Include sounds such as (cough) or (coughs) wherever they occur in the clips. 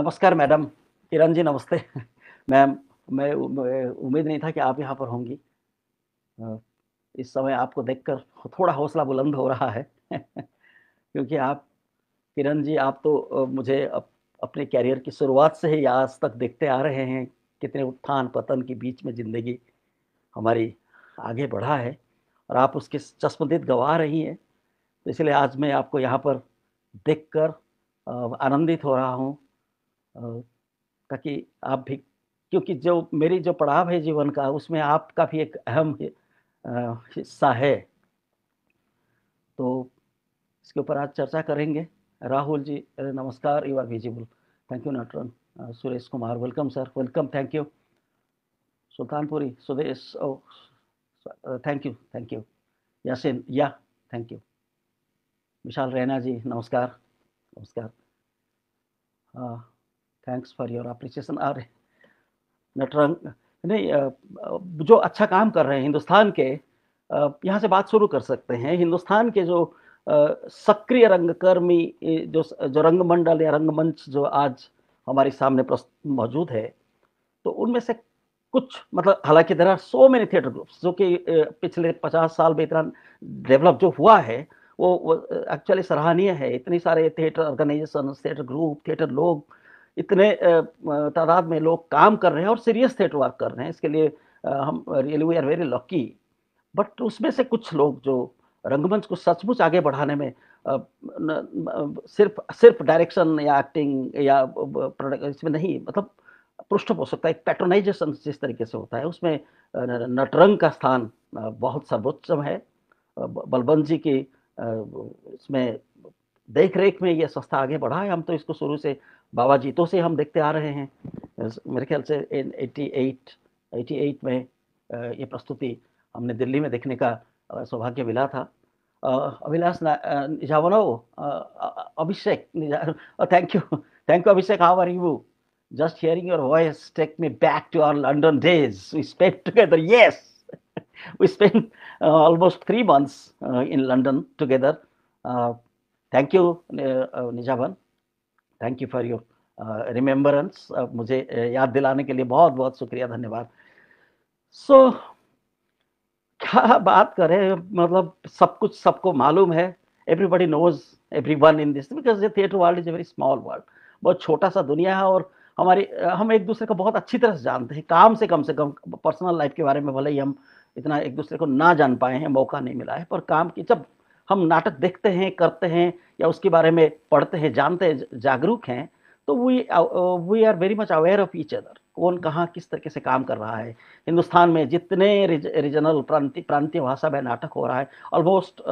नमस्कार मैडम किरण जी नमस्ते (laughs) मैम मैं उम्मीद नहीं था कि आप यहाँ पर होंगी इस समय आपको देखकर थोड़ा हौसला बुलंद हो रहा है (laughs) क्योंकि आप किरण जी आप तो मुझे अपने कैरियर की शुरुआत से ही आज तक देखते आ रहे हैं कितने उत्थान पतन के बीच में ज़िंदगी हमारी आगे बढ़ा है और आप उसके चश्मदीद गवाह रही हैं तो इसलिए आज मैं आपको यहाँ पर देख आनंदित हो रहा हूँ ताकि आप भी क्योंकि जो मेरी जो पड़ाव है जीवन का उसमें आपका भी एक अहम हिस्सा है तो इसके ऊपर आज चर्चा करेंगे राहुल जी नमस्कार you are visible thank you Natran Suresh Kumar welcome sir welcome thank you Sultanpuri Sudesh oh thank you thank you Yasin yeah thank you Vishal Raina ji नमस्कार नमस्कार थैंक्स फॉर योर अप्रिसिएशन और नटरंग नहीं जो अच्छा काम कर रहे हैं हिंदुस्तान के यहाँ से बात शुरू कर सकते हैं हिंदुस्तान के जो सक्रिय रंगकर्मी जो जो रंगमंडल या रंगमंच जो आज हमारे सामने मौजूद है तो उनमें से कुछ मतलब हालांकि there are so many theatre groups जो कि पिछले पचास साल में इतना डेवलप जो हुआ है वो एक्चुअली सराहनीय है इतने सारे theatre organization theatre group theatre लोग इतने तादाद में लोग काम कर रहे हैं और सीरियस थिएटर वर्क कर रहे हैं इसके लिए हम really we are very lucky but उसमें से कुछ लोग जो रंगमंच को सचमुच आगे बढ़ाने में सिर्फ सिर्फ डायरेक्शन या एक्टिंग या प्रोडक्ट इसमें नहीं मतलब पृष्ठ हो सकता है पैटर्नाइजेशन जिस तरीके से होता है उसमें नटरंग का स्थान बहुत सर्वोच्चम है बलबंत जी की इसमें देख रेख में यह संस्था आगे बढ़ा है हम तो इसको शुरू से बाबा जी तो से हम देखते आ रहे हैं मेरे ख्याल से इन 88 88 में ये प्रस्तुति हमने दिल्ली में देखने का सौभाग्य मिला था Abhilash Nijawano Abhishek thank you thank you Abhishek how are you just hearing your voice take me back to our London days we spent together yes we spend almost three months in London together thank you Nijawan thank you for your remembrance मुझे uh, याद दिलाने के लिए बहुत बहुत शुक्रिया धन्यवाद सो so, क्या बात करें मतलब सब कुछ सबको मालूम है everybody knows every one in this because ये theatre world is a very small world बहुत छोटा सा दुनिया है और हमारी uh, हम एक दूसरे को बहुत अच्छी तरह से जानते हैं काम से कम से कम पर्सनल लाइफ के बारे में भले ही हम इतना एक दूसरे को ना जान पाए हैं मौका नहीं मिला है पर काम की जब हम नाटक देखते हैं करते हैं या उसके बारे में पढ़ते हैं जानते हैं जागरूक हैं तो we we are very much aware of each other कौन कहाँ किस तरीके से काम कर रहा है हिंदुस्तान में जितने रीजनल प्रांति प्रांतीय भाषा में नाटक हो रहा है almost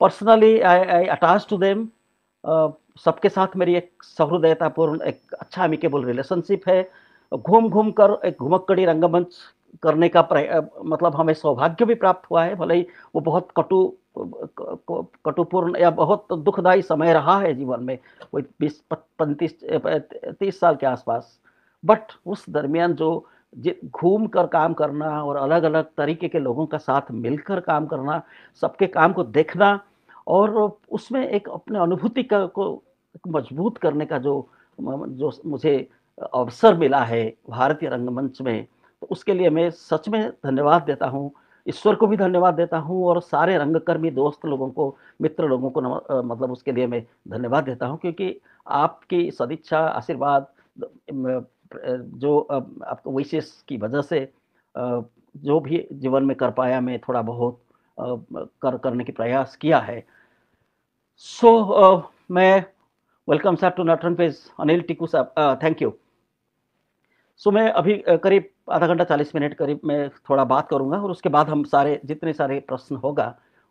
personally I I attach to them सबके साथ मेरी एक सहृदयतापूर्ण एक अच्छा अमिकेबल रिलेशनशिप है घूम घूम कर एक घुमक्कड़ी रंगमंच करने का मतलब हमें सौभाग्य भी प्राप्त हुआ है भले ही वो बहुत कटु कटुपूर्ण या बहुत दुखदायी समय रहा है जीवन में कोई बीस पैंतीस तीस साल के आसपास बट उस दरमियान जो घूम कर काम करना और अलग अलग तरीके के लोगों का साथ मिलकर काम करना सबके काम को देखना और उसमें एक अपने अनुभूति का को मजबूत करने का जो जो मुझे अवसर मिला है भारतीय रंगमंच में तो उसके लिए मैं सच में धन्यवाद देता हूँ ईश्वर को भी धन्यवाद देता हूँ और सारे रंगकर्मी दोस्त लोगों को मित्र लोगों को मतलब उसके लिए मैं धन्यवाद देता हूँ क्योंकि आपकी सदिच्छा आशीर्वाद जो आपको तो विशेष की वजह से जो भी जीवन में कर पाया मैं थोड़ा बहुत कर करने की प्रयास किया है सो so, uh, मैं welcome sir to Natran page Anil Tikku साहब थैंक यू सो मैं अभी करीब आधा घंटा चालीस मिनट करीब मैं थोड़ा बात करूंगा और उसके बाद हम सारे जितने सारे प्रश्न होगा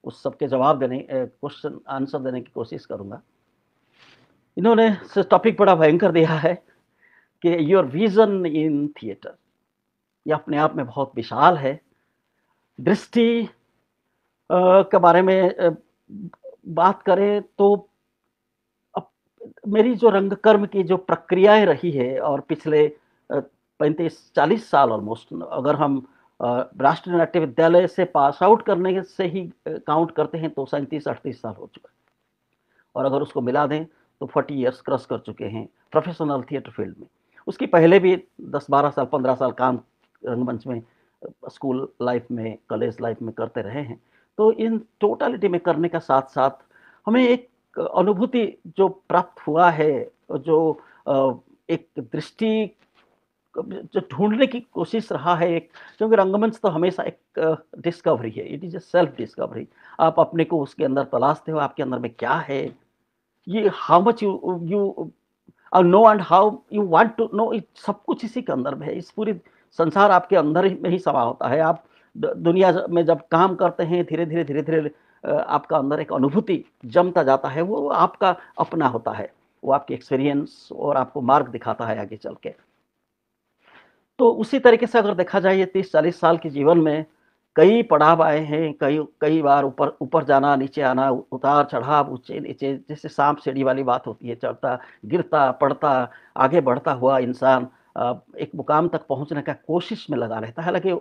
उस सबके जवाब देने क्वेश्चन आंसर देने की कोशिश करूंगा इन्होंने टॉपिक बड़ा भयंकर दिया है कि योर विजन इन थिएटर यह अपने आप में बहुत विशाल है दृष्टि के बारे में बात करें तो अब मेरी जो रंगकर्म की जो प्रक्रियाएं रही है और पिछले पैंतीस चालीस साल ऑलमोस्ट अगर हम राष्ट्रीय नाट्य विद्यालय से पास आउट करने से ही काउंट करते हैं तो सैंतीस अड़तीस साल हो चुका है और अगर उसको मिला दें तो फोर्टी ईयर्स क्रॉस कर चुके हैं प्रोफेशनल थिएटर फील्ड में उसकी पहले भी दस बारह साल पंद्रह साल काम रंगमंच में स्कूल लाइफ में कॉलेज लाइफ में करते रहे हैं तो इन टोटलिटी में करने का साथ साथ हमें एक अनुभूति जो प्राप्त हुआ है जो एक दृष्टि जो ढूंढने की कोशिश रहा है एक क्योंकि रंगमंच तो हमेशा एक डिस्कवरी है it is a self discovery आप अपने को उसके अंदर तलाशते हो आपके अंदर में क्या है ये how much you you know and how you want to know सब कुछ इसी के अंदर में है इस पूरी संसार आपके अंदर में ही समा होता है आप दुनिया में जब काम करते हैं धीरे धीरे धीरे धीरे आपका अंदर एक अनुभूति जमता जाता है वो आपका अपना होता है वो आपके एक्सपीरियंस और आपको मार्ग दिखाता है आगे चल के तो उसी तरीके से अगर देखा जाए तीस चालीस साल के जीवन में कई पड़ाव आए हैं कई कई बार ऊपर ऊपर जाना नीचे आना उतार चढ़ाव ऊंचे नीचे जैसे सांप सीढ़ी वाली बात होती है चढ़ता गिरता पड़ता आगे बढ़ता हुआ इंसान एक मुकाम तक पहुंचने का कोशिश में लगा रहता है हालांकि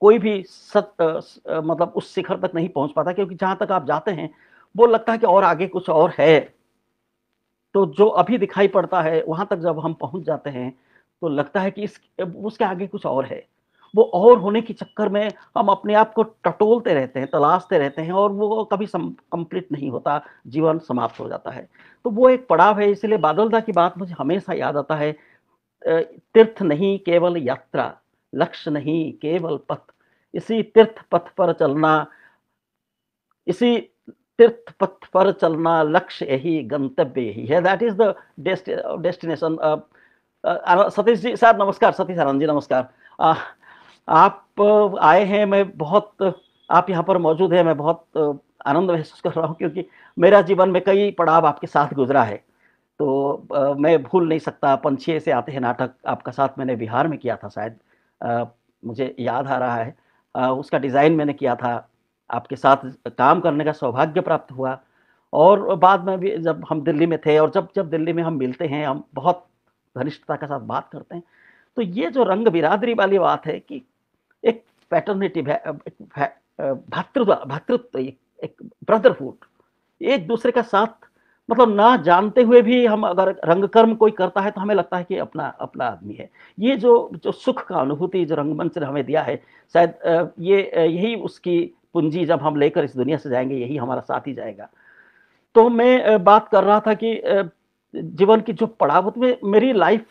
कोई भी सत मतलब उस शिखर तक नहीं पहुंच पाता क्योंकि जहां तक आप जाते हैं वो लगता है कि और आगे कुछ और है तो जो अभी दिखाई पड़ता है वहां तक जब हम पहुंच जाते हैं तो लगता है कि इस उसके आगे कुछ और है वो और होने के चक्कर में हम अपने आप को टटोलते रहते हैं तलाशते रहते हैं और वो कभी कंप्लीट नहीं होता जीवन समाप्त हो जाता है तो वो एक पड़ाव है इसलिए बादलदा की बात मुझे हमेशा याद आता है तीर्थ नहीं केवल यात्रा लक्ष्य नहीं केवल पथ इसी तीर्थ पथ पर चलना इसी तीर्थ पथ पर चलना लक्ष्य यही गंतव्य यही है that is the destination Satish ji sir नमस्कार सतीश आनंद जी नमस्कार आप आए हैं मैं बहुत आप यहाँ पर मौजूद हैं मैं बहुत आनंद महसूस कर रहा हूँ क्योंकि मेरा जीवन में कई पड़ाव आपके साथ गुजरा है तो आ, मैं भूल नहीं सकता पंछी से आते हैं नाटक आपका साथ मैंने बिहार में किया था शायद मुझे याद आ रहा है आ, उसका डिज़ाइन मैंने किया था आपके साथ काम करने का सौभाग्य प्राप्त हुआ और बाद में भी जब हम दिल्ली में थे और जब जब दिल्ली में हम मिलते हैं हम बहुत घनिष्ठता के साथ बात करते हैं तो ये जो रंग बिरादरी वाली बात है कि एक पैटर्निटी भातृत्व भातृत्व एक ब्रदरहुड एक दूसरे का साथ मतलब ना जानते हुए भी हम अगर रंगकर्म कोई करता है तो हमें लगता है कि अपना अपना आदमी है ये जो जो सुख का अनुभूति जो रंगमंच ने हमें दिया है शायद ये यही उसकी पूंजी जब हम लेकर इस दुनिया से जाएंगे यही हमारा साथ ही जाएगा तो मैं बात कर रहा था कि जीवन की जो पड़ावत में मेरी लाइफ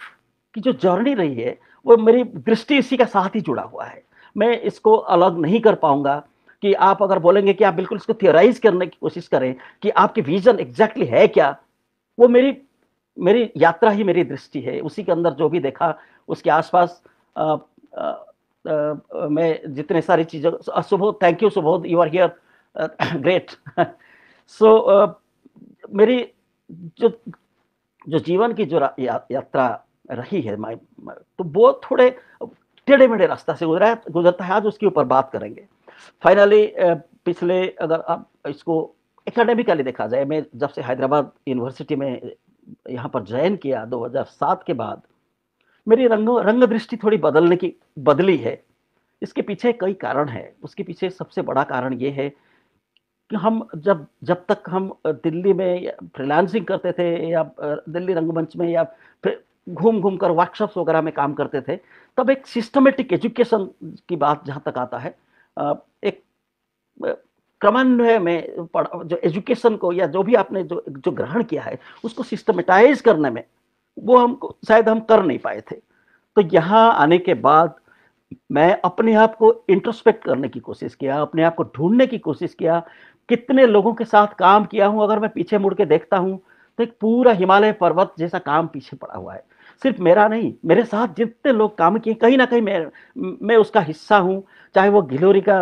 की जो जर्नी रही है वो मेरी दृष्टि इसी के साथ ही जुड़ा हुआ है मैं इसको अलग नहीं कर पाऊंगा कि आप अगर बोलेंगे कि आप बिल्कुल इसको थियोराइज करने की कोशिश करें कि आपकी विजन एग्जैक्टली है क्या वो मेरी मेरी यात्रा ही मेरी दृष्टि है उसी के अंदर जो भी देखा उसके आसपास मैं जितने सारी चीज़ों Subodh thank you Subodh you are here great so मेरी जो जो जीवन की जो या, यात्रा रही है तो वो थोड़े टेढ़े मेढ़े रास्ता से गुजरा है गुजरता है आज उसके ऊपर बात करेंगे फाइनली पिछले अगर आप इसको एकेडमिकली देखा जाए मैं जब से हैदराबाद यूनिवर्सिटी में यहाँ पर ज्वाइन किया 2007 के बाद मेरी रंग रंग दृष्टि थोड़ी बदलने की बदली है इसके पीछे कई कारण है उसके पीछे सबसे बड़ा कारण ये है हम जब जब तक हम दिल्ली में फ्रीलांसिंग करते थे या दिल्ली रंगमंच में या फिर घूम घूम कर वर्कशॉप्स वगैरह में काम करते थे तब एक सिस्टमेटिक एजुकेशन की बात जहाँ तक आता है एक क्रमान्वय में जो एजुकेशन को या जो भी आपने जो जो ग्रहण किया है उसको सिस्टमेटाइज करने में वो हमको शायद हम कर नहीं पाए थे तो यहाँ आने के बाद मैं अपने आप को इंट्रोस्पेक्ट करने की कोशिश किया अपने आप को ढूंढने की कोशिश किया कितने लोगों के साथ काम किया हूँ अगर मैं पीछे मुड़ के देखता हूँ तो एक पूरा हिमालय पर्वत जैसा काम पीछे पड़ा हुआ है सिर्फ मेरा नहीं मेरे साथ जितने लोग काम किए कहीं ना कहीं मैं मैं उसका हिस्सा हूँ चाहे वो घिलोरी का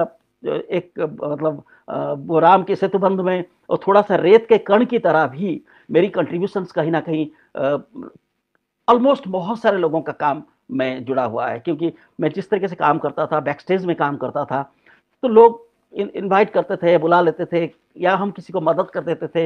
एक मतलब वो राम के सेतुबंध में और थोड़ा सा रेत के कण की तरह भी मेरी कंट्रीब्यूशंस कहीं ना कहीं ऑलमोस्ट बहुत सारे लोगों का काम मैं जुड़ा हुआ है क्योंकि मैं जिस तरीके से काम करता था बैक स्टेज में काम करता था तो लोग इनवाइट करते थे बुला लेते थे या हम किसी को मदद कर देते थे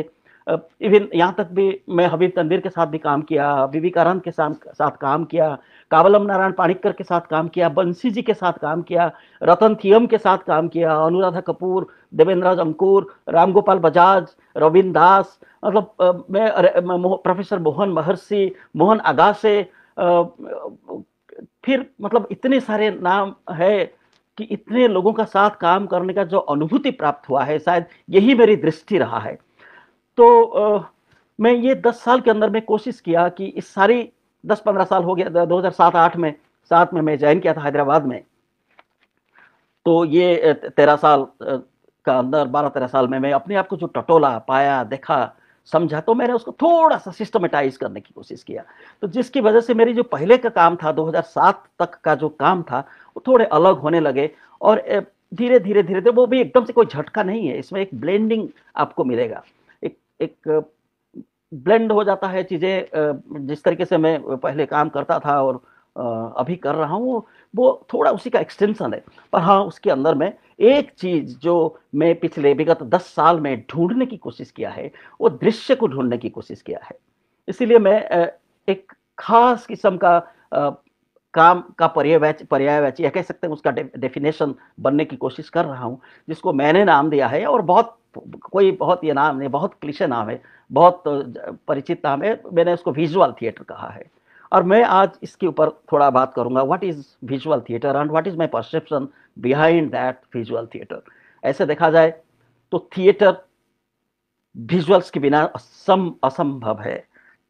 इवन यहाँ तक भी मैं हबीब तंदीर के साथ भी काम किया विवेकानंद के साथ साथ काम किया कावलम नारायण पाणिक्कर के साथ काम किया बंसी जी के साथ काम किया रतन थियम के साथ काम किया अनुराधा कपूर देवेंद्राज अंकुर रामगोपाल बजाज रविन दास मतलब मैं प्रोफेसर मोहन महर्षि मोहन अगासे फिर मतलब इतने सारे नाम है कि इतने लोगों का साथ काम करने का जो अनुभूति प्राप्त हुआ है शायद यही मेरी दृष्टि रहा है तो आ, मैं ये दस साल के अंदर में कोशिश किया कि इस सारी दस पंद्रह साल हो गया दो हज़ार सात आठ में सात में मैं ज्वाइन किया था हैदराबाद में तो ये तेरह साल का अंदर बारह तेरह साल में मैं अपने आप को जो टटोला पाया देखा समझा तो मैंने उसको थोड़ा सा सिस्टमेटाइज करने की कोशिश किया तो जिसकी वजह से मेरी जो पहले का काम था 2007 तक का जो काम था वो थोड़े अलग होने लगे और धीरे धीरे धीरे धीरे तो वो भी एकदम से कोई झटका नहीं है इसमें एक ब्लेंडिंग आपको मिलेगा एक एक ब्लेंड हो जाता है चीज़ें जिस तरीके से मैं पहले काम करता था और अभी कर रहा हूँ वो थोड़ा उसी का एक्सटेंशन है पर हाँ उसके अंदर में एक चीज़ जो मैं पिछले विगत दस साल में ढूंढने की कोशिश किया है वो दृश्य को ढूंढने की कोशिश किया है इसीलिए मैं एक खास किस्म का काम का पर्यावैच पर्यायवाची या कह सकते हैं उसका डेफिनेशन बनने की कोशिश कर रहा हूँ जिसको मैंने नाम दिया है और बहुत कोई बहुत ये नाम नहीं बहुत क्लिशे नाम है बहुत परिचित नाम है मैंने उसको विजुअल थिएटर कहा है और मैं आज इसके ऊपर थोड़ा बात करूंगा what is visual theatre and what is my perception behind that visual theatre ऐसे देखा जाए तो थिएटर विजुअल्स के बिना असम असंभव है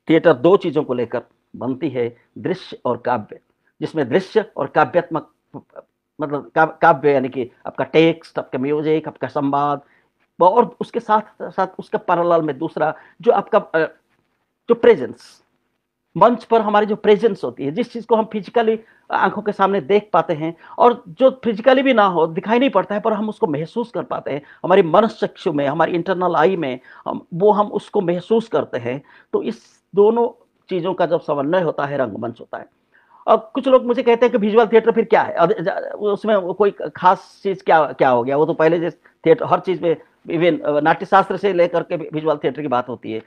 थिएटर दो चीज़ों को लेकर बनती है दृश्य और काव्य जिसमें दृश्य और काव्यात्मक मतलब काव्य यानी कि आपका टेक्स्ट आपका म्यूजिक आपका संवाद और उसके साथ साथ उसका पैरेलल में दूसरा जो आपका जो प्रेजेंस मंच पर हमारी जो प्रेजेंस होती है जिस चीज़ को हम फिजिकली आंखों के सामने देख पाते हैं और जो फिजिकली भी ना हो दिखाई नहीं पड़ता है पर हम उसको महसूस कर पाते हैं हमारी मनस्क्षु में हमारी इंटरनल आई में हम, वो हम उसको महसूस करते हैं तो इस दोनों चीज़ों का जब समन्वय होता है रंगमंच होता है और कुछ लोग मुझे कहते हैं कि विजुअल थिएटर फिर क्या है उसमें कोई खास चीज़ क्या क्या हो गया वो तो पहले जैसे थिएटर हर चीज़ में इवन नाट्यशास्त्र से लेकर के विजुअल थिएटर की बात होती है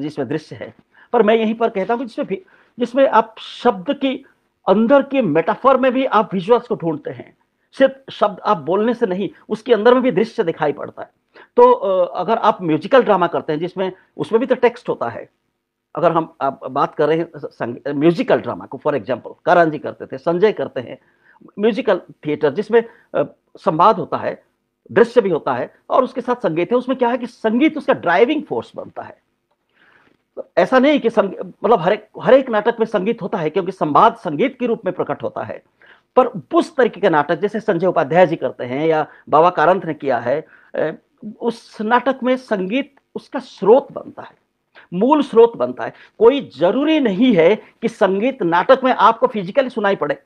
जिसमें दृश्य है पर मैं यहीं पर कहता हूँ जिसमें जिसमें आप शब्द की अंदर के मेटाफर में भी आप विजुअल्स को ढूंढते हैं सिर्फ शब्द आप बोलने से नहीं उसके अंदर में भी दृश्य दिखाई पड़ता है तो अगर आप म्यूजिकल ड्रामा करते हैं जिसमें उसमें भी तो टेक्स्ट होता है अगर हम बात कर रहे हैं म्यूजिकल ड्रामा को फॉर एग्जांपल करण जी करते थे संजय करते हैं म्यूजिकल थिएटर जिसमें संवाद होता है दृश्य भी होता है और उसके साथ संगीत है उसमें क्या है कि संगीत उसका ड्राइविंग फोर्स बनता है तो ऐसा नहीं कि मतलब हर एक हर एक नाटक में संगीत होता है क्योंकि संवाद संगीत के रूप में प्रकट होता है पर उस तरीके का नाटक जैसे संजय उपाध्याय जी करते हैं या बाबा कारंत ने किया है उस नाटक में संगीत उसका स्रोत बनता है मूल स्रोत बनता है कोई जरूरी नहीं है कि संगीत नाटक में आपको फिजिकली सुनाई पड़े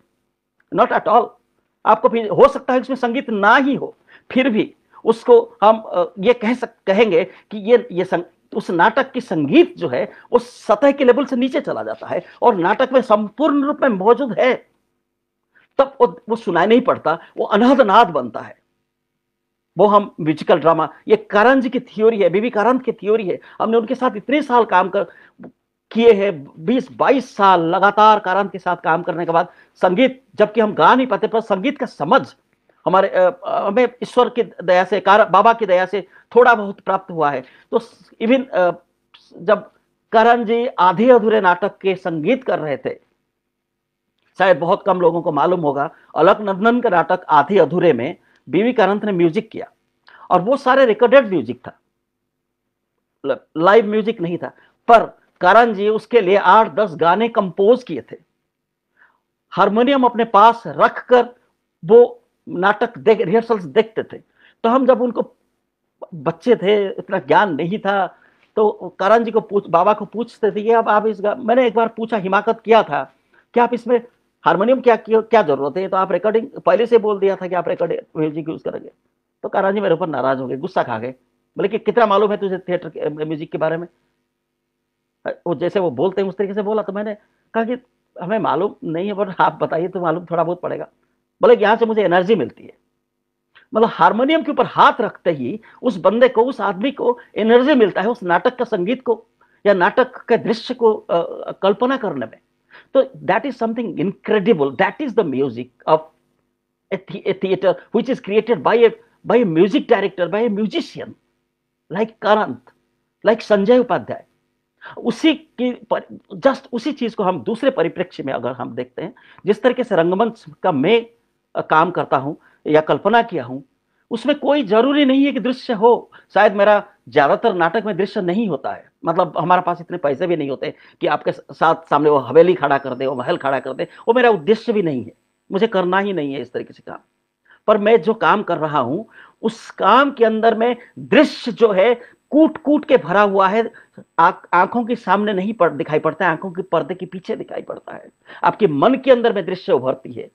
नॉट एट ऑल आपको हो सकता है उसमें संगीत ना ही हो फिर भी उसको हम ये कह सक कहेंगे कि ये ये संग, उस नाटक की संगीत जो है वो सतह के लेवल से नीचे चला जाता है और नाटक में संपूर्ण रूप में मौजूद है तब वो, वो सुनाई नहीं पड़ता वो अनहदनाद बनता है वो हम म्यूजिकल ड्रामा ये करण जी की थ्योरी है बीबी करण की थ्योरी है हमने उनके साथ इतने साल काम कर किए हैं बीस बाईस साल लगातार करण के साथ काम करने के बाद संगीत जबकि हम गा नहीं पाते पर संगीत का समझ हमारे हमें ईश्वर की दया से कार बाबा की दया से थोड़ा बहुत प्राप्त हुआ है तो इवन जब करण जी आधे अधूरे नाटक के संगीत कर रहे थे शायद बहुत कम लोगों को मालूम होगा अलक नंदन का नाटक आधे अधूरे में बीवी कारंत ने म्यूजिक किया और वो सारे रिकॉर्डेड म्यूजिक था लाइव म्यूजिक नहीं था पर करण जी उसके लिए आठ दस गाने कंपोज किए थे हारमोनियम अपने पास रख कर वो नाटक देख रिहर्सल्स देखते थे तो हम जब उनको बच्चे थे इतना ज्ञान नहीं था तो करण जी को पूछ बाबा को पूछते थे कि अब आप इस मैंने एक बार पूछा हिमाकत किया था कि आप इसमें हारमोनियम क्या क्या जरूरत है तो आप रिकॉर्डिंग पहले से बोल दिया था कि आप रिकॉर्डिंग म्यूजिक यूज करेंगे तो कारा जी मेरे ऊपर नाराज हो गए गुस्सा खा गए बोले कि कितना मालूम है तुझे थिएटर म्यूजिक के बारे में वो जैसे वो बोलते हैं उस तरीके से बोला तो मैंने कहा कि हमें मालूम नहीं है पर आप बताइए तो मालूम थोड़ा बहुत पड़ेगा बोले यहाँ से मुझे एनर्जी मिलती है मतलब हारमोनियम के ऊपर हाथ रखते ही उस बंदे को उस आदमी को एनर्जी मिलता है उस नाटक का संगीत को या नाटक के दृश्य को कल्पना करने में So that is something incredible. That is the music of a, th- a theater which is created by a by a music director, by a musician like Karant, like Sanjay Upadhyay उसी की पर, जस्ट उसी चीज को हम दूसरे परिप्रेक्ष्य में अगर हम देखते हैं जिस तरीके से रंगमंच का मैं काम करता हूँ या कल्पना किया हूँ उसमें कोई जरूरी नहीं है कि दृश्य हो शायद मेरा ज़्यादातर नाटक में दृश्य नहीं होता है मतलब हमारे पास इतने पैसे भी नहीं होते कि आपके साथ सामने वो हवेली खड़ा कर दे वो महल खड़ा कर दे वो मेरा उद्देश्य भी नहीं है मुझे करना ही नहीं है इस तरीके से काम पर मैं जो काम कर रहा हूं उस काम के अंदर में दृश्य जो है कूट कूट के भरा हुआ है आंखों के सामने नहीं पड़, दिखाई पड़ता है आंखों के पर्दे के पीछे दिखाई पड़ता है आपके मन के अंदर में दृश्य उभरती है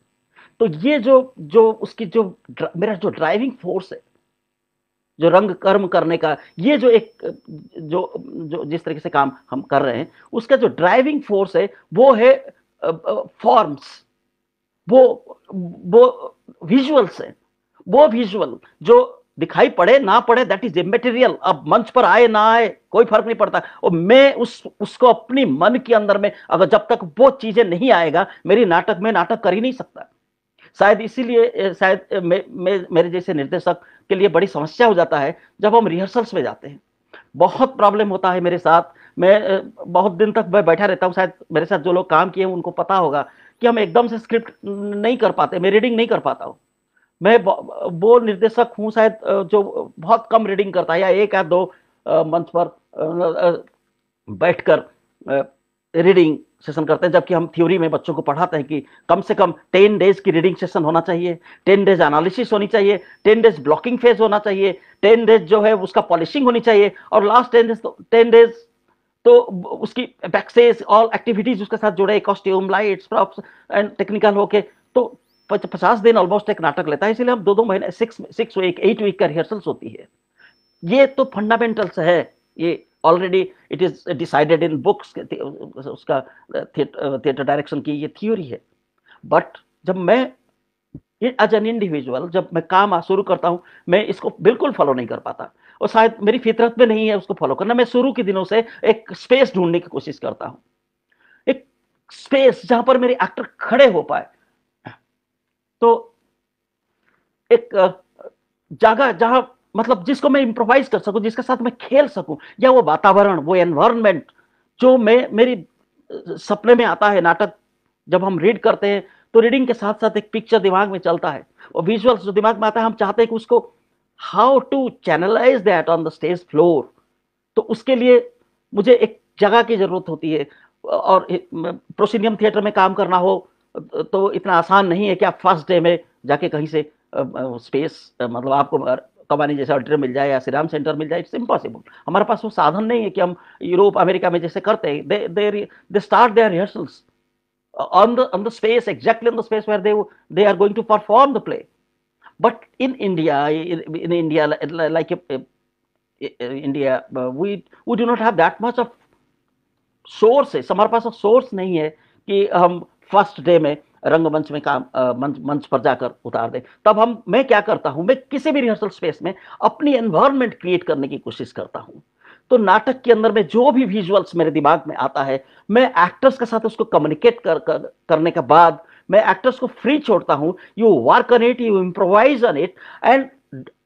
तो ये जो जो उसकी जो मेरा जो ड्राइविंग फोर्स है जो रंग कर्म करने का ये जो एक जो जो जिस तरीके से काम हम कर रहे हैं उसका जो ड्राइविंग फोर्स है वो है फॉर्म्स वो वो विजुअल्स है वो विजुअल जो दिखाई पड़े ना पड़े दैट इज ए अब मंच पर आए ना आए कोई फर्क नहीं पड़ता और मैं उस उसको अपनी मन के अंदर में अगर जब तक वो चीजें नहीं आएगा मेरी नाटक में नाटक कर ही नहीं सकता शायद इसीलिए शायद मेरे जैसे निर्देशक के लिए बड़ी समस्या हो जाता है जब हम रिहर्सल्स में जाते हैं बहुत प्रॉब्लम होता है मेरे साथ मैं बहुत दिन तक मैं बैठा रहता हूँ शायद मेरे साथ जो लोग काम किए हैं उनको पता होगा कि हम एकदम से स्क्रिप्ट नहीं कर पाते मैं रीडिंग नहीं कर पाता हूँ मैं वो निर्देशक हूँ शायद जो बहुत कम रीडिंग करता है या एक या दो मंच पर बैठकर रीडिंग सेशन करते हैं जबकि हम थ्योरी में बच्चों को पढ़ाते हैं कि कम से कम टेन डेज की रीडिंग सेशन होना चाहिए टेन डेज एनालिसिस होनी चाहिए टेन डेज ब्लॉकिंग फेज होना चाहिए टेन डेज जो है उसका पॉलिशिंग होनी चाहिए और last ten days ten days तो उसकी बैक्सेस ऑल एक्टिविटीज उसके साथ जुड़े costume lights props and technical होके तो पचास दिन ऑलमोस्ट एक नाटक लेता है इसलिए हम दो दो महीने six six week eight week का रिहर्सल्स होती है ये तो फंडामेंटल्स है ये already it is decided in books उसका थिएटर uh, डायरेक्शन uh, की ये थ्योरी है बट जब मैं एज एन इंडिविजुअल जब मैं काम शुरू करता हूँ मैं इसको बिल्कुल फॉलो नहीं कर पाता और शायद मेरी फितरत में नहीं है उसको फॉलो करना मैं शुरू के दिनों से एक स्पेस ढूंढने की कोशिश करता हूँ एक स्पेस जहां पर मेरे एक्टर खड़े हो पाए तो एक uh, जगह जहां मतलब जिसको मैं इम्प्रोवाइज कर सकूं जिसके साथ मैं खेल सकूं या वो वातावरण वो एनवायरमेंट जो मैं मेरी सपने में आता है नाटक जब हम रीड करते हैं तो रीडिंग के साथ साथ एक पिक्चर दिमाग में चलता है और विजुअल्स जो दिमाग में आता है हम चाहते हैं कि उसको how to channelize that on the stage floor तो उसके लिए मुझे एक जगह की ज़रूरत होती है और प्रोसिनियम थिएटर में काम करना हो तो इतना आसान नहीं है कि आप फर्स्ट डे में जाके कहीं से स्पेस मतलब आपको कमानी जैसे अल्ट्रा मिल जाए या श्रीराम सेंटर मिल जाए इट्स इम्पॉसिबल हमारे पास वो साधन नहीं है कि हम यूरोप अमेरिका में जैसे करते हैं they they they start their rehearsals on the on the space exactly on the space where they they are going to perform the play but in India in India like India we we do not have that much of source है हमारे पास source नहीं है कि हम first day में रंगमंच में काम मंच मंच पर जाकर उतार दें तब हम मैं क्या करता हूँ मैं किसी भी रिहर्सल स्पेस में अपनी एनवायरमेंट क्रिएट करने की कोशिश करता हूँ तो नाटक के अंदर में जो भी विजुअल्स मेरे दिमाग में आता है मैं एक्टर्स के साथ उसको कम्युनिकेट कर, कर करने के बाद मैं एक्टर्स को फ्री छोड़ता हूँ you work on it you improvise on it and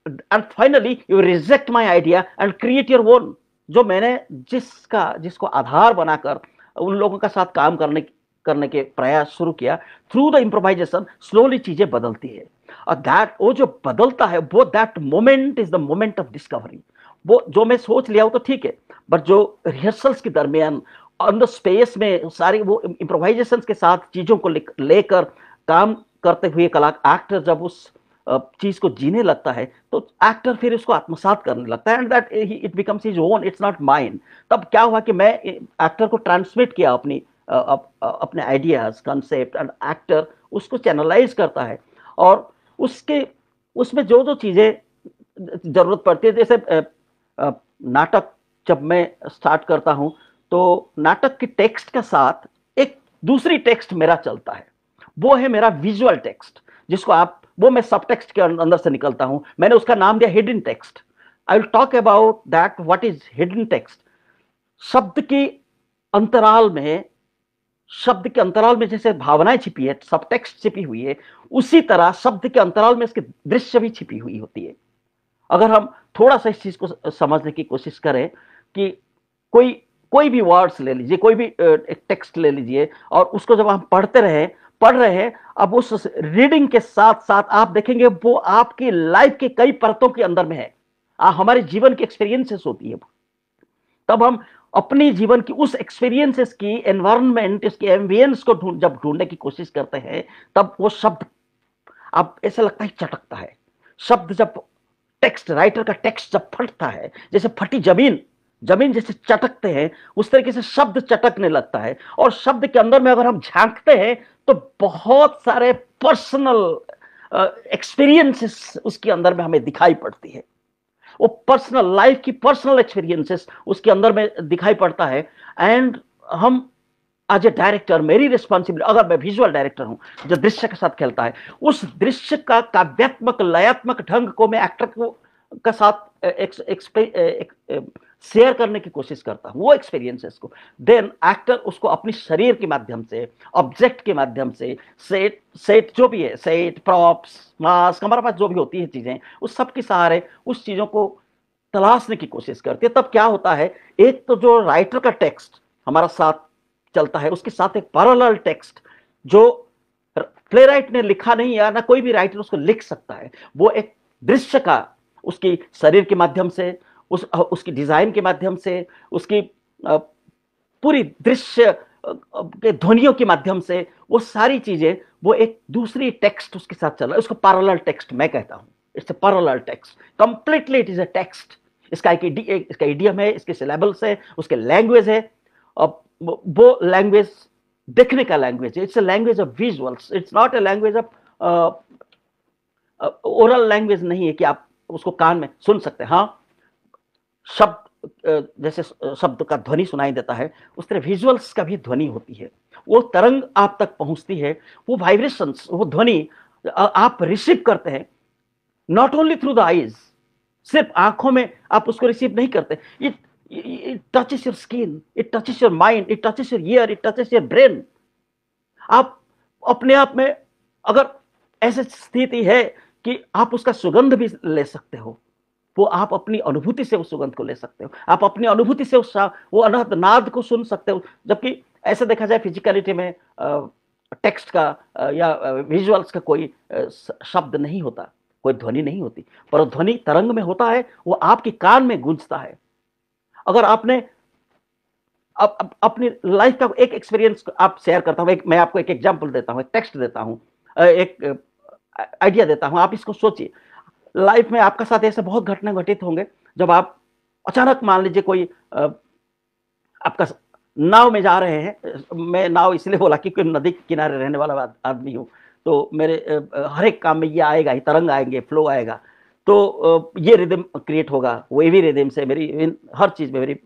and finally you reject my idea and create your own जो मैंने जिसका जिसको आधार बनाकर उन लोगों के साथ काम करने करने के प्रयास शुरू किया थ्रू द इम्प्रोवाइजेशन स्लोली चीजें बदलती है और दैट वो जो बदलता है वो that moment is the moment of discovery वो जो मैं सोच लिया हूँ तो ठीक है बट जो रिहर्सल्स के दरमियान ऑन द स्पेस में सारी वो इम्प्रोवाइजेशन के साथ चीज़ों को लेकर काम करते हुए कला एक्टर जब उस चीज़ को जीने लगता है तो एक्टर फिर उसको आत्मसात करने लगता है and that it becomes his own it's not mind तब क्या हुआ कि मैं एक्टर को ट्रांसमिट किया अपनी अपने आइडियाज़ कंसेप्ट एंड एक्टर उसको चैनलाइज करता है और उसके उसमें जो जो चीज़ें ज़रूरत पड़ती है जैसे नाटक जब मैं स्टार्ट करता हूँ तो नाटक की टेक्स्ट के साथ एक दूसरी टेक्स्ट मेरा चलता है वो है मेरा विजुअल टेक्स्ट जिसको आप वो मैं सब टेक्स्ट के अंदर से निकलता हूँ मैंने उसका नाम दिया hidden text I will talk about that what is hidden text शब्द की अंतराल में शब्द के अंतराल में जैसे भावनाएं छिपी है सब टेक्स्ट छिपी हुई है उसी तरह शब्द के अंतराल में इसके दृश्य भी छिपी हुई होती है अगर हम थोड़ा सा इस चीज को समझने की कोशिश करें कि कोई कोई भी वर्ड्स ले लीजिए कोई भी एक टेक्स्ट ले लीजिए और उसको जब हम पढ़ते रहे पढ़ रहे अब उस रीडिंग के साथ साथ आप देखेंगे वो आपकी लाइफ के कई परतों के अंदर में है आ, हमारे जीवन की एक्सपीरियंसेस होती है तब हम अपने जीवन की उस एक्सपीरियंसेस की एनवायरनमेंट इसकी एम्बियंस को ढूंढ जब ढूंढने की कोशिश करते हैं तब वो शब्द अब ऐसा लगता है चटकता है शब्द जब टेक्स्ट राइटर का टेक्स्ट जब फटता है जैसे फटी जमीन जमीन जैसे चटकते हैं उस तरीके से शब्द चटकने लगता है और शब्द के अंदर में अगर हम झांकते हैं तो बहुत सारे पर्सनल एक्सपीरियंसेस उसके अंदर में हमें दिखाई पड़ती है वो पर्सनल लाइफ की पर्सनल एक्सपीरियंसेस उसके अंदर में दिखाई पड़ता है एंड हम एज ए डायरेक्टर मेरी रिस्पॉन्सिबिलिटी अगर मैं विजुअल डायरेक्टर हूं जो दृश्य के साथ खेलता है उस दृश्य का काव्यात्मक लयात्मक ढंग को मैं एक्टर को के साथ एक, एक, एक, एक, एक, शेयर करने की कोशिश करता हूँ वो एक्सपीरियंसेस को देन एक्टर उसको अपने शरीर के माध्यम से ऑब्जेक्ट के माध्यम से सेट सेट जो भी है सेट प्रॉप्स मास्क हमारे पास जो भी होती है चीज़ें उस सब के सहारे उस चीज़ों को तलाशने की कोशिश करती है तब क्या होता है एक तो जो राइटर का टेक्स्ट हमारा साथ चलता है उसके साथ एक पैरल टेक्स्ट जो प्ले राइट ने लिखा नहीं या ना कोई भी राइटर उसको लिख सकता है वो एक दृश्य का उसकी शरीर के माध्यम से उस उसकी डिज़ाइन के माध्यम से उसकी पूरी दृश्य के ध्वनियों के माध्यम से वो सारी चीज़ें वो एक दूसरी टेक्स्ट उसके साथ चल रहा है उसको पैरेलल टेक्स्ट मैं कहता हूँ it's a parallel text completely it is a text इसका एक इसका इडियम है इसके सिलेबल्स है उसके लैंग्वेज है और वो लैंग्वेज देखने का लैंग्वेज है it's a language of visuals it's not a language of oral language नहीं है कि आप उसको कान में सुन सकते हैं हाँ शब्द जैसे शब्द का ध्वनि सुनाई देता है उस तरह विजुअल्स का भी ध्वनि होती है वो तरंग आप तक पहुंचती है वो वाइब्रेशंस वो ध्वनि आप रिसीव करते हैं not only through the eyes सिर्फ आंखों में आप उसको रिसीव नहीं करते it it touches your skin it touches your mind it touches your ear it touches your brain आप अपने आप में अगर ऐसी स्थिति है कि आप उसका सुगंध भी ले सकते हो वो आप अपनी अनुभूति से उस सुगंध को ले सकते हो आप अपनी अनुभूति से उस वो अनहद नाद को सुन सकते हो जबकि ऐसे देखा जाए फिजिकलिटी में टेक्स्ट का या विजुअल्स का कोई शब्द नहीं होता कोई ध्वनि नहीं होती पर ध्वनि तरंग में होता है वो आपके कान में गूंजता है अगर आपने अप, अपनी लाइफ का एक एक्सपीरियंस आप शेयर करता एक मैं आपको एक एग्जाम्पल देता हूं एक टेक्स्ट देता हूं एक आइडिया देता हूं आप इसको सोचिए लाइफ में आपके साथ ऐसे बहुत घटना घटित होंगे जब आप अचानक मान लीजिए कोई आपका नाव में जा रहे हैं मैं नाव इसलिए बोला क्योंकि नदी के किनारे रहने वाला आदमी हूँ तो मेरे हर एक काम में ये आएगा ही तरंग आएंगे फ्लो आएगा तो ये रिदम क्रिएट होगा वेवी भी रिदम से मेरी हर चीज़ में मेरी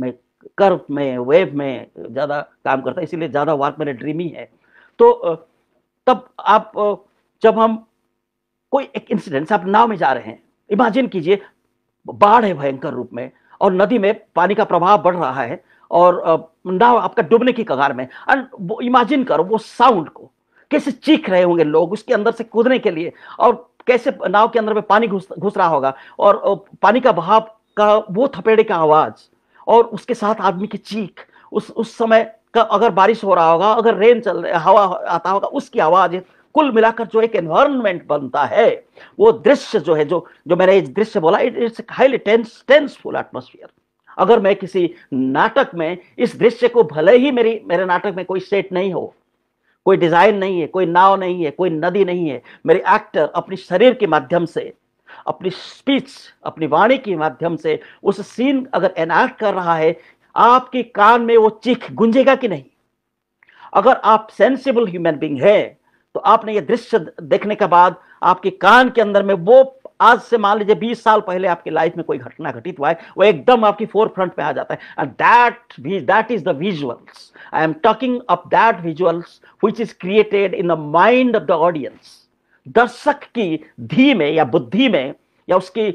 मैं कर्व में वेव में ज़्यादा काम करता है इसीलिए ज़्यादा वर्क मेरे ड्रीमी है तो तब आप जब हम कोई एक इंसिडेंट आप नाव में जा रहे हैं इमेजिन कीजिए बाढ़ है भयंकर रूप में और नदी में पानी का प्रभाव बढ़ रहा है और नाव आपका डूबने की कगार में वो इमेजिन करो वो साउंड को कैसे चीख रहे होंगे लोग उसके अंदर से कूदने के लिए और कैसे नाव के अंदर में पानी घुस घुस रहा होगा और पानी का बहाव का वो थपेड़े का आवाज़ और उसके साथ आदमी की चीख उस उस समय का अगर बारिश हो रहा होगा अगर रेन चल रहा हवा आता होगा उसकी आवाज़ कुल मिलाकर जो एक एनवायरमेंट बनता है वो दृश्य जो है जो जो मैंने दृश्य बोला it it's highly tense tenseful atmosphere अगर मैं किसी नाटक में इस दृश्य को भले ही मेरी मेरे नाटक में कोई सेट नहीं हो कोई डिजाइन नहीं है कोई नाव नहीं है कोई नदी नहीं है मेरे एक्टर अपने शरीर के माध्यम से अपनी स्पीच अपनी वाणी के माध्यम से उस सीन अगर एनाक्ट कर रहा है आपके कान में वो चीख गुंजेगा कि नहीं अगर आप सेंसिबल ह्यूमन बींग हैं तो आपने ये दृश्य देखने के बाद आपके कान के अंदर में वो आज से मान लीजिए बीस साल पहले आपकी लाइफ में कोई घटना घटित हुआ है वो एकदम आपकी फोर फ्रंट में आ जाता है and that that is the visuals I am talking up that visuals which is created in the mind of the audience दर्शक की धी में या बुद्धि में या उसकी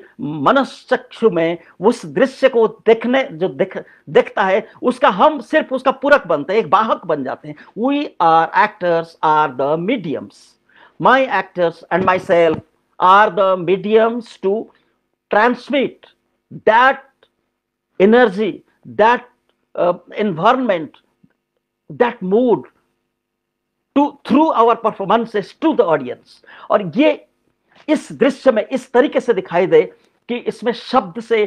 मनस्क्षु में उस दृश्य को देखने जो देख देखता है उसका हम सिर्फ उसका पूरक बनते हैं एक वाहक बन जाते हैं we are actors are the mediums my actors and myself are the mediums to transmit that energy that environment that mood to through our performances to the audience और ये इस दृश्य में इस तरीके से दिखाई दे कि इसमें शब्द से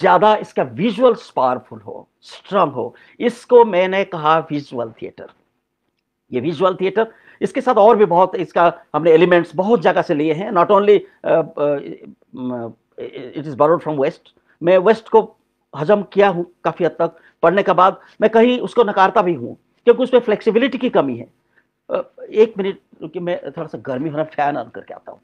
ज्यादा इसका विजुअल पावरफुल हो स्ट्रांग हो इसको मैंने कहा विजुअल थिएटर ये विजुअल थिएटर इसके साथ और भी बहुत इसका हमने एलिमेंट्स बहुत जगह से लिए हैं not only it is borrowed from west मैं वेस्ट को हजम किया हूँ काफ़ी हद तक पढ़ने के बाद मैं कहीं उसको नकारता भी हूँ क्योंकि उसमें फ्लेक्सिबिलिटी की कमी है uh, एक मिनट क्योंकि मैं थोड़ा सा गर्मी होना फैन ऑन करके आता हूँ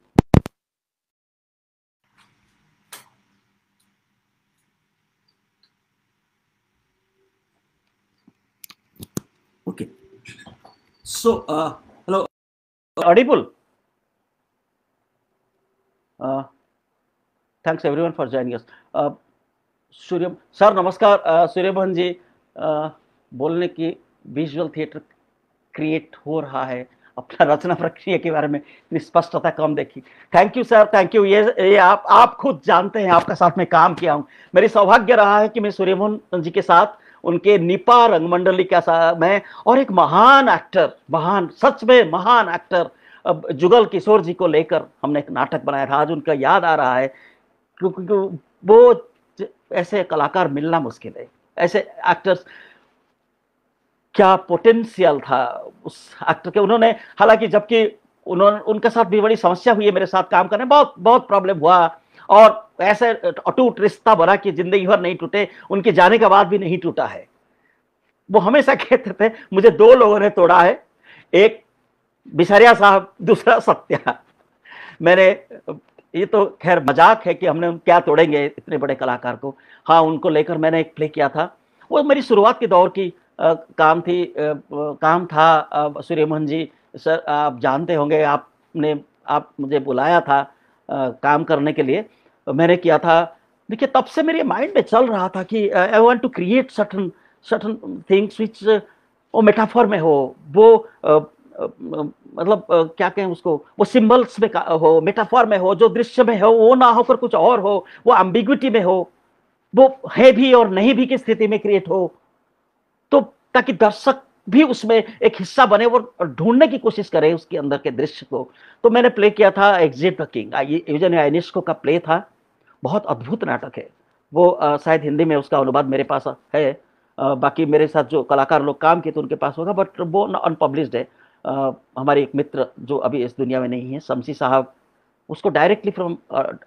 Okay. So, uh, hello. Uh, Audible. Uh, thanks everyone for Uh, Surya sir नमस्कार सूर्यभन जी बोलने की विजुअल थिएटर क्रिएट हो रहा है अपना रचना प्रक्रिया के बारे में इतनी स्पष्टता कम देखी thank you sir thank you ये ये आप आप खुद जानते हैं आपका साथ में काम किया हूँ मेरी सौभाग्य रहा है कि मैं सूर्यमोहन जी के साथ उनके निपा रंगमंडली का में और एक महान एक्टर महान सच में महान एक्टर अब जुगल किशोर जी को लेकर हमने एक नाटक बनाया था आज उनका याद आ रहा है क्योंकि वो ऐसे कलाकार मिलना मुश्किल है ऐसे एक्टर्स क्या पोटेंशियल था उस एक्टर के उन्होंने हालांकि जबकि उन्होंने उनके साथ भी बड़ी समस्या हुई है मेरे साथ काम करने बहुत बहुत प्रॉब्लम हुआ और तो ऐसा अटूट रिश्ता बना कि जिंदगी भर नहीं टूटे उनके जाने के बाद भी नहीं टूटा है वो हमेशा कहते थे मुझे दो लोगों ने तोड़ा है एक बिसरिया साहब दूसरा सत्या मैंने ये तो खैर मजाक है कि हमने क्या तोड़ेंगे इतने बड़े कलाकार को हाँ उनको लेकर मैंने एक प्ले किया था वो मेरी शुरुआत के दौर की आ, काम थी आ, काम था सूर्य मोहन जी सर आप जानते होंगे आपने आप मुझे बुलाया था आ, काम करने के लिए मैंने किया था देखिए तब से मेरे माइंड में चल रहा था कि I want to create subtle subtle things which वो मेटाफॉर में हो वो uh, uh, मतलब uh, क्या कहें उसको वो सिंबल्स में हो मेटाफॉर में हो जो दृश्य में हो वो ना होकर कुछ और हो वो एम्बिग्विटी में हो वो है भी और नहीं भी की स्थिति में क्रिएट हो तो ताकि दर्शक भी उसमें एक हिस्सा बने और ढूंढने की कोशिश करे उसके अंदर के दृश्य को तो मैंने प्ले किया था exit the king Eugene Ionesco का प्ले था बहुत अद्भुत नाटक है वो शायद हिंदी में उसका अनुवाद मेरे पास है बाकी मेरे साथ जो कलाकार लोग काम किए तो उनके पास होगा बट वो अनपब्लिश्ड है हमारे एक मित्र जो अभी इस दुनिया में नहीं है शमसी साहब उसको directly from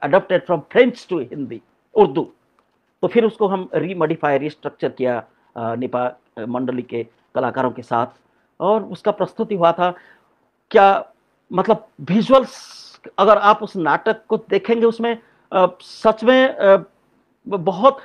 adopted from French to Hindi Urdu तो फिर उसको हम रीमॉडिफाई रिस्ट्रक्चर किया निपा मंडली के कलाकारों के साथ और उसका प्रस्तुति हुआ था क्या मतलब विजुअल्स अगर आप उस नाटक को देखेंगे उसमें सच में बहुत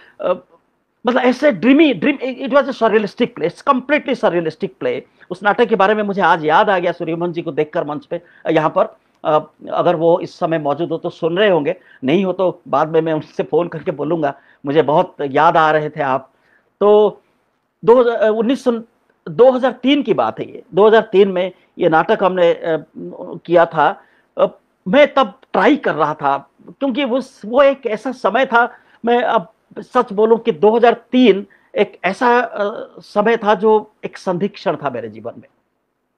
मतलब ऐसे dreamy dream it was a surrealistic play completely surrealistic play उस नाटक के बारे में मुझे आज याद आ गया सूर्यमन जी को देखकर मंच पे यहाँ पर अगर वो इस समय मौजूद हो तो सुन रहे होंगे नहीं हो तो बाद में मैं उनसे फ़ोन करके बोलूँगा मुझे बहुत याद आ रहे थे आप तो दो उन्नीस दो हज़ार तीन की बात है ये 2003 में ये नाटक हमने किया था मैं तब ट्राई कर रहा था क्योंकि वो वो एक ऐसा समय था मैं अब सच बोलूं कि 2003 एक ऐसा समय था जो एक संधि क्षण था मेरे जीवन में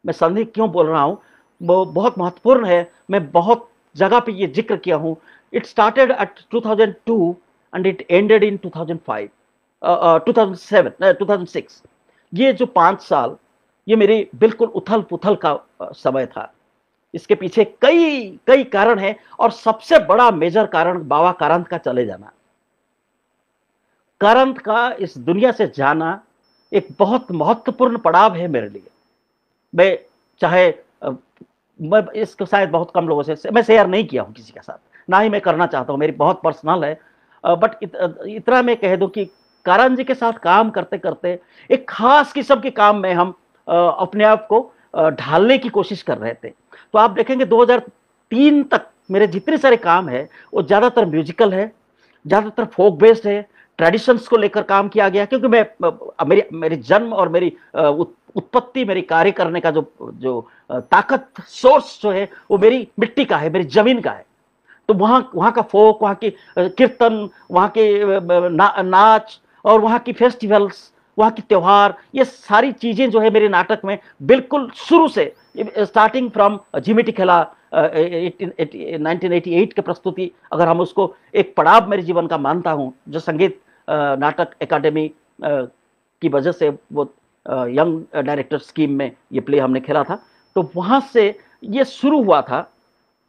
मैं संधि क्यों बोल रहा हूँ वो बहुत महत्वपूर्ण है मैं बहुत जगह पे ये जिक्र किया हूँ it started at 2002 and it ended in 2005 2007 uh, 2006 ये जो पाँच साल ये मेरी बिल्कुल उथल पुथल का समय था इसके पीछे कई कई कारण हैं और सबसे बड़ा मेजर कारण बाबा करंत का चले जाना करंत का इस दुनिया से जाना एक बहुत महत्वपूर्ण पड़ाव है मेरे लिए मैं चाहे मैं इसको शायद बहुत कम लोगों से मैं शेयर नहीं किया हूँ किसी के साथ ना ही मैं करना चाहता हूँ मेरी बहुत पर्सनल है बट इत, इतना मैं कह दूं कि कारण जी के साथ काम करते करते एक खास किस्म के काम में हम अपने आप को ढालने की कोशिश कर रहे थे तो आप देखेंगे 2003 तक मेरे जितने सारे काम है वो ज़्यादातर म्यूजिकल है ज़्यादातर फोक बेस्ड है ट्रेडिशंस को लेकर काम किया गया क्योंकि मैं मेरी मेरी जन्म और मेरी उत्पत्ति मेरी कार्य करने का जो जो ताकत सोर्स जो है वो मेरी मिट्टी का है मेरी जमीन का है तो वहाँ वहाँ का फोक वहाँ की कीर्तन वहाँ के ना, नाच और वहाँ की फेस्टिवल्स वहाँ की त्यौहार ये सारी चीज़ें जो है मेरे नाटक में बिल्कुल शुरू से स्टार्टिंग फ्रॉम झिमिटी खेला नाइनटीन एट की प्रस्तुति अगर हम उसको एक पड़ाव मेरे जीवन का मानता हूँ जो संगीत नाटक एकेडमी की वजह से वो यंग डायरेक्टर स्कीम में ये प्ले हमने खेला था तो वहाँ से ये शुरू हुआ था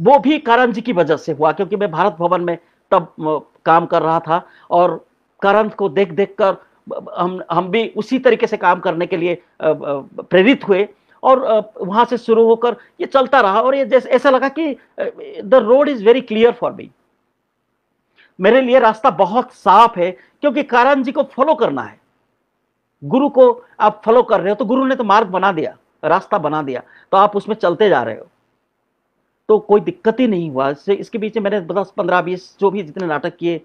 वो भी कारण जी की वजह से हुआ क्योंकि मैं भारत भवन में तब काम कर रहा था और कारण को देख देख कर हम हम भी उसी तरीके से काम करने के लिए प्रेरित हुए और वहाँ से शुरू होकर ये चलता रहा और ये जैसे ऐसा लगा कि the road is very clear for me मेरे लिए रास्ता बहुत साफ है क्योंकि कारण जी को फॉलो करना है गुरु को आप फॉलो कर रहे हो तो गुरु ने तो मार्ग बना दिया रास्ता बना दिया तो आप उसमें चलते जा रहे हो तो कोई दिक्कत ही नहीं हुआ इससे इसके बीच में मैंने दस पंद्रह बीस जो भी जितने नाटक किए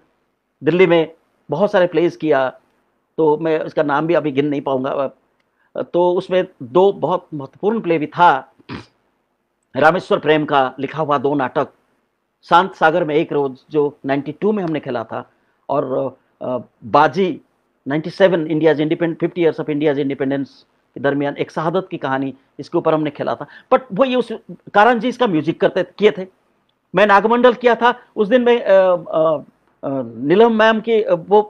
दिल्ली में बहुत सारे प्लेस किया तो मैं उसका नाम भी अभी गिन नहीं पाऊंगा तो उसमें दो बहुत महत्वपूर्ण प्ले भी था रामेश्वर प्रेम का लिखा हुआ दो नाटक शांत सागर में एक रोज जो 92 में हमने खेला था और बाजी 97 seven independent fifty years of India independence के दरमियान एक शहादत की कहानी इसके ऊपर हमने खेला था बट वो ये उस कारण जी इसका म्यूजिक करते किए थे मैं नागमंडल किया था उस दिन मैं नीलम मैम की वो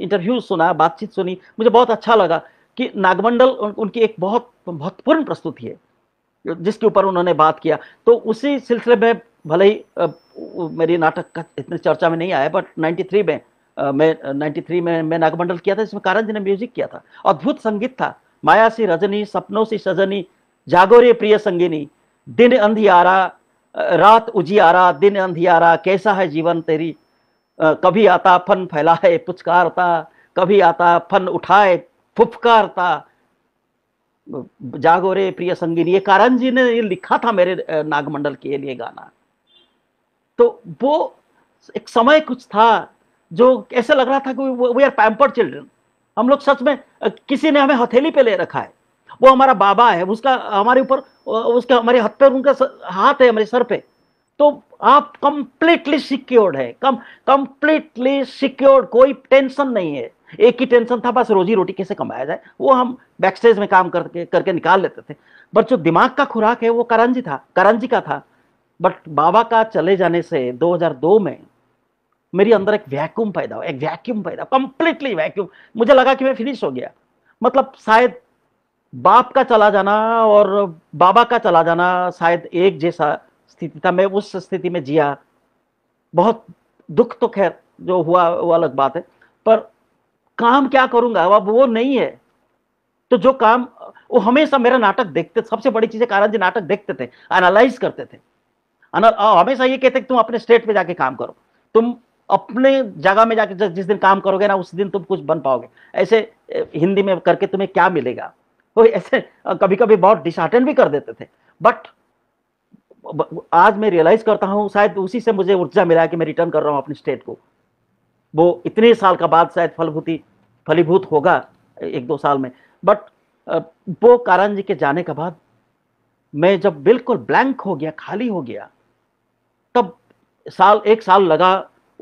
इंटरव्यू सुना बातचीत सुनी मुझे बहुत अच्छा लगा कि नागमंडल उन, उनकी एक बहुत महत्वपूर्ण प्रस्तुति है जिसके ऊपर उन्होंने बात किया तो उसी सिलसिले में भले ही मेरी नाटक का इतने चर्चा में नहीं आया बट 93 में मैं 93 में मैं नागमंडल किया था जिसमें कारण जी ने म्यूजिक किया था अद्भुत संगीत था माया सी रजनी सपनों सी सजनी जागोरे प्रिय संगिनी दिन अंधियारा रात उजियारा दिन अंधियारा कैसा है जीवन तेरी कभी आता फन फैलाए पुचकारता कभी आता फन उठाए फुफकारता जागो रे प्रिय संगीन ये कारण जी ने ये लिखा था मेरे नागमंडल के लिए गाना तो वो एक समय कुछ था जो ऐसे लग रहा था कि वी आर पैम्पर्ड चिल्ड्रन हम लोग सच में किसी ने हमें हथेली पे ले रखा है वो हमारा बाबा है उसका हमारे ऊपर उसका हमारे हथ पे उनका हाथ है हमारे सर पे तो आप कंप्लीटली सिक्योर्ड है कम कंप्लीटली सिक्योर्ड कोई टेंशन नहीं है एक ही टेंशन था बस रोजी रोटी कैसे कमाया जाए वो हम बैकस्टेज में काम करके करके निकाल लेते थे बट जो दिमाग का खुराक है वो करंजी था करंजी का था बट बाबा का चले जाने से 2002 में मेरे अंदर एक वैक्यूम पैदा हुआ एक वैक्यूम पैदा कंप्लीटली वैक्यूम मुझे लगा कि मैं फिनिश हो गया मतलब शायद बाप का चला जाना और बाबा का चला जाना शायद एक जैसा स्थिति था मैं उस स्थिति में जिया बहुत दुख तो खैर जो हुआ वो अलग बात है पर काम क्या करूंगा अब वो नहीं है तो जो काम वो हमेशा मेरा नाटक देखते सबसे बड़ी चीज है जी नाटक देखते थे एनालाइज करते थे हमेशा ये कहते तुम अपने स्टेट में जाके काम करो तुम अपने जगह में जाके जिस दिन काम करोगे ना उस दिन तुम कुछ बन पाओगे ऐसे हिंदी में करके तुम्हें क्या मिलेगा वो ऐसे कभी कभी बहुत डिसहार्टन भी कर देते थे बट आज मैं रियलाइज करता हूँ शायद उसी से मुझे ऊर्जा मिला कि मैं रिटर्न कर रहा हूँ अपने स्टेट को वो इतने साल का बाद शायद फलभूति फलीभूत होगा एक दो साल में बट वो कारण जी के जाने के बाद मैं जब बिल्कुल ब्लैंक हो गया खाली हो गया तब साल एक साल लगा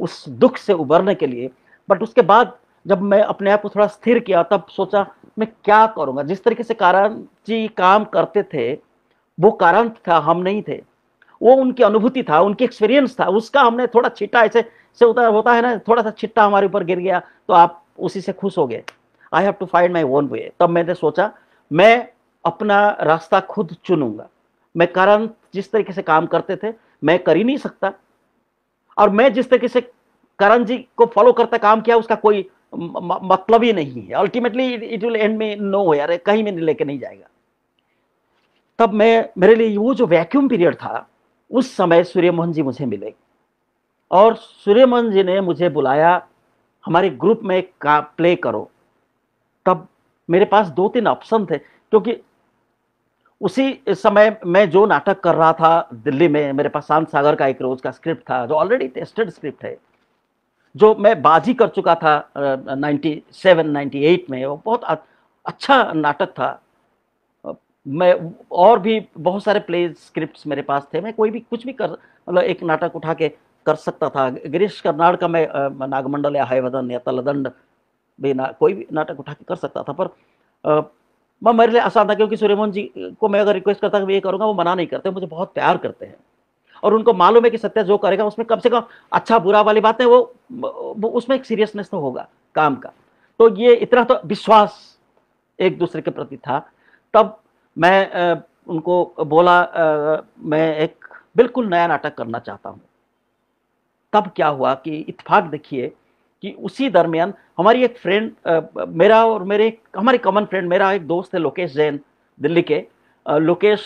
उस दुख से उबरने के लिए बट उसके बाद जब मैं अपने आप को थोड़ा स्थिर किया तब सोचा मैं क्या करूँगा जिस तरीके से कारण जी काम करते थे वो कारण था हम नहीं थे वो उनकी अनुभूति था उनकी एक्सपीरियंस था उसका हमने थोड़ा छिट्टा ऐसे से उतर होता है ना थोड़ा सा छिट्टा हमारे ऊपर गिर गया तो आप उसी से खुश हो गए I have to find my own way तब मैंने सोचा मैं अपना रास्ता खुद चुनूंगा मैं कारण जिस तरीके से काम करते थे मैं कर ही नहीं सकता और मैं जिस तरीके से करण जी को फॉलो करता काम किया उसका कोई मतलब ही नहीं है अल्टीमेटली इट विल एंड में नो यार कहीं में लेके नहीं जाएगा तब मैं मेरे लिए वो जो वैक्यूम पीरियड था उस समय सूर्यमोहन जी मुझे मिले और सूर्यमोहन जी ने मुझे बुलाया हमारे ग्रुप में का प्ले करो तब मेरे पास दो तीन ऑप्शन थे क्योंकि उसी समय मैं जो नाटक कर रहा था दिल्ली में मेरे पास शांत सागर का एक रोज का स्क्रिप्ट था जो ऑलरेडी टेस्टेड स्क्रिप्ट है जो मैं बाजी कर चुका था नाइन्टी सेवन नाइन्टी एट में वो बहुत अच्छा नाटक था मैं और भी बहुत सारे प्ले स्क्रिप्ट्स मेरे पास थे मैं कोई भी कुछ भी कर मतलब एक नाटक उठा के कर सकता था गिरीश कर्नाड का मैं नागमंडल या हायवदन या तलदंड भी ना कोई भी नाटक उठा के कर सकता था पर आ, मैं मेरे लिए आसान था क्योंकि सूर्यमोहन जी को मैं अगर रिक्वेस्ट करता कि ये करूँगा वो मना नहीं करते मुझे बहुत प्यार करते हैं और उनको मालूम है कि सत्या जो करेगा उसमें कम से कम अच्छा बुरा वाली बात है वो, वो उसमें एक सीरियसनेस तो होगा काम का तो ये इतना तो विश्वास एक दूसरे के प्रति था तब मैं उनको बोला मैं एक बिल्कुल नया नाटक करना चाहता हूँ तब क्या हुआ कि इतफाक देखिए कि उसी दरमियान हमारी एक फ्रेंड मेरा और मेरे हमारे कॉमन फ्रेंड मेरा एक दोस्त है लोकेश जैन दिल्ली के लोकेश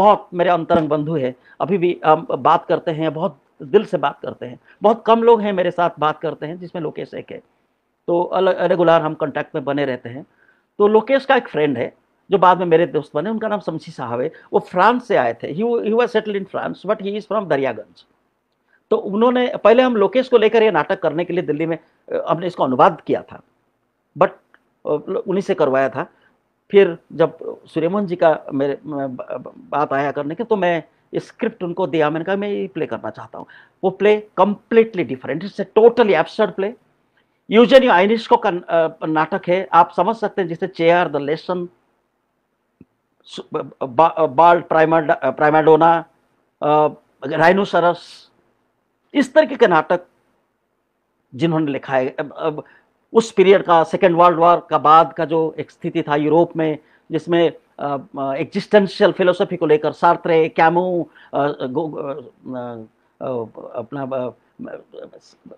बहुत मेरे अंतरंग बंधु है अभी भी हम बात करते हैं बहुत दिल से बात करते हैं बहुत कम लोग हैं मेरे साथ बात करते हैं जिसमें लोकेश एक है तो रेगुलर हम कॉन्टैक्ट में बने रहते हैं तो लोकेश का एक फ्रेंड है जो बाद में मेरे दोस्त बने उनका नाम शमशी साहब है वो फ्रांस से आए थे settle in France but he is from Daryaganj तो उन्होंने पहले हम लोकेश को लेकर ये नाटक करने के लिए दिल्ली में हमने इसको अनुवाद किया था बट उन्हीं से करवाया था फिर जब सूर्यमोहन जी का मेरे बात आया करने के तो मैं स्क्रिप्ट उनको दिया मैंने कहा मैं ये प्ले करना चाहता हूँ वो play completely different it's a totally absurd play Eugene Ionesco का नाटक है आप समझ सकते हैं जिसे चेयर द लेसन बाल प्राइमाड प्राइमाडोना राइनोसरस इस तरह के नाटक जिन्होंने लिखा है अब, अब उस पीरियड का सेकेंड वर्ल्ड वॉर का बाद का जो एक स्थिति था यूरोप में जिसमें एग्जिस्टेंशियल फिलोसफी को लेकर सार्त्रे कैमू अपना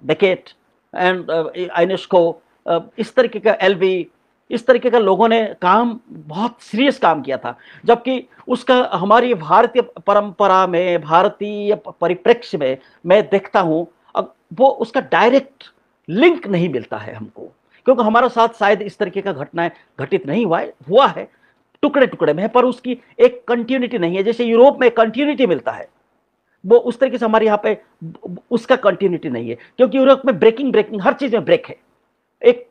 बेकेट एंड आइनेस्को इस तरीके का एलवी इस तरीके का लोगों ने काम बहुत सीरियस काम किया था जबकि उसका हमारी भारतीय परंपरा में भारतीय परिप्रेक्ष्य में मैं देखता हूँ अब वो उसका डायरेक्ट लिंक नहीं मिलता है हमको क्योंकि हमारे साथ शायद इस तरीके का घटनाएं घटित नहीं हुआ है हुआ है टुकड़े टुकड़े में है पर उसकी एक कंटिन्यूटी नहीं है जैसे यूरोप में कंटिन्यूटी मिलता है वो उस तरीके से हमारे यहाँ पे उसका कंटिन्यूटी नहीं है क्योंकि यूरोप में ब्रेकिंग ब्रेकिंग हर चीज़ में ब्रेक है एक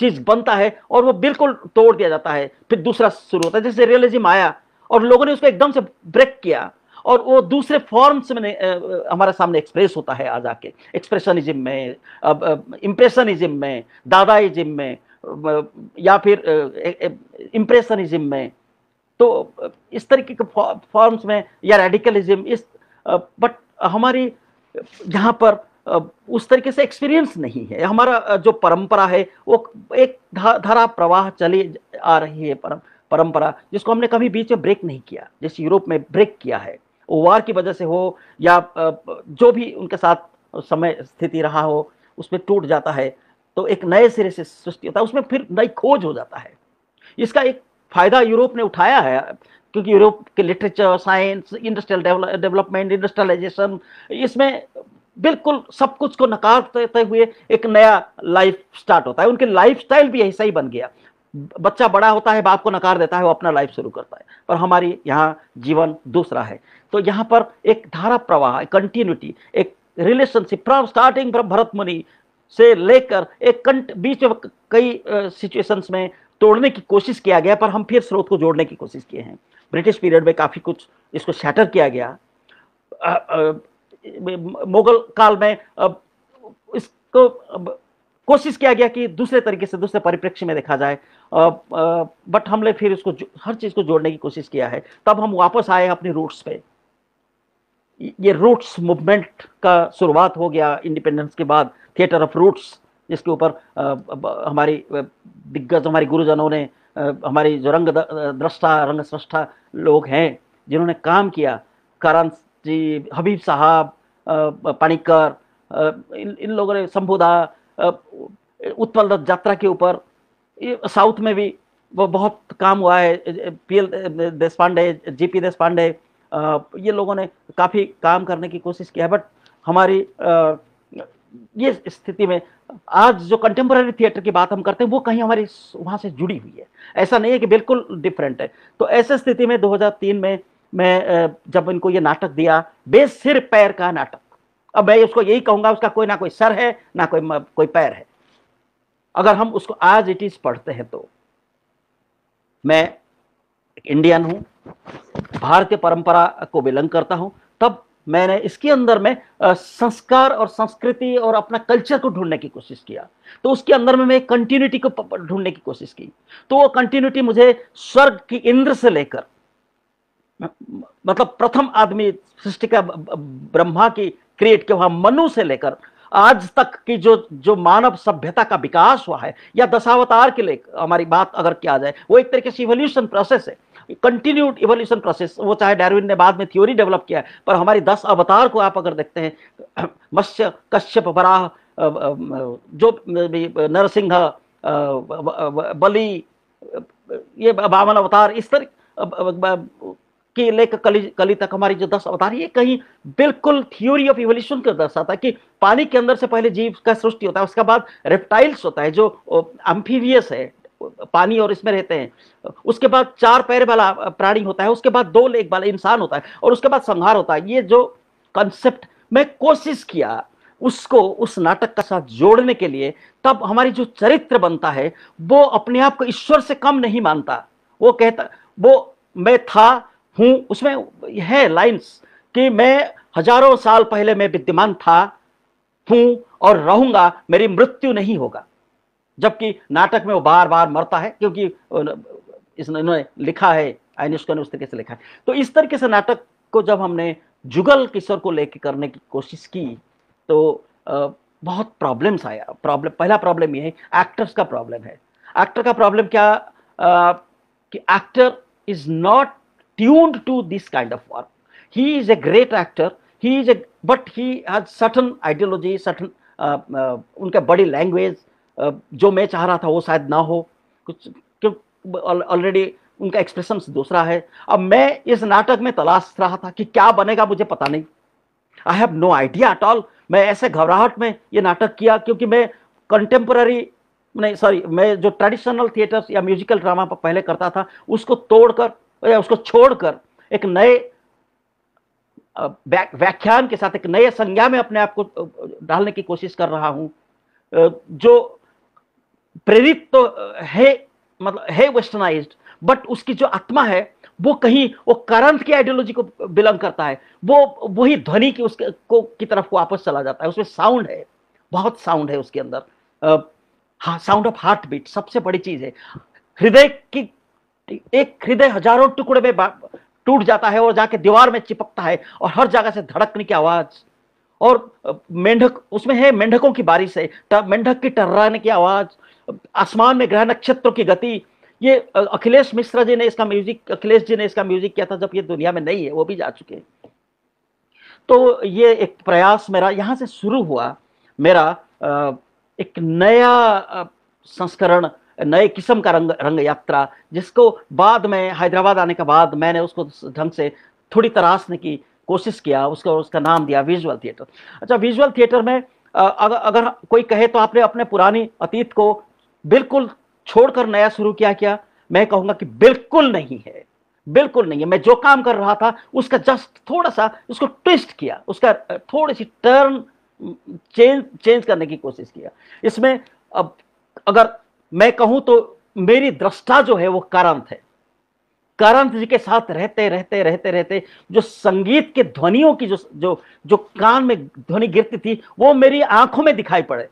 चीज बनता है और वो बिल्कुल तोड़ दिया जाता है फिर दूसरा शुरू होता है जैसे रियलिज्म आया और लोगों ने उसको एकदम से ब्रेक किया और वो दूसरे फॉर्म्स में हमारे सामने एक्सप्रेस होता है आज आके एक्सप्रेशनिज्म में इम्प्रेशनिज्म में दादाइजिम में या फिर इम्प्रेशनिज्म में तो इस तरीके के फॉर्म्स में या रेडिकलिज्म इस बट हमारी यहाँ पर उस तरीके से एक्सपीरियंस नहीं है हमारा जो परंपरा है वो एक धारा प्रवाह चली आ रही है परम परंपरा जिसको हमने कभी बीच में ब्रेक नहीं किया जैसे यूरोप में ब्रेक किया है वो वार की वजह से हो या जो भी उनके साथ समय स्थिति रहा हो उसमें टूट जाता है तो एक नए सिरे से सृष्टि होता है उसमें फिर नई खोज हो जाता है इसका एक फायदा यूरोप ने उठाया है क्योंकि यूरोप के literature science industrial development industrialization इसमें बिल्कुल सब कुछ को नकार देते हुए एक नया लाइफ स्टार्ट होता है उनके लाइफ स्टाइल भी ऐसा ही बन गया बच्चा बड़ा होता है बाप को नकार देता है वो अपना लाइफ शुरू करता है पर हमारी यहाँ जीवन दूसरा है तो यहाँ पर एक धारा प्रवाह कंटिन्यूटी एक relationship from starting from Bharat Muni से लेकर एक कंट बीच में कई सिचुएशंस में तोड़ने की कोशिश किया गया पर हम फिर स्रोत को जोड़ने की कोशिश किए हैं ब्रिटिश पीरियड में काफ़ी कुछ इसको शैटर किया गया मुगल काल में इसको कोशिश किया गया कि दूसरे तरीके से दूसरे परिप्रेक्ष्य में देखा जाए बट हमने फिर इसको हर चीज़ को जोड़ने की कोशिश किया है तब हम वापस आए अपने रूट्स पे ये रूट्स मूवमेंट का शुरुआत हो गया इंडिपेंडेंस के बाद थिएटर ऑफ रूट्स जिसके ऊपर हमारी दिग्गज हमारे गुरुजनों ने हमारी जो रंग द्रष्टा रंग स्रष्टा लोग हैं जिन्होंने काम किया करण जी हबीब साहब पानिकर इन, लोगों ने संबोधा उत्पल रथ यात्रा के ऊपर साउथ में भी वो बहुत काम हुआ है P L Deshpande ji P Deshpande ये लोगों ने काफ़ी काम करने की कोशिश किया है बट हमारी ये स्थिति में आज जो कंटेम्प्रेरी थिएटर की बात हम करते हैं वो कहीं हमारी वहाँ से जुड़ी हुई है ऐसा नहीं है कि बिल्कुल डिफरेंट है तो ऐसे स्थिति में 2003 में मैं जब इनको ये नाटक दिया बेसिर पैर का नाटक अब मैं उसको यही कहूंगा उसका कोई ना कोई सर है ना कोई कोई पैर है अगर हम उसको आज इट इज पढ़ते हैं तो मैं इंडियन हूं भारतीय परंपरा को बिलोंग करता हूं तब मैंने इसके अंदर में संस्कार और संस्कृति और अपना कल्चर को ढूंढने की कोशिश किया तो उसके अंदर में मैं कंटिन्यूटी को ढूंढने की कोशिश की तो वो कंटिन्यूटी मुझे स्वर्ग की इंद्र से लेकर मतलब प्रथम आदमी सृष्टि का ब्रह्मा की क्रिएट के वहां मनु से लेकर आज तक की जो जो मानव सभ्यता का विकास हुआ है या दशावतार के लिए हमारी बात अगर किया जाए वो एक तरीके से इवोल्यूशन प्रोसेस है कंटिन्यूड इवोल्यूशन प्रोसेस वो चाहे डार्विन ने बाद में थ्योरी डेवलप किया है पर हमारी दस अवतार को आप अगर देखते हैं (clears throat) मत्स्य कश्यप वराह जो नरसिंह बलि ये बावन अवतार इस तरह कि लेकर कली कली तक हमारी जो दस अवतार ये कहीं बिल्कुल थ्योरी ऑफ इवोल्यूशन को दर्शाता है कि पानी के अंदर से पहले जीव का सृष्टि होता है उसके बाद रेप्टाइल्स होता है जो एम्फीवियस है पानी और इसमें रहते हैं उसके बाद चार पैर वाला प्राणी होता है उसके बाद दो लेग वाला इंसान होता है और उसके बाद संहार होता है ये जो कंसेप्ट मैं कोशिश किया उसको उस नाटक के साथ जोड़ने के लिए तब हमारी जो चरित्र बनता है वो अपने आप को ईश्वर से कम नहीं मानता वो कहता वो मैं था हूँ उसमें है लाइंस कि मैं हजारों साल पहले मैं विद्यमान था हूँ और रहूंगा मेरी मृत्यु नहीं होगा जबकि नाटक में वो बार बार मरता है क्योंकि इन्होंने लिखा है आइनिस्को ने उस तरीके से लिखा है तो इस तरीके से नाटक को जब हमने जुगल किशोर को लेकर करने की कोशिश की तो बहुत प्रॉब्लम्स आया प्रॉब्लम पहला प्रॉब्लम ये है एक्टर्स का प्रॉब्लम है एक्टर का प्रॉब्लम क्या आ, कि actor is not tuned to this kind of work. He is a great actor. He is a but he has certain ideology, certain uh, uh, उनका body लैंग्वेज uh, जो मैं चाह रहा था वो शायद ना हो कुछ ऑलरेडी उनका एक्सप्रेशन दूसरा है अब मैं इस नाटक में तलाश रहा था कि क्या बनेगा मुझे पता नहीं I have no idea at all मैं ऐसे घबराहट में ये नाटक किया क्योंकि मैं कंटेम्प्रेरी नहीं सॉरी मैं जो ट्रेडिशनल थिएटर्स या म्यूजिकल ड्रामा पहले करता था उसको तोड़कर या उसको छोड़कर एक नए व्याख्यान के साथ एक नए संज्ञा में अपने आप को डालने की कोशिश कर रहा हूं जो प्रेरित तो है मतलब है वेस्टर्नाइज बट उसकी जो आत्मा है वो कहीं वो करंट की आइडियोलॉजी को बिलोंग करता है वो वही ध्वनि की उसके को की तरफ वापस चला जाता है उसमें साउंड है बहुत साउंड है उसके अंदर हाँ साउंड ऑफ हार्ट बीट सबसे बड़ी चीज़ है हृदय की एक हृदय हजारों टुकड़े में टूट जाता है और जाके दीवार में चिपकता है और हर जगह से धड़कने की आवाज और मेंढक उसमें है मेंढकों की बारिश है मेंढक की टर्राने की आवाज आसमान में ग्रह नक्षत्रों की गति ये अखिलेश मिश्रा जी ने इसका म्यूजिक अखिलेश जी ने इसका म्यूजिक किया था जब ये दुनिया में नहीं है वो भी जा चुके हैं तो ये एक प्रयास मेरा यहाँ से शुरू हुआ मेरा एक नया संस्करण नए किस्म का रंग रंग यात्रा जिसको बाद में हैदराबाद आने के बाद मैंने उसको ढंग से थोड़ी तराशने की कोशिश किया उसका उसका नाम दिया विजुअल थिएटर अच्छा विजुअल थिएटर में अगर अगर कोई कहे तो आपने अपने पुरानी अतीत को बिल्कुल छोड़कर नया शुरू किया क्या मैं कहूँगा कि बिल्कुल नहीं है बिल्कुल नहीं है मैं जो काम कर रहा था उसका जस्ट थोड़ा सा उसको ट्विस्ट किया उसका थोड़ी सी टर्न चेंज चेंज करने की कोशिश किया इसमें अब अगर मैं कहूं तो मेरी दृष्टा जो है वो कारांत है करंत जी के साथ रहते रहते रहते रहते जो संगीत के ध्वनियों की जो जो जो कान में ध्वनि गिरती थी वो मेरी आंखों में दिखाई पड़े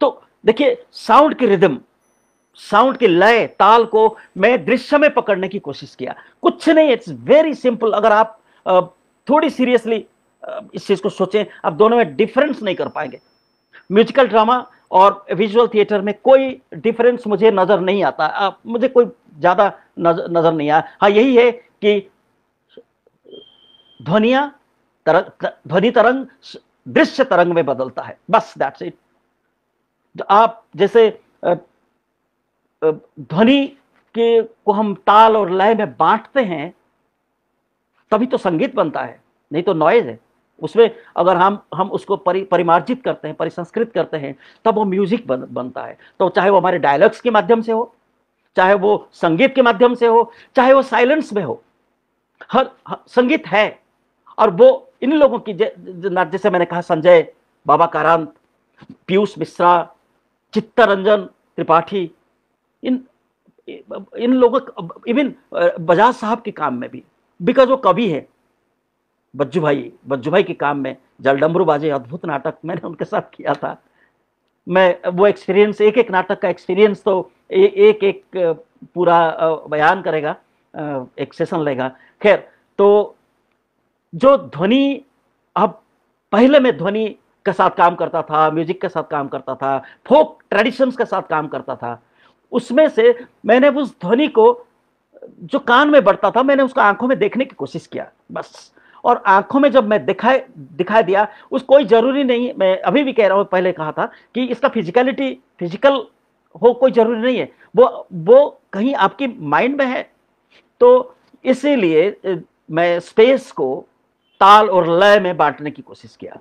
तो देखिए साउंड की रिदम साउंड के लय ताल को मैं दृश्य में पकड़ने की कोशिश किया कुछ नहीं इट्स वेरी सिंपल अगर आप थोड़ी सीरियसली इस चीज को सोचें आप दोनों में डिफरेंस नहीं कर पाएंगे म्यूजिकल ड्रामा और विजुअल थिएटर में कोई डिफरेंस मुझे नज़र नहीं आता आ, मुझे कोई ज़्यादा नज़र नज़र नहीं आया हाँ यही है कि ध्वनिया तरंग ध्वनि तरंग दृश्य तरंग में बदलता है बस दैट्स इट तो आप जैसे ध्वनि के को हम ताल और लय में बांटते हैं तभी तो संगीत बनता है नहीं तो नॉइज है उसमें अगर हम हम उसको परि परिमार्जित करते हैं परिसंस्कृत करते हैं तब वो म्यूजिक बन, बनता है तो चाहे वो हमारे डायलॉग्स के माध्यम से हो चाहे वो संगीत के माध्यम से हो चाहे वो साइलेंस में हो हर, हर संगीत है और वो इन लोगों की जैसे मैंने कहा संजय बाबा कारांत पीयूष मिश्रा चित्तरंजन त्रिपाठी इन इन लोगों इवन बजाज साहब के काम में भी बिकॉज वो कवि है बज्जू भाई बज्जू भाई के काम में जलडमरू बाजे अद्भुत नाटक मैंने उनके साथ किया था मैं वो एक्सपीरियंस एक एक नाटक का एक्सपीरियंस तो ए, एक एक पूरा बयान करेगा एक सेशन लेगा खैर तो जो ध्वनि अब पहले मैं ध्वनि के साथ काम करता था म्यूजिक के साथ काम करता था फोक ट्रेडिशंस के साथ काम करता था उसमें से मैंने उस ध्वनि को जो कान में बढ़ता था मैंने उसको आंखों में देखने की कोशिश किया बस और आंखों में जब मैं दिखाई दिखाई दिया उस कोई जरूरी नहीं मैं अभी भी कह रहा हूँ पहले कहा था कि इसका फिजिकलिटी फिजिकल हो कोई जरूरी नहीं है वो वो कहीं आपकी माइंड में है तो इसीलिए मैं स्पेस को ताल और लय में बांटने की कोशिश किया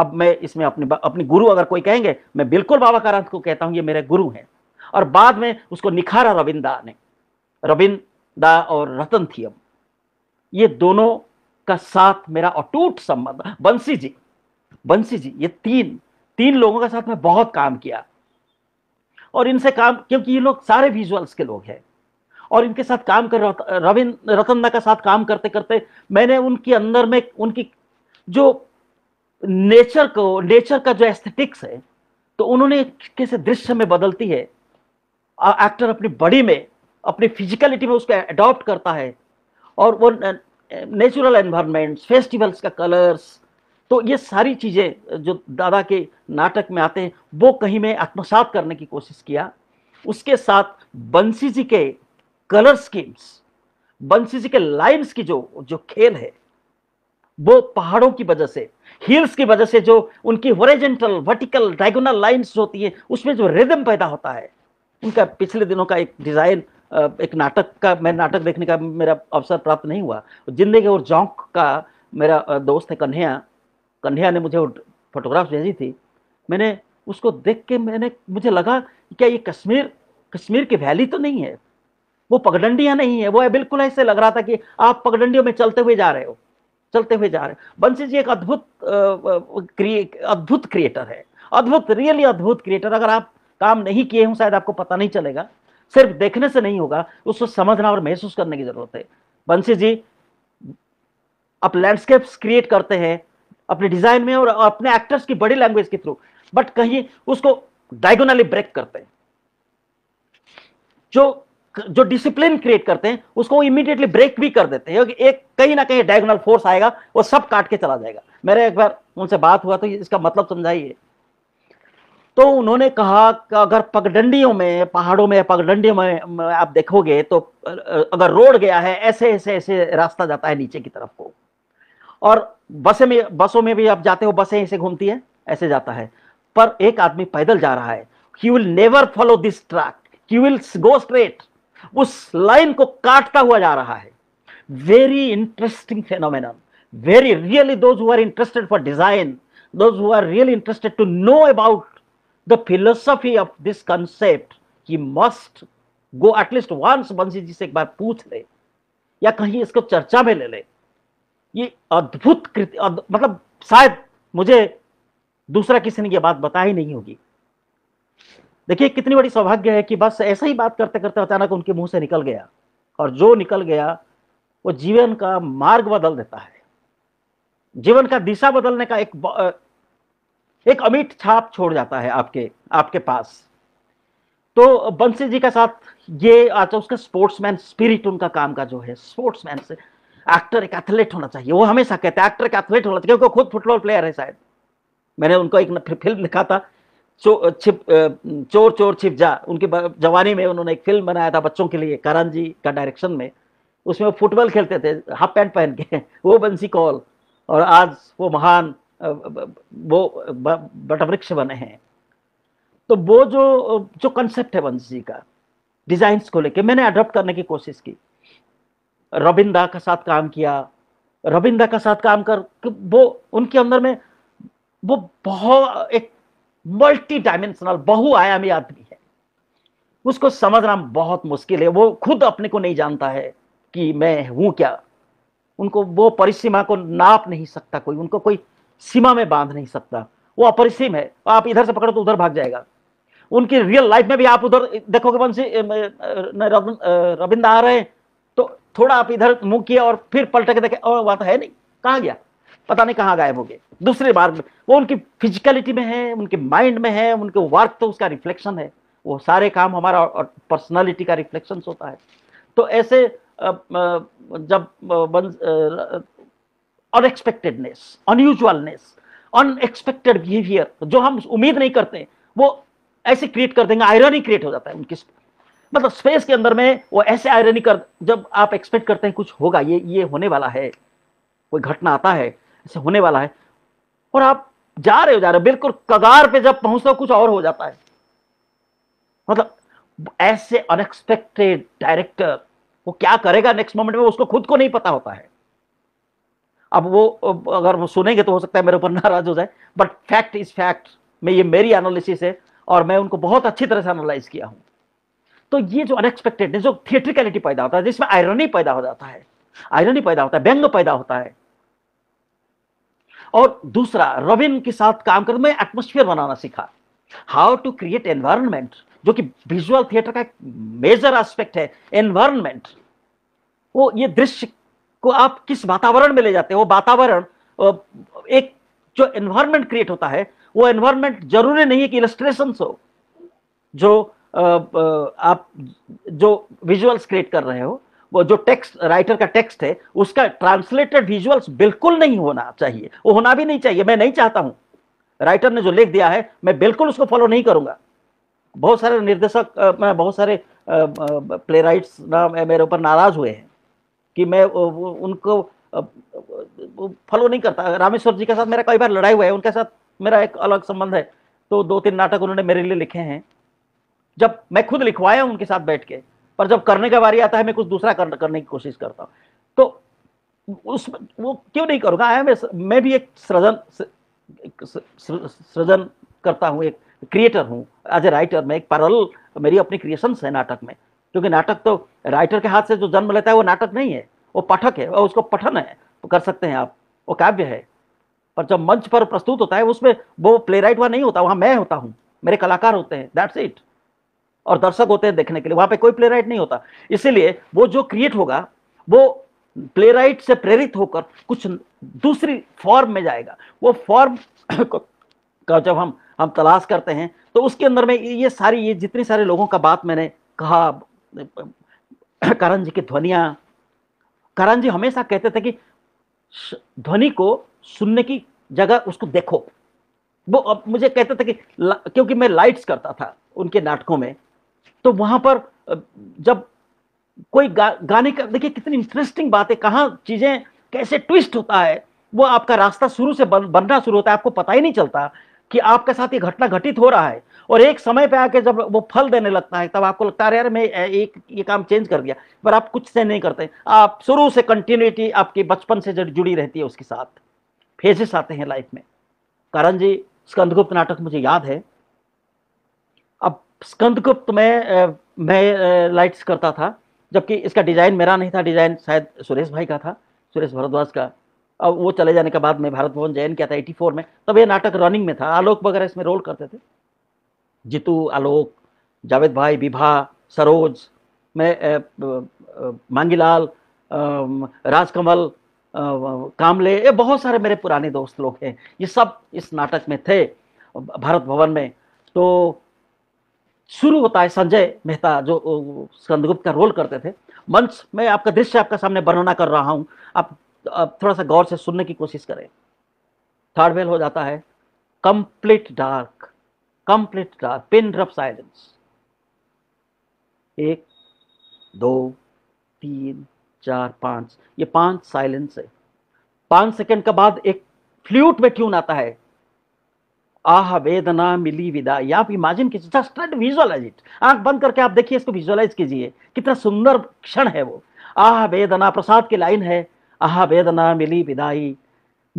अब मैं इसमें अपने अपने गुरु अगर कोई कहेंगे मैं बिल्कुल बाबा कारांत को कहता हूँ ये मेरे गुरु हैं और बाद में उसको निखारा रविंदा ने रविंदा और रतन थियम ये दोनों का साथ मेरा अटूट संबंध बंसी जी बंसी जी ये तीन तीन लोगों के साथ मैं बहुत काम किया और इनसे काम क्योंकि ये लोग सारे विजुअल्स के लोग हैं और इनके साथ काम कर रविंद्र रतन्ना का साथ काम करते करते मैंने उनके अंदर में उनकी जो नेचर को नेचर का जो एस्थेटिक्स है तो उन्होंने कैसे दृश्य में बदलती है एक्टर अपनी बॉडी में अपनी फिजिकलिटी में उसको अडॉप्ट करता है और वो नेचुरल एनवायरनमेंट्स फेस्टिवल्स का कलर्स तो ये सारी चीज़ें जो दादा के नाटक में आते हैं वो कहीं मैं आत्मसात करने की कोशिश किया उसके साथ बंसी जी के कलर स्कीम्स बंसी जी के लाइन्स की जो जो खेल है वो पहाड़ों की वजह से हिल्स की वजह से जो उनकी ओरिजेंटल वर्टिकल डायगोनल लाइंस होती है उसमें जो रिदम पैदा होता है उनका पिछले दिनों का एक डिज़ाइन एक नाटक का मैं नाटक देखने का मेरा अवसर प्राप्त नहीं हुआ जिंदगी और जौक का मेरा दोस्त है कन्हैया कन्हैया ने मुझे फोटोग्राफ भेजी थी मैंने उसको देख के मैंने मुझे लगा क्या ये कश्मीर कश्मीर की वैली तो नहीं है वो पगडंडियाँ नहीं है वो बिल्कुल ऐसे लग रहा था कि आप पगडंडियों में चलते हुए जा रहे हो चलते हुए जा रहे हो बंसी जी एक अद्भुत अद्भुत क्रिएटर है अद्भुत रियली अद्भुत क्रिएटर अगर आप काम नहीं किए हों शायद आपको पता नहीं चलेगा सिर्फ देखने से नहीं होगा उसको समझना और महसूस करने की जरूरत है बंसी जी आप लैंडस्केप्स क्रिएट करते हैं अपने डिजाइन में और अपने एक्टर्स की बड़ी लैंग्वेज के थ्रू बट कहीं उसको डायगोनली ब्रेक करते हैं जो जो डिसिप्लिन क्रिएट करते हैं उसको इमीडिएटली ब्रेक भी कर देते हैं एक कहीं ना कहीं डायगोनल फोर्स आएगा वो सब काट के चला जाएगा मेरे एक बार उनसे बात हुआ तो इसका मतलब समझाइए तो उन्होंने कहा कि अगर पगडंडियों में पहाड़ों में पगडंडियों में आप देखोगे तो अगर रोड गया है ऐसे ऐसे ऐसे रास्ता जाता है नीचे की तरफ को और बसे में बसों में भी आप जाते हो बसें ऐसे घूमती है ऐसे जाता है पर एक आदमी पैदल जा रहा है he will never follow this track he will go straight उस लाइन को काटता हुआ जा रहा है very interesting phenomenon very really those who are interested for design those who are really interested to the philosophy of this concept he must go at least once बंसी जी से एक बार पूछ ले या कहीं इसको चर्चा में ले ले ये अद्भुत कृति अद, मतलब शायद मुझे दूसरा किसी ने यह बात बताई नहीं होगी देखिए कितनी बड़ी सौभाग्य है कि बस ऐसा ही बात करते करते अचानक उनके मुंह से निकल गया और जो निकल गया वो जीवन का मार्ग बदल देता है जीवन का दिशा बदलने का एक एक अमिट छाप छोड़ जाता है आपके आपके पास तो बंसी जी के साथ ये आता तो उसका स्पोर्ट्समैन स्पिरिट उनका काम का जो है स्पोर्ट्समैन से एक्टर एक एथलेट होना चाहिए वो हमेशा कहते हैं एक्टर एक एथलेट होना चाहिए क्योंकि खुद फुटबॉल प्लेयर है शायद मैंने उनको एक फिल्म लिखा था चो, छिप चोर चोर छिप जा उनकी जवानी में उन्होंने एक फिल्म बनाया था बच्चों के लिए करण जी का डायरेक्शन में उसमें वो फुटबॉल खेलते थे हाफ पैंट पहन के (laughs) वो बंसी कॉल और आज वो महान वो वटवृक्ष बने हैं तो वो जो जो कंसेप्ट है वंश जी का डिजाइंस को लेके मैंने अडॉप्ट करने की कोशिश की रविंदा का साथ काम किया रविंदा का साथ काम कर वो उनके अंदर में वो बहुत एक मल्टी डायमेंशनल बहुआयामी आदमी है उसको समझना बहुत मुश्किल है वो खुद अपने को नहीं जानता है कि मैं हूं क्या उनको वो परिसीमा को नाप नहीं सकता कोई उनको कोई सीमा में बांध नहीं सकता वो अपरिसीम है आप इधर से पकड़ो तो उधर भाग जाएगा उनकी रियल लाइफ में भी आप उधर देखोगे वंशी रविंद्र आ रहे हैं तो थोड़ा आप इधर मुंह किया और फिर पलट के देखे और वहां तो है नहीं कहा गया पता नहीं कहाँ गायब हो गए दूसरी बार में वो उनकी फिजिकलिटी में है उनके माइंड में है उनके वर्क तो उसका रिफ्लेक्शन है वो सारे काम हमारा और पर्सनालिटी का रिफ्लेक्शन होता है तो ऐसे जब अनएक्सपेक्टेडनेस अनयूजलनेस अनएक्सपेक्टेड बिहेवियर जो हम उम्मीद नहीं करते वो ऐसे क्रिएट कर देंगे आयरनी क्रिएट हो जाता है उनकी मतलब स्पेस के अंदर में वो ऐसे आयरनी कर जब आप एक्सपेक्ट करते हैं कुछ होगा ये ये होने वाला है कोई घटना आता है ऐसे होने वाला है और आप जा रहे हो जा रहे हो बिल्कुल कगार पे जब पहुंचते हो कुछ और हो जाता है मतलब ऐसे अनएक्सपेक्टेड डायरेक्टर वो क्या करेगा नेक्स्ट मोमेंट में उसको खुद को नहीं पता होता है अब वो अगर वो सुनेंगे तो हो सकता है मेरे ऊपर नाराज हो जाए बट फैक्ट इज फैक्ट मैं ये मेरी एनालिसिस है और मैं उनको बहुत अच्छी तरह से एनालाइज किया हूं तो ये जो अनएक्सपेक्टेड जो थिएट्रिकलिटी पैदा होता है जिसमें आयरनी पैदा हो जाता है आयरनी पैदा होता है व्यंग पैदा होता है और दूसरा रविन के साथ काम कर मैं एटमोस्फियर बनाना सीखा हाउ टू क्रिएट एनवायरमेंट जो कि विजुअल थिएटर का एक मेजर एस्पेक्ट है एनवायरमेंट वो ये दृश्य को आप किस वातावरण में ले जाते हो वातावरण एक जो एनवायरमेंट क्रिएट होता है वो एनवायरमेंट जरूरी नहीं है कि इलस्ट्रेशन हो जो आप जो विजुअल्स क्रिएट कर रहे हो वो जो टेक्स्ट राइटर का टेक्स्ट है उसका ट्रांसलेटेड विजुअल्स बिल्कुल नहीं होना चाहिए वो होना भी नहीं चाहिए मैं नहीं चाहता हूँ राइटर ने जो लेख दिया है मैं बिल्कुल उसको फॉलो नहीं करूंगा बहुत सारे निर्देशक मैं बहुत सारे प्ले राइट्स ना मेरे ऊपर नाराज हुए हैं कि मैं उनको फॉलो नहीं करता रामेश्वर जी के साथ मेरा कई बार लड़ाई हुआ है उनके साथ मेरा एक अलग संबंध है तो दो तीन नाटक उन्होंने मेरे लिए लिखे हैं जब मैं खुद लिखवाया उनके साथ बैठ के पर जब करने का बारी आता है मैं कुछ दूसरा कर, करने की कोशिश करता हूँ तो उस वो क्यों नहीं करूँगा मैं मैं भी एक सृजन सृजन करता हूँ एक क्रिएटर हूँ एज ए राइटर मैं एक पैरल मेरी अपनी क्रिएशंस है नाटक में क्योंकि नाटक तो राइटर के हाथ से जो जन्म लेता है वो नाटक नहीं है वो पाठक है और उसको पठन है तो कर सकते हैं आप वो काव्य है पर जब मंच पर प्रस्तुत होता है उसमें वो प्ले राइट वहाँ नहीं होता वहाँ मैं होता हूँ मेरे कलाकार होते हैं दैट्स इट और दर्शक होते हैं देखने के लिए वहाँ पे कोई प्ले राइट नहीं होता इसीलिए वो जो क्रिएट होगा वो प्ले राइट से प्रेरित होकर कुछ दूसरी फॉर्म में जाएगा वो फॉर्म (coughs) का जब हम हम तलाश करते हैं तो उसके अंदर में ये सारी ये जितनी सारे लोगों का बात मैंने कहा करण जी की ध्वनिया करण जी हमेशा कहते थे कि ध्वनि को सुनने की जगह उसको देखो वो अब मुझे कहते थे कि क्योंकि मैं लाइट्स करता था उनके नाटकों में तो वहां पर जब कोई गा, गाने का देखिए कितनी इंटरेस्टिंग बात है कहाँ चीज़ें कैसे ट्विस्ट होता है वो आपका रास्ता शुरू से बन, बनना शुरू होता है आपको पता ही नहीं चलता कि आपके साथ ये घटना घटित हो रहा है और एक समय पे आके जब वो फल देने लगता है तब आपको लगता है यार मैं एक ये काम चेंज कर दिया पर आप कुछ से नहीं करते आप शुरू से कंटिन्यूटी आपके बचपन से जुड़ी रहती है उसके साथ फेजेस आते हैं लाइफ में करण जी स्कंदगुप्त नाटक मुझे याद है अब स्कंदगुप्त में मैं लाइट्स करता था जबकि इसका डिज़ाइन मेरा नहीं था डिज़ाइन शायद सुरेश भाई का था सुरेश भारद्वाज का अब वो चले जाने के बाद मैं भारत भवन जैन किया था 84 में तब ये नाटक रनिंग में था आलोक वगैरह इसमें रोल करते थे जितू आलोक जावेद भाई विभा सरोज मैं मांगीलाल राजकमल कामले ये बहुत सारे मेरे पुराने दोस्त लोग हैं ये सब इस नाटक में थे भारत भवन में तो शुरू होता है संजय मेहता जो स्कंदगुप्त का रोल करते थे मंच में आपका दृश्य आपका सामने वर्णना कर रहा हूँ आप, आप थोड़ा सा गौर से सुनने की कोशिश करें थर्ड वेल हो जाता है complete dark complete dark pin drop silence एक दो तीन चार पांच ये पांच साइलेंस है पांच सेकंड के बाद एक फ्लूट में ट्यून आता है आह वेदना मिली विदा या आप इमेजिन कीजिए जस्ट विजुअलाइज इट आंख बंद करके आप देखिए इसको विजुअलाइज कीजिए कितना सुंदर क्षण है वो आह वेदना प्रसाद की लाइन है आह वेदना मिली विदाई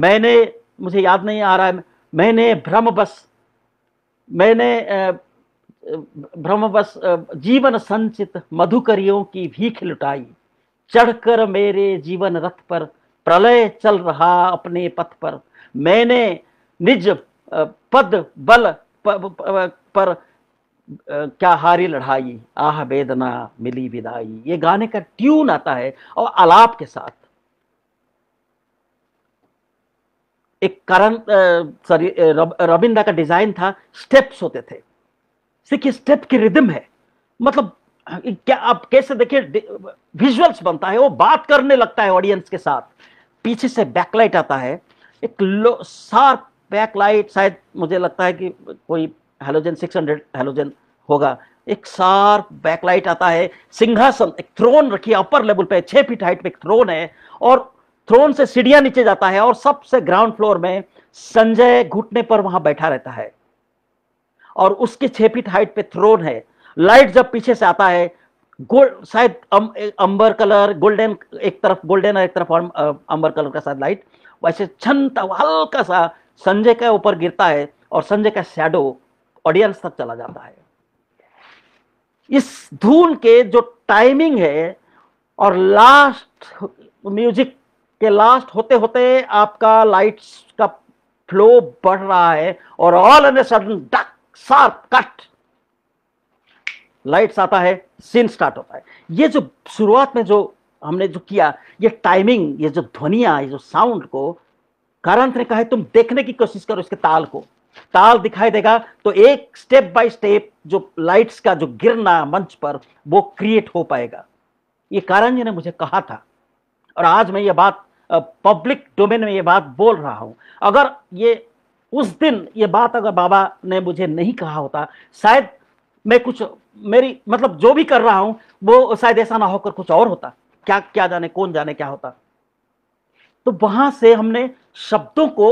मैंने मुझे याद नहीं आ रहा है मैंने भ्रम बस मैंने ब्रह्मवस जीवन संचित मधुकरियों की भीख लुटाई चढ़कर मेरे जीवन रथ पर प्रलय चल रहा अपने पथ पर मैंने निज पद बल पर क्या हारी लड़ाई आह वेदना मिली विदाई ये गाने का ट्यून आता है और आलाप के साथ एक करण सॉरी रविंदा का डिजाइन था स्टेप्स होते थे देखिए स्टेप की रिदम है मतलब क्या आप कैसे देखिए विजुअल्स बनता है वो बात करने लगता है ऑडियंस के साथ पीछे से बैकलाइट आता है एक लो सार बैकलाइट शायद मुझे लगता है कि कोई हेलोजन 600 हेलोजन होगा एक सार बैकलाइट आता है सिंहासन एक थ्रोन रखिए अपर लेवल पे छह फीट हाइट पे एक थ्रोन है और थ्रोन से सीढ़ियां नीचे जाता है और सबसे ग्राउंड फ्लोर में संजय घुटने पर वहां बैठा रहता है और उसके छह फीट हाइट पे थ्रोन है लाइट जब पीछे से आता है गोल्ड शायद अम, अंबर कलर गोल्डन एक तरफ गोल्डन और एक तरफ अंबर कलर का साथ लाइट वैसे छनता हल्का सा संजय के ऊपर गिरता है और संजय का शैडो ऑडियंस तक चला जाता है इस धून के जो टाइमिंग है और लास्ट म्यूजिक कि लास्ट होते होते आपका लाइट्स का फ्लो बढ़ रहा है और all of a sudden duck sharp cut lights आता है सीन स्टार्ट होता है ये जो शुरुआत में जो हमने जो किया ये टाइमिंग ये जो ध्वनिया ये जो साउंड को कारांत ने कहा है तुम देखने की कोशिश करो इसके ताल को ताल दिखाई देगा तो एक स्टेप बाय स्टेप जो लाइट्स का जो गिरना मंच पर वो क्रिएट हो पाएगा ये कारण जी ने मुझे कहा था और आज मैं ये बात पब्लिक डोमेन में ये बात बोल रहा हूँ अगर ये उस दिन ये बात अगर बाबा ने मुझे नहीं कहा होता शायद मैं कुछ मेरी मतलब जो भी कर रहा हूँ वो शायद ऐसा ना होकर कुछ और होता क्या क्या जाने कौन जाने क्या होता तो वहां से हमने शब्दों को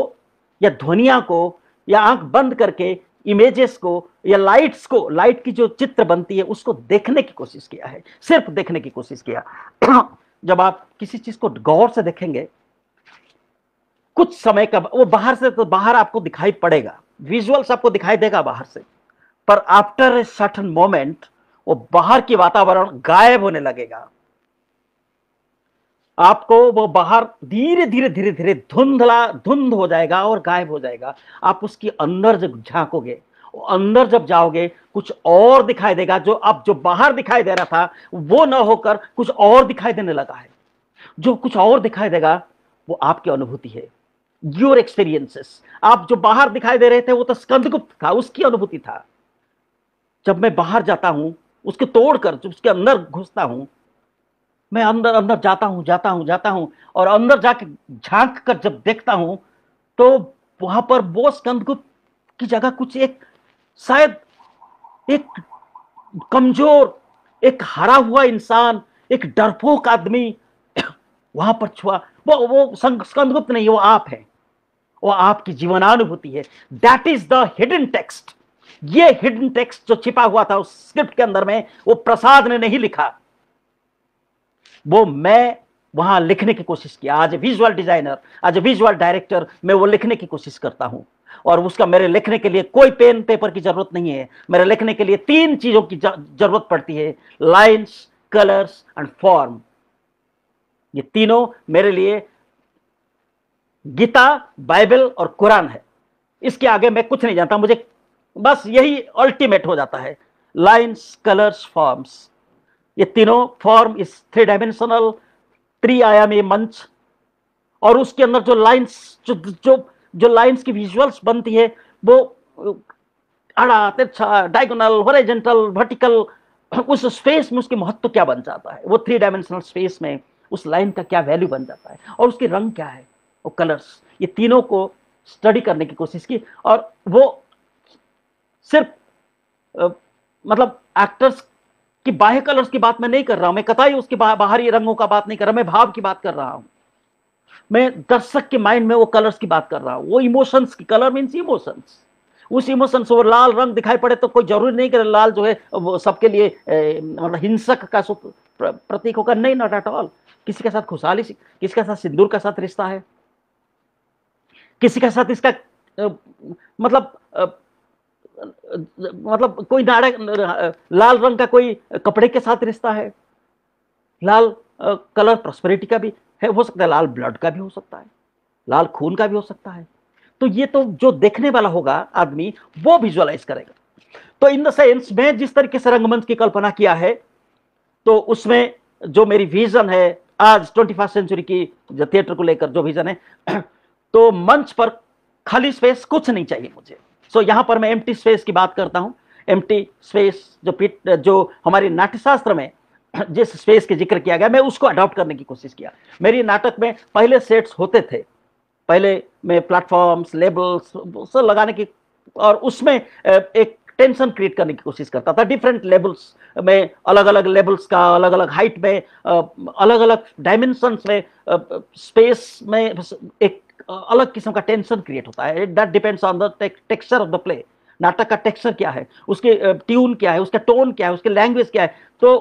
या ध्वनिया को या आंख बंद करके इमेजेस को या लाइट्स को लाइट की जो चित्र बनती है उसको देखने की कोशिश किया है सिर्फ देखने की कोशिश किया जब आप किसी चीज को गौर से देखेंगे कुछ समय का वो बाहर से तो बाहर आपको दिखाई पड़ेगा विजुअल्स आपको दिखाई देगा बाहर से पर आफ्टर ए सर्टन मोमेंट वो बाहर की वातावरण गायब होने लगेगा आपको वो बाहर धीरे धीरे धीरे धीरे धुंधला धुंध हो जाएगा और गायब हो जाएगा आप उसके अंदर जब झांकोगे अंदर जब जाओगे कुछ और दिखाई देगा जो अब जो बाहर दिखाई दे रहा था वो ना होकर कुछ और दिखाई देने लगा है जो कुछ और दिखाई देगा वो आपकी अनुभूति है योर एक्सपीरियंसेस आप जो बाहर दिखाई दे रहे थे वो तो स्कंदगुप्त था उसकी अनुभूति था जब मैं बाहर जाता हूं उसके तोड़कर जब उसके अंदर घुसता हूं मैं अंदर अंदर जाता हूं जाता हूं जाता हूं और अंदर जाके झांक कर जब देखता हूं तो वहां पर वो स्कंदगुप्त की जगह कुछ एक शायद एक कमजोर एक हरा हुआ इंसान एक डरपोक आदमी (coughs) वहां पर छुआ वो वो स्कंदगुप्त नहीं वो आप है वो आपकी जीवनानुभूति है that is the hidden text ये हिडन टेक्स्ट जो छिपा हुआ था उस स्क्रिप्ट के अंदर में वो प्रसाद ने नहीं लिखा वो मैं वहां लिखने की कोशिश किया आज विजुअल डिजाइनर आज विजुअल डायरेक्टर मैं वो लिखने की कोशिश करता हूं और उसका मेरे लिखने के लिए कोई पेन पेपर की जरूरत नहीं है मेरे लिखने के लिए तीन चीजों की जरूरत पड़ती है लाइंस कलर्स एंड फॉर्म ये तीनों मेरे लिए गीता बाइबल और कुरान है इसके आगे मैं कुछ नहीं जानता मुझे बस यही अल्टीमेट हो जाता है लाइन्स कलर्स फॉर्म्स ये तीनों फॉर्म इस थ्री डायमेंशनल त्रिआयामी मंच और उसके अंदर जो लाइंस जो, जो जो लाइंस की विजुअल्स बनती है वो आड़ा तिरछा डायगोनल हॉरिजेंटल वर्टिकल उस स्पेस में उसके महत्व क्या बन जाता है वो थ्री डायमेंशनल स्पेस में उस लाइन का क्या वैल्यू बन जाता है और उसके रंग क्या है और कलर्स ये तीनों को स्टडी करने की कोशिश की और वो सिर्फ आ, मतलब एक्टर्स की बाह्य कलर्स की बात मैं नहीं कर रहा हूं मैं कतई उसके बा, बाहरी रंगों का बात नहीं कर रहा मैं भाव की बात कर रहा हूँ मैं दर्शक के माइंड में वो कलर्स की बात कर रहा हूँ वो इमोशंस की कलर मीन्स इमोशंस उस इमोशंस वो लाल रंग दिखाई पड़े तो कोई जरूरी नहीं कि लाल जो है वो सबके लिए मतलब हिंसक का प्रतीक होगा नहीं नॉट एट ऑल किसी के साथ खुशहाली किसी के साथ सिंदूर का साथ रिश्ता है किसी के साथ इसका मतलब मतलब कोई नाड़ा लाल रंग का कोई कपड़े के साथ रिश्ता है लाल कलर प्रॉस्पेरिटी का भी है हो सकता है लाल ब्लड का भी हो सकता है लाल खून का भी हो सकता है तो ये तो जो देखने वाला होगा आदमी वो विजुअलाइज करेगा तो इन द सेंस में जिस तरीके से रंगमंच की कल्पना किया है तो उसमें जो मेरी विजन है आज ट्वेंटी फर्स्ट सेंचुरी की जो थिएटर को लेकर जो विजन है (clears throat) तो मंच पर खाली स्पेस कुछ नहीं चाहिए मुझे सो so, यहां पर मैं एम्प्टी स्पेस की बात करता हूँ एम्प्टी स्पेस जो पीट जो हमारे नाट्यशास्त्र में (clears throat) जिस स्पेस के जिक्र किया गया मैं उसको अडॉप्ट करने की कोशिश किया मेरी नाटक में पहले सेट्स होते थे पहले में प्लेटफॉर्म्स लेबल्स सब लगाने की और उसमें एक टेंशन क्रिएट करने की कोशिश करता था डिफरेंट लेवल्स में अलग अलग लेवल्स का अलग अलग हाइट में अलग अलग डायमेंशन में स्पेस में एक अलग किस्म का टेंशन क्रिएट होता है that depends on the texture of the play नाटक का टेक्सचर क्या है उसके ट्यून क्या है उसका टोन क्या है उसके लैंग्वेज क्या है तो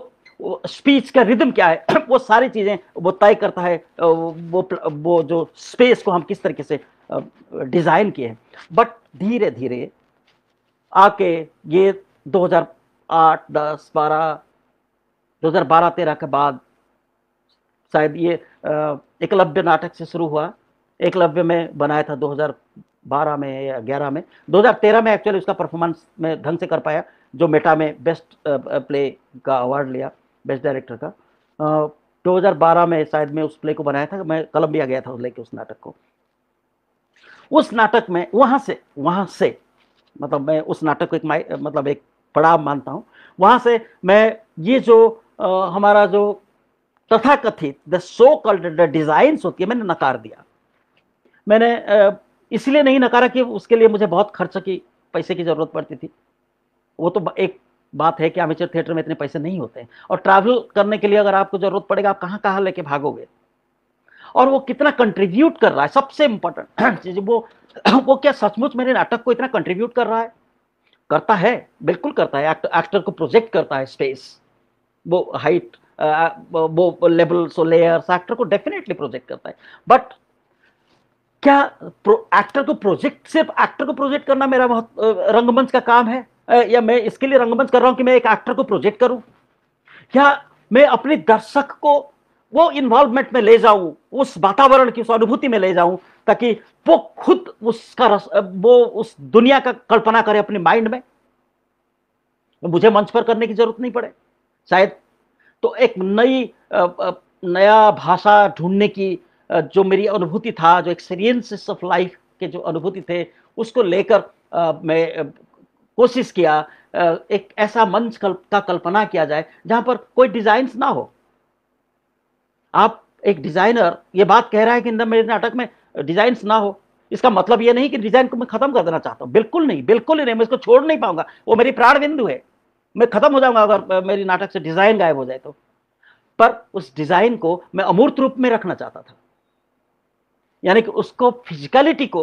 स्पीच का रिदम क्या है (clears throat) वो सारी चीज़ें वो तय करता है वो वो जो स्पेस को हम किस तरीके से डिज़ाइन किए हैं बट धीरे धीरे आके ये 2008, 10, 12, 2012-13 के बाद शायद ये एकलव्य नाटक से शुरू हुआ एकलव्य में बनाया था 2012 में या ग्यारह में 2013 में एक्चुअली उसका परफॉर्मेंस में ढंग से कर पाया जो मेटा में बेस्ट प्ले का अवार्ड लिया बेस्ट डायरेक्टर का दो में शायद मैं उस प्ले को बनाया था मैं कलम्बिया गया था लेके उस नाटक को उस नाटक में वहां से वहां से मतलब मैं उस नाटक को एक माई मतलब एक पड़ाव मानता हूँ वहां से मैं ये जो आ, हमारा जो तथा कथित the so called the designs होती है मैंने नकार दिया मैंने इसलिए नहीं नकारा कि उसके लिए मुझे बहुत खर्च की पैसे की ज़रूरत पड़ती थी वो तो एक बात है कि अमेचर थिएटर में इतने पैसे नहीं होते और ट्रैवल करने के लिए अगर आपको जरूरत पड़ेगा आप कहाँ कहाँ लेके भागोगे और वो कितना कंट्रीब्यूट कर रहा है सबसे इंपॉर्टेंट (clears throat) चीज वो (clears throat) वो क्या सचमुच मेरे नाटक को इतना कंट्रीब्यूट कर रहा है करता है बिल्कुल करता है एक्टर एक्टर को प्रोजेक्ट करता है स्पेस वो हाइट वो सो लेयर्स एक्टर को डेफिनेटली प्रोजेक्ट करता है बट क्या एक्टर को प्रोजेक्ट सिर्फ एक्टर को प्रोजेक्ट करना मेरा बहुत रंगमंच का काम है या मैं इसके लिए रंगमंच कर रहा हूं कि मैं एक एक्टर को प्रोजेक्ट करूं या मैं अपने दर्शक को वो इन्वॉल्वमेंट में ले जाऊं उस वातावरण की उस अनुभूति में ले जाऊं ताकि वो खुद उसका रस वो उस दुनिया का कल्पना करे अपने माइंड में मुझे मंच पर करने की जरूरत नहीं पड़े शायद तो एक नई नया भाषा ढूंढने की जो मेरी अनुभूति था जो एक्सपीरियंसेस ऑफ लाइफ के जो अनुभूति थे उसको लेकर मैं कोशिश किया एक ऐसा मंच का कल्पना किया जाए जहां पर कोई डिजाइन ना हो आप एक डिजाइनर ये बात कह रहा है कि मेरे नाटक में डिजाइन ना हो इसका मतलब ये नहीं कि डिजाइन को मैं खत्म कर देना चाहता हूं बिल्कुल नहीं बिल्कुल ही नहीं मैं इसको छोड़ नहीं पाऊंगा वो मेरी प्राण बिंदु है मैं खत्म हो जाऊंगा अगर मेरी नाटक से डिजाइन गायब हो जाए तो पर उस डिजाइन को मैं अमूर्त रूप में रखना चाहता था यानी कि उसको फिजिकलिटी को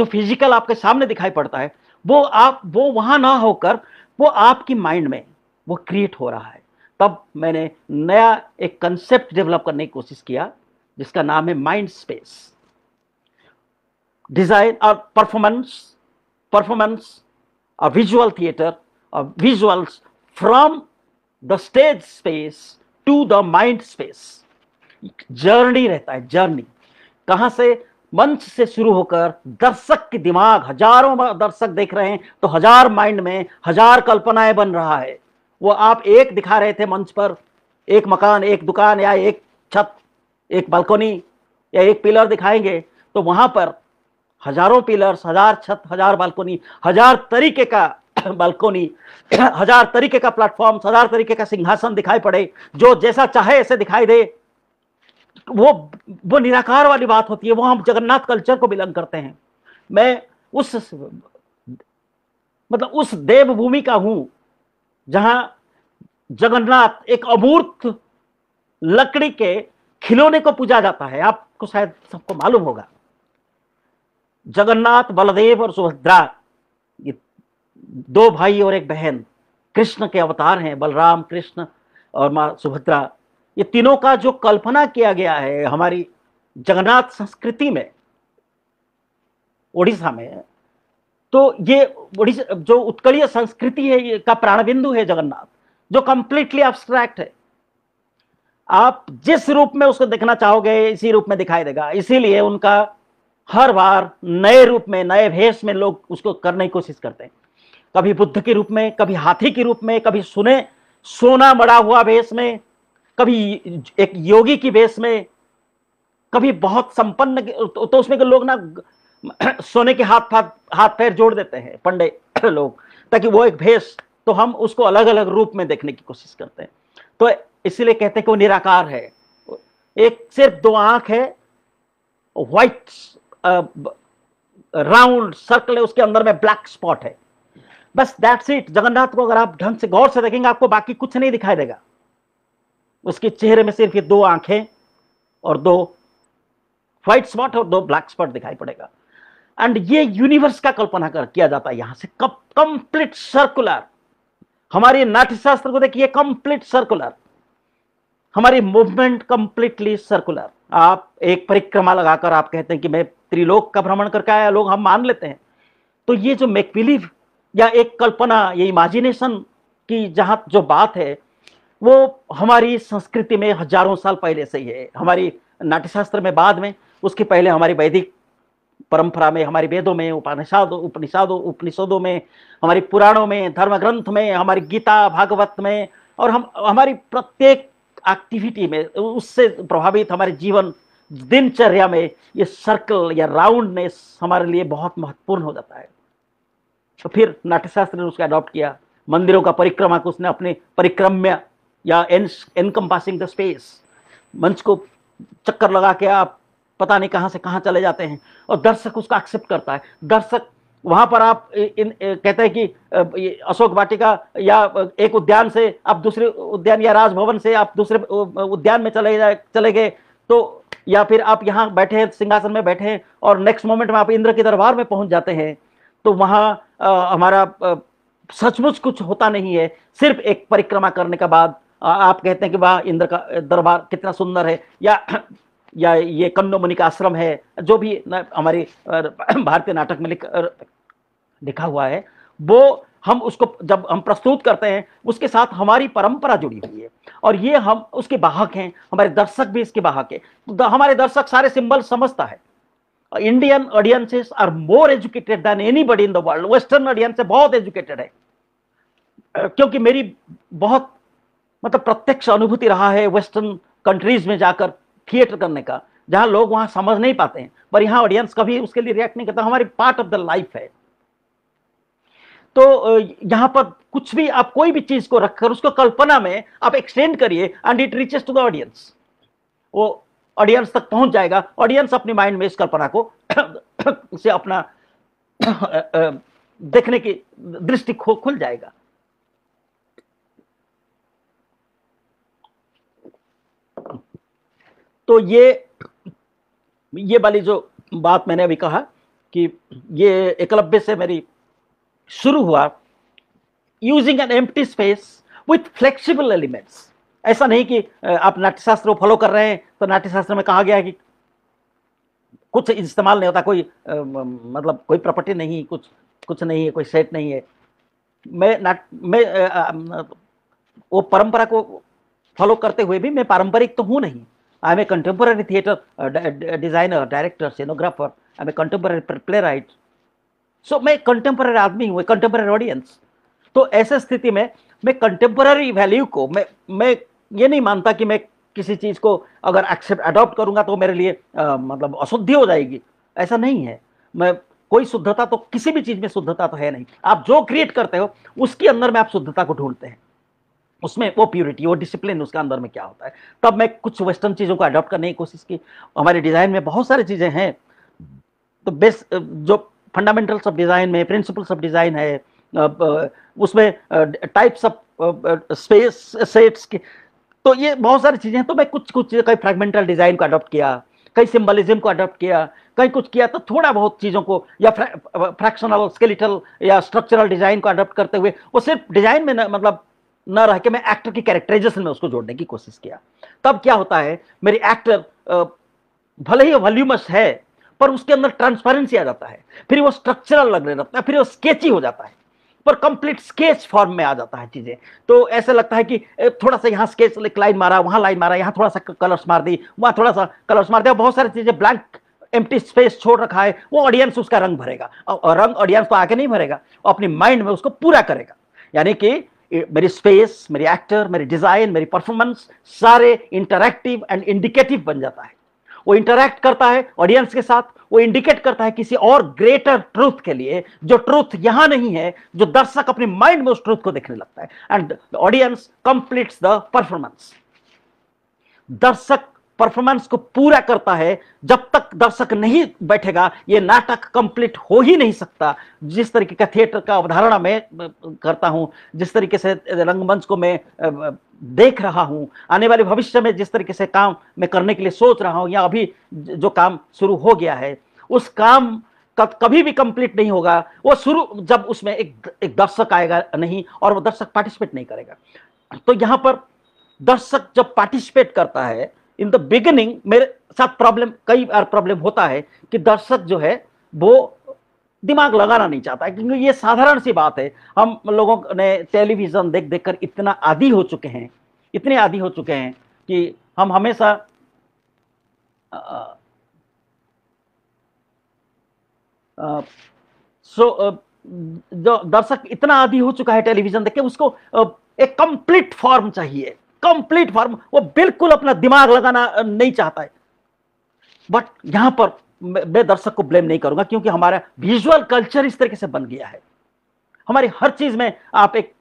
जो फिजिकल आपके सामने दिखाई पड़ता है वो आप वो वहां ना होकर वो आपकी माइंड में वो क्रिएट हो रहा है तब मैंने नया एक कंसेप्ट डेवलप करने की कोशिश किया जिसका नाम है माइंड स्पेस डिज़ाइन और परफॉर्मेंस परफॉर्मेंस और विजुअल थिएटर और visuals from the stage space to the mind space journey रहता है जर्नी कहां से मंच से शुरू होकर दर्शक के दिमाग हजारों दर्शक देख रहे हैं तो हजार माइंड में हजार कल्पनाएं बन रहा है वो आप एक दिखा रहे थे मंच पर एक मकान एक दुकान या एक छत एक बालकोनी या एक पिलर दिखाएंगे तो वहां पर हजारों पिलर्स हजार छत हजार बालकोनी हजार तरीके का (coughs) बालकोनी (coughs) हजार तरीके का प्लेटफॉर्म हजार तरीके का सिंहासन दिखाई पड़े जो जैसा चाहे ऐसे दिखाई दे वो वो निराकार वाली बात होती है वो हम जगन्नाथ कल्चर को बिलोंग करते हैं मैं उस मतलब उस देवभूमि का हूं जहां जगन्नाथ एक अमूर्त लकड़ी के खिलौने को पूजा जाता है आपको शायद सबको मालूम होगा जगन्नाथ बलदेव और सुभद्रा ये दो भाई और एक बहन कृष्ण के अवतार हैं बलराम कृष्ण और माँ सुभद्रा ये तीनों का जो कल्पना किया गया है हमारी जगन्नाथ संस्कृति में ओडिशा में तो ये ओडिशा जो उत्कलीय संस्कृति है ये का प्राण बिंदु है जगन्नाथ जो कंप्लीटली एब्स्ट्रैक्ट है आप जिस रूप में उसको देखना चाहोगे इसी रूप में दिखाई देगा इसीलिए उनका हर बार नए रूप में नए भेष में लोग उसको करने की कोशिश करते हैं कभी बुद्ध के रूप में कभी हाथी के रूप में कभी सुने सोना बड़ा हुआ भेष में कभी एक योगी की वेश में कभी बहुत संपन्न तो, तो उसमें के लोग ना (clears throat) सोने के हाथ हाथ पैर जोड़ देते हैं पंडे (clears throat) लोग ताकि वो एक भेष तो हम उसको अलग अलग रूप में देखने की कोशिश करते हैं तो इसीलिए कहते हैं कि वो निराकार है एक सिर्फ दो आंख है व्हाइट राउंड सर्कल है उसके अंदर में ब्लैक स्पॉट है बस दैट्स इट जगन्नाथ को अगर आप ढंग से गौर से देखेंगे आपको बाकी कुछ नहीं दिखाई देगा उसके चेहरे में सिर्फ ये दो आंखें और दो व्हाइट स्पॉट और दो ब्लैक स्पॉट दिखाई पड़ेगा एंड ये यूनिवर्स का कल्पना कर किया जाता है यहां से कंप्लीट सर्कुलर हमारे नाट्यशास्त्र को देखिए कंप्लीट सर्कुलर हमारी मूवमेंट कंप्लीटली सर्कुलर आप एक परिक्रमा लगाकर आप कहते हैं कि मैं त्रिलोक का भ्रमण करके आया लोग हम मान लेते हैं तो ये जो मेक बिलीव या एक कल्पना ये इमेजिनेशन की जहां जो बात है वो हमारी संस्कृति में हजारों साल पहले से ही है हमारी नाट्यशास्त्र में बाद में उसके पहले हमारी वैदिक परंपरा में हमारे वेदों में उपनिषादों उपनिषादों उपनिषदों में हमारे पुराणों में धर्म ग्रंथ में हमारी गीता भागवत में और हम हमारी प्रत्येक एक्टिविटी में उससे प्रभावित हमारे जीवन दिनचर्या में ये सर्कल या राउंडनेस हमारे लिए बहुत महत्वपूर्ण हो जाता है तो फिर नाट्यशास्त्र ने उसको अडॉप्ट किया मंदिरों का परिक्रमा को उसने अपने परिक्रम्य या एनकम्पासिंग द स्पेस मंच को चक्कर लगा के आप पता नहीं कहां से कहां चले जाते हैं और दर्शक उसका एक्सेप्ट करता है दर्शक वहां पर आप इन कहते हैं कि अशोक वाटिका या एक उद्यान से आप दूसरे उद्यान या राजभवन से आप दूसरे उद्यान में चले जाए चले गए तो या फिर आप यहाँ बैठे हैं सिंहासन में बैठे हैं और नेक्स्ट मोमेंट में आप इंद्र के दरबार में पहुंच जाते हैं तो वहाँ हमारा सचमुच कुछ होता नहीं है सिर्फ एक परिक्रमा करने के बाद आप कहते हैं कि वाह इंद्र का दरबार कितना सुंदर है या या ये कन्नोमणि का आश्रम है जो भी हमारे (clears throat) भारतीय नाटक में लिख लिखा हुआ है वो हम उसको जब हम प्रस्तुत करते हैं उसके साथ हमारी परंपरा जुड़ी हुई है और ये हम उसके बाहक हैं हमारे दर्शक भी इसके बाहक है तो हमारे दर्शक सारे सिंबल समझता है Indian audiences are more educated than anybody in the world western audience बहुत एजुकेटेड है क्योंकि मेरी बहुत मतलब प्रत्यक्ष अनुभूति रहा है वेस्टर्न कंट्रीज में जाकर थिएटर करने का जहाँ लोग वहाँ समझ नहीं पाते हैं पर यहाँ ऑडियंस कभी उसके लिए रिएक्ट नहीं करता हमारी पार्ट ऑफ द लाइफ है तो यहाँ पर कुछ भी आप कोई भी चीज को रखकर उसको कल्पना में आप एक्सटेंड करिए and it reaches to the audience वो ऑडियंस तक पहुंच जाएगा ऑडियंस अपने माइंड में इस कल्पना को (coughs) से अपना (coughs) देखने की दृष्टि खुल जाएगा तो ये ये वाली जो बात मैंने अभी कहा कि ये एकलव्य से मेरी शुरू हुआ using an empty space with flexible elements ऐसा नहीं कि आप नाट्यशास्त्र को फॉलो कर रहे हैं तो नाट्यशास्त्र में कहा गया है कि कुछ इस्तेमाल नहीं होता कोई आ, मतलब कोई प्रॉपर्टी नहीं कुछ कुछ नहीं है कोई सेट नहीं है मैं ना मैं आ, आ, वो परंपरा को फॉलो करते हुए भी मैं पारंपरिक तो हूँ नहीं I'm a contemporary theater uh, designer, director, scenographer. I'm a contemporary playwright. सो मैं कंटेम्पररी आदमी हूँ कंटेम्पररी ऑडियंस तो ऐसे स्थिति में मैं कंटेम्प्रेरी वैल्यू को मैं मैं ये नहीं मानता कि मैं किसी चीज़ को अगर एक्सेप्ट अडॉप्ट करूँगा तो मेरे लिए आ, मतलब अशुद्धि हो जाएगी ऐसा नहीं है मैं कोई शुद्धता तो किसी भी चीज़ में शुद्धता तो है नहीं आप जो क्रिएट करते हो उसके अंदर में आप शुद्धता को ढूंढते हैं उसमें वो प्योरिटी वो डिसिप्लिन उसके अंदर में क्या होता है तब मैं कुछ वेस्टर्न चीज़ों को अडॉप्ट करने की कोशिश की हमारे डिज़ाइन में बहुत सारी चीज़ें हैं तो बेस जो फंडामेंटल्स ऑफ डिज़ाइन में प्रिंसिपल्स ऑफ डिज़ाइन है उसमें टाइप्स ऑफ स्पेस सेट्स के तो ये बहुत सारी चीज़ें हैं तो मैं कुछ कुछ चीज़ें कई फ्रेगमेंटल डिज़ाइन को अडॉप्ट किया कहीं सिम्बलिज्म को अडॉप्ट किया कहीं कुछ किया तो थोड़ा बहुत चीज़ों को या फ्रैक्शनल स्केलेटल या स्ट्रक्चरल डिज़ाइन को अडॉप्ट करते हुए वो सिर्फ डिज़ाइन में न, मतलब ना रह के मैं एक्टर की कैरेक्टराइजेशन में उसको जोड़ने की कोशिश किया तब क्या होता है मेरी एक्टर भले ही वॉल्यूमस है पर उसके अंदर ट्रांसपेरेंसी आ जाता है फिर वो स्ट्रक्चरल लगने लगता है फिर वो स्केची हो जाता है पर कंप्लीट स्केच फॉर्म में आ जाता है चीज़ें तो ऐसा लगता है कि थोड़ा सा यहाँ स्केच एक लाइन मारा वहाँ लाइन मारा यहाँ थोड़ा सा कलर्स मार दी वहाँ थोड़ा सा कलर्स मार दिया बहुत सारी चीज़ें ब्लैंक एम्प्टी स्पेस छोड़ रखा है वो ऑडियंस उसका रंग भरेगा और रंग ऑडियंस को आके नहीं भरेगा वो अपनी माइंड में उसको पूरा करेगा यानी कि मेरी स्पेस मेरी एक्टर मेरी डिज़ाइन मेरी परफॉर्मेंस सारे इंटरैक्टिव एंड इंडिकेटिव बन जाता है वो इंटरैक्ट करता है ऑडियंस के साथ वो इंडिकेट करता है किसी और ग्रेटर ट्रूथ के लिए जो ट्रूथ यहां नहीं है जो दर्शक अपने माइंड में उस ट्रूथ को देखने लगता है and audience completes the performance दर्शक परफॉर्मेंस को पूरा करता है जब तक दर्शक नहीं बैठेगा ये नाटक कंप्लीट हो ही नहीं सकता जिस तरीके का थिएटर का अवधारणा मैं करता हूँ जिस तरीके से रंगमंच को मैं देख रहा हूँ आने वाले भविष्य में जिस तरीके से काम मैं करने के लिए सोच रहा हूँ या अभी जो काम शुरू हो गया है उस काम कभी भी कंप्लीट नहीं होगा वो शुरू जब उसमें एक एक दर्शक आएगा नहीं और वो दर्शक पार्टिसिपेट नहीं करेगा तो यहां पर दर्शक जब पार्टिसिपेट करता है इन द बिगिनिंग मेरे साथ प्रॉब्लम कई बार प्रॉब्लम होता है कि दर्शक जो है वो दिमाग लगाना नहीं चाहता है क्योंकि ये साधारण सी बात है हम लोगों ने टेलीविज़न देख देख कर इतना आदि हो चुके हैं इतने आदि हो चुके हैं कि हम हमेशा सो जो दर्शक इतना आदि हो चुका है टेलीविज़न देख के उसको एक कंप्लीट फॉर्म चाहिए कंप्लीट फॉर्म वो बिल्कुल अपना दिमाग लगाना नहीं चाहता है बट यहां पर मैं दर्शक को ब्लेम नहीं करूंगा क्योंकि हमारा विजुअल कल्चर इस तरीके से बन गया है हमारी हर चीज में आप एक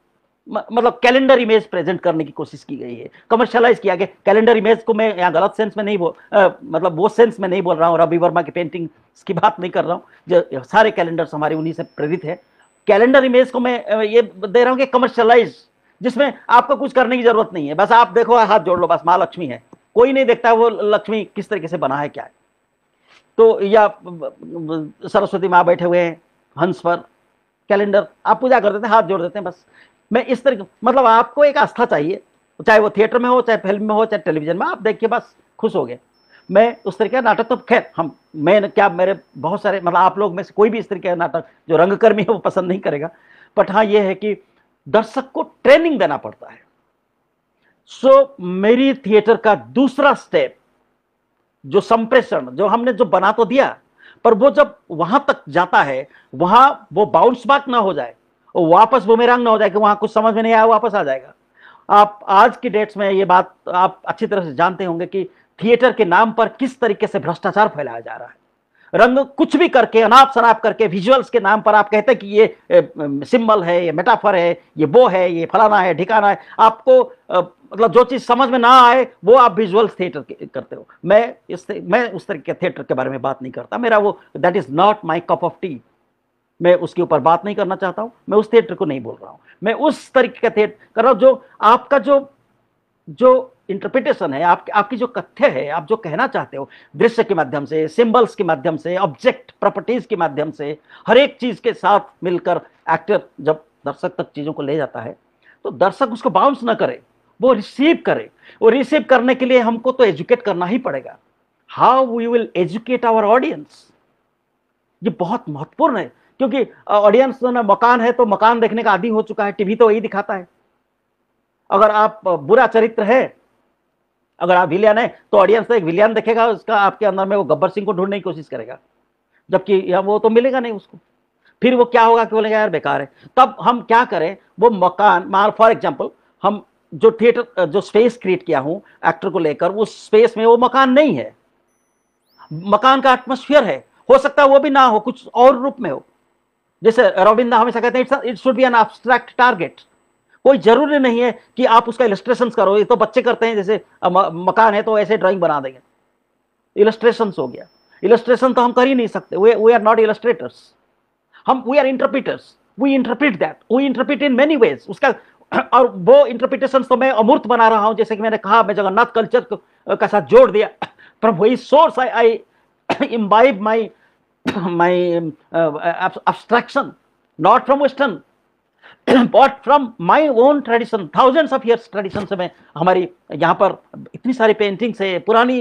मतलब कैलेंडर इमेज प्रेजेंट करने की कोशिश की गई है कमर्शलाइज किया गया कैलेंडर इमेज को मैं यहाँ गलत सेंस में नहीं बोल मतलब वो सेंस में नहीं बोल रहा हूँ रवि वर्मा की पेंटिंग की बात नहीं कर रहा हूँ जो सारे कैलेंडर्स हमारे उन्हीं से प्रेरित है कैलेंडर इमेज को मैं ये दे रहा हूँ कि कमर्शलाइज जिसमें आपको कुछ करने की जरूरत नहीं है बस आप देखो हाथ जोड़ लो बस माँ लक्ष्मी है कोई नहीं देखता वो लक्ष्मी किस तरीके से बना है क्या है तो या सरस्वती माँ बैठे हुए हैं हंस पर कैलेंडर आप पूजा कर देते हैं हाथ जोड़ देते हैं बस मैं इस तरीके मतलब आपको एक आस्था चाहिए चाहे वो थिएटर में हो चाहे फिल्म में हो चाहे टेलीविजन में आप देख के बस खुश हो गए मैं उस तरीके का नाटक तो खैर हम मैं क्या मेरे बहुत सारे मतलब आप लोग में से कोई भी इस तरीके का नाटक जो रंगकर्मी है वो पसंद नहीं करेगा बट हाँ ये है कि दर्शक को ट्रेनिंग देना पड़ता है सो so, मेरी थिएटर का दूसरा स्टेप जो संप्रेषण जो हमने जो बना तो दिया पर वो जब वहां तक जाता है वहां वो बाउंस बैक ना हो जाए वापस मेरा ना हो जाए कि वहां कुछ समझ में नहीं आया वापस आ जाएगा आप आज की डेट्स में ये बात आप अच्छी तरह से जानते होंगे कि थिएटर के नाम पर किस तरीके से भ्रष्टाचार फैलाया जा रहा है रंग कुछ भी करके अनाप शनाप करके विजुअल्स के नाम पर आप कहते हैं कि ये सिंबल है ये मेटाफर है ये वो है ये फलाना है ढिकाना है आपको मतलब जो चीज़ समझ में ना आए वो आप विजुअल थिएटर करते हो मैं इस मैं उस तरीके के थिएटर के बारे में बात नहीं करता मेरा वो that is not my cup of tea मैं उसके ऊपर बात नहीं करना चाहता हूँ मैं उस थिएटर को नहीं बोल रहा हूँ मैं उस तरीके का थिएटर कर रहा हूँ जो आपका जो जो इंटरप्रिटेशन है आपके आपकी जो तथ्य है आप जो कहना चाहते हो दृश्य के माध्यम से सिंबल्स के माध्यम से ऑब्जेक्ट प्रॉपर्टीज के माध्यम से हर एक चीज के साथ मिलकर एक्टर जब दर्शक तक चीजों को ले जाता है तो दर्शक उसको बाउंस ना करे वो रिसीव करे वो रिसीव करने के लिए हमको तो एजुकेट करना ही पड़ेगा how we will educate our audience ये बहुत महत्वपूर्ण है क्योंकि ऑडियंस मकान है तो मकान देखने का आदि हो चुका है टीवी तो वही दिखाता है अगर आप बुरा चरित्र है अगर आप विलियन है तो ऑडियंस तो एक विलियन देखेगा उसका आपके अंदर में वो गब्बर सिंह को ढूंढने की कोशिश करेगा जबकि वो तो मिलेगा नहीं उसको फिर वो क्या होगा कि बोलेगा यार बेकार है तब हम क्या करें वो मकान मार फॉर एग्जाम्पल हम जो थिएटर जो स्पेस क्रिएट किया हूं एक्टर को लेकर उस स्पेस में वो मकान नहीं है मकान का एटमोस्फियर है हो सकता है वो भी ना हो कुछ और रूप में हो जैसे रोबिंदा हमेशा कहते हैं it's it should be an abstract target कोई जरूरी नहीं है कि आप उसका इलस्ट्रेशन करो ये तो बच्चे करते हैं जैसे मकान है तो ऐसे ड्राइंग बना देंगे इलस्ट्रेशन हो गया इलस्ट्रेशन तो हम कर ही नहीं सकते वी आर नॉट इलस्ट्रेटर्स हम we are interpreters we interpret that we interpret in many ways उसका और वो इंटरप्रिटेशन तो मैं अमूर्त बना रहा हूं जैसे कि मैंने कहा मैं जगन्नाथ कल्चर का साथ जोड़ दिया पर वही source I I imbibe my my abstraction not from western but from my own tradition thousands of years tradition से मैं हमारी यहाँ पर इतनी सारी पेंटिंग्स है पुरानी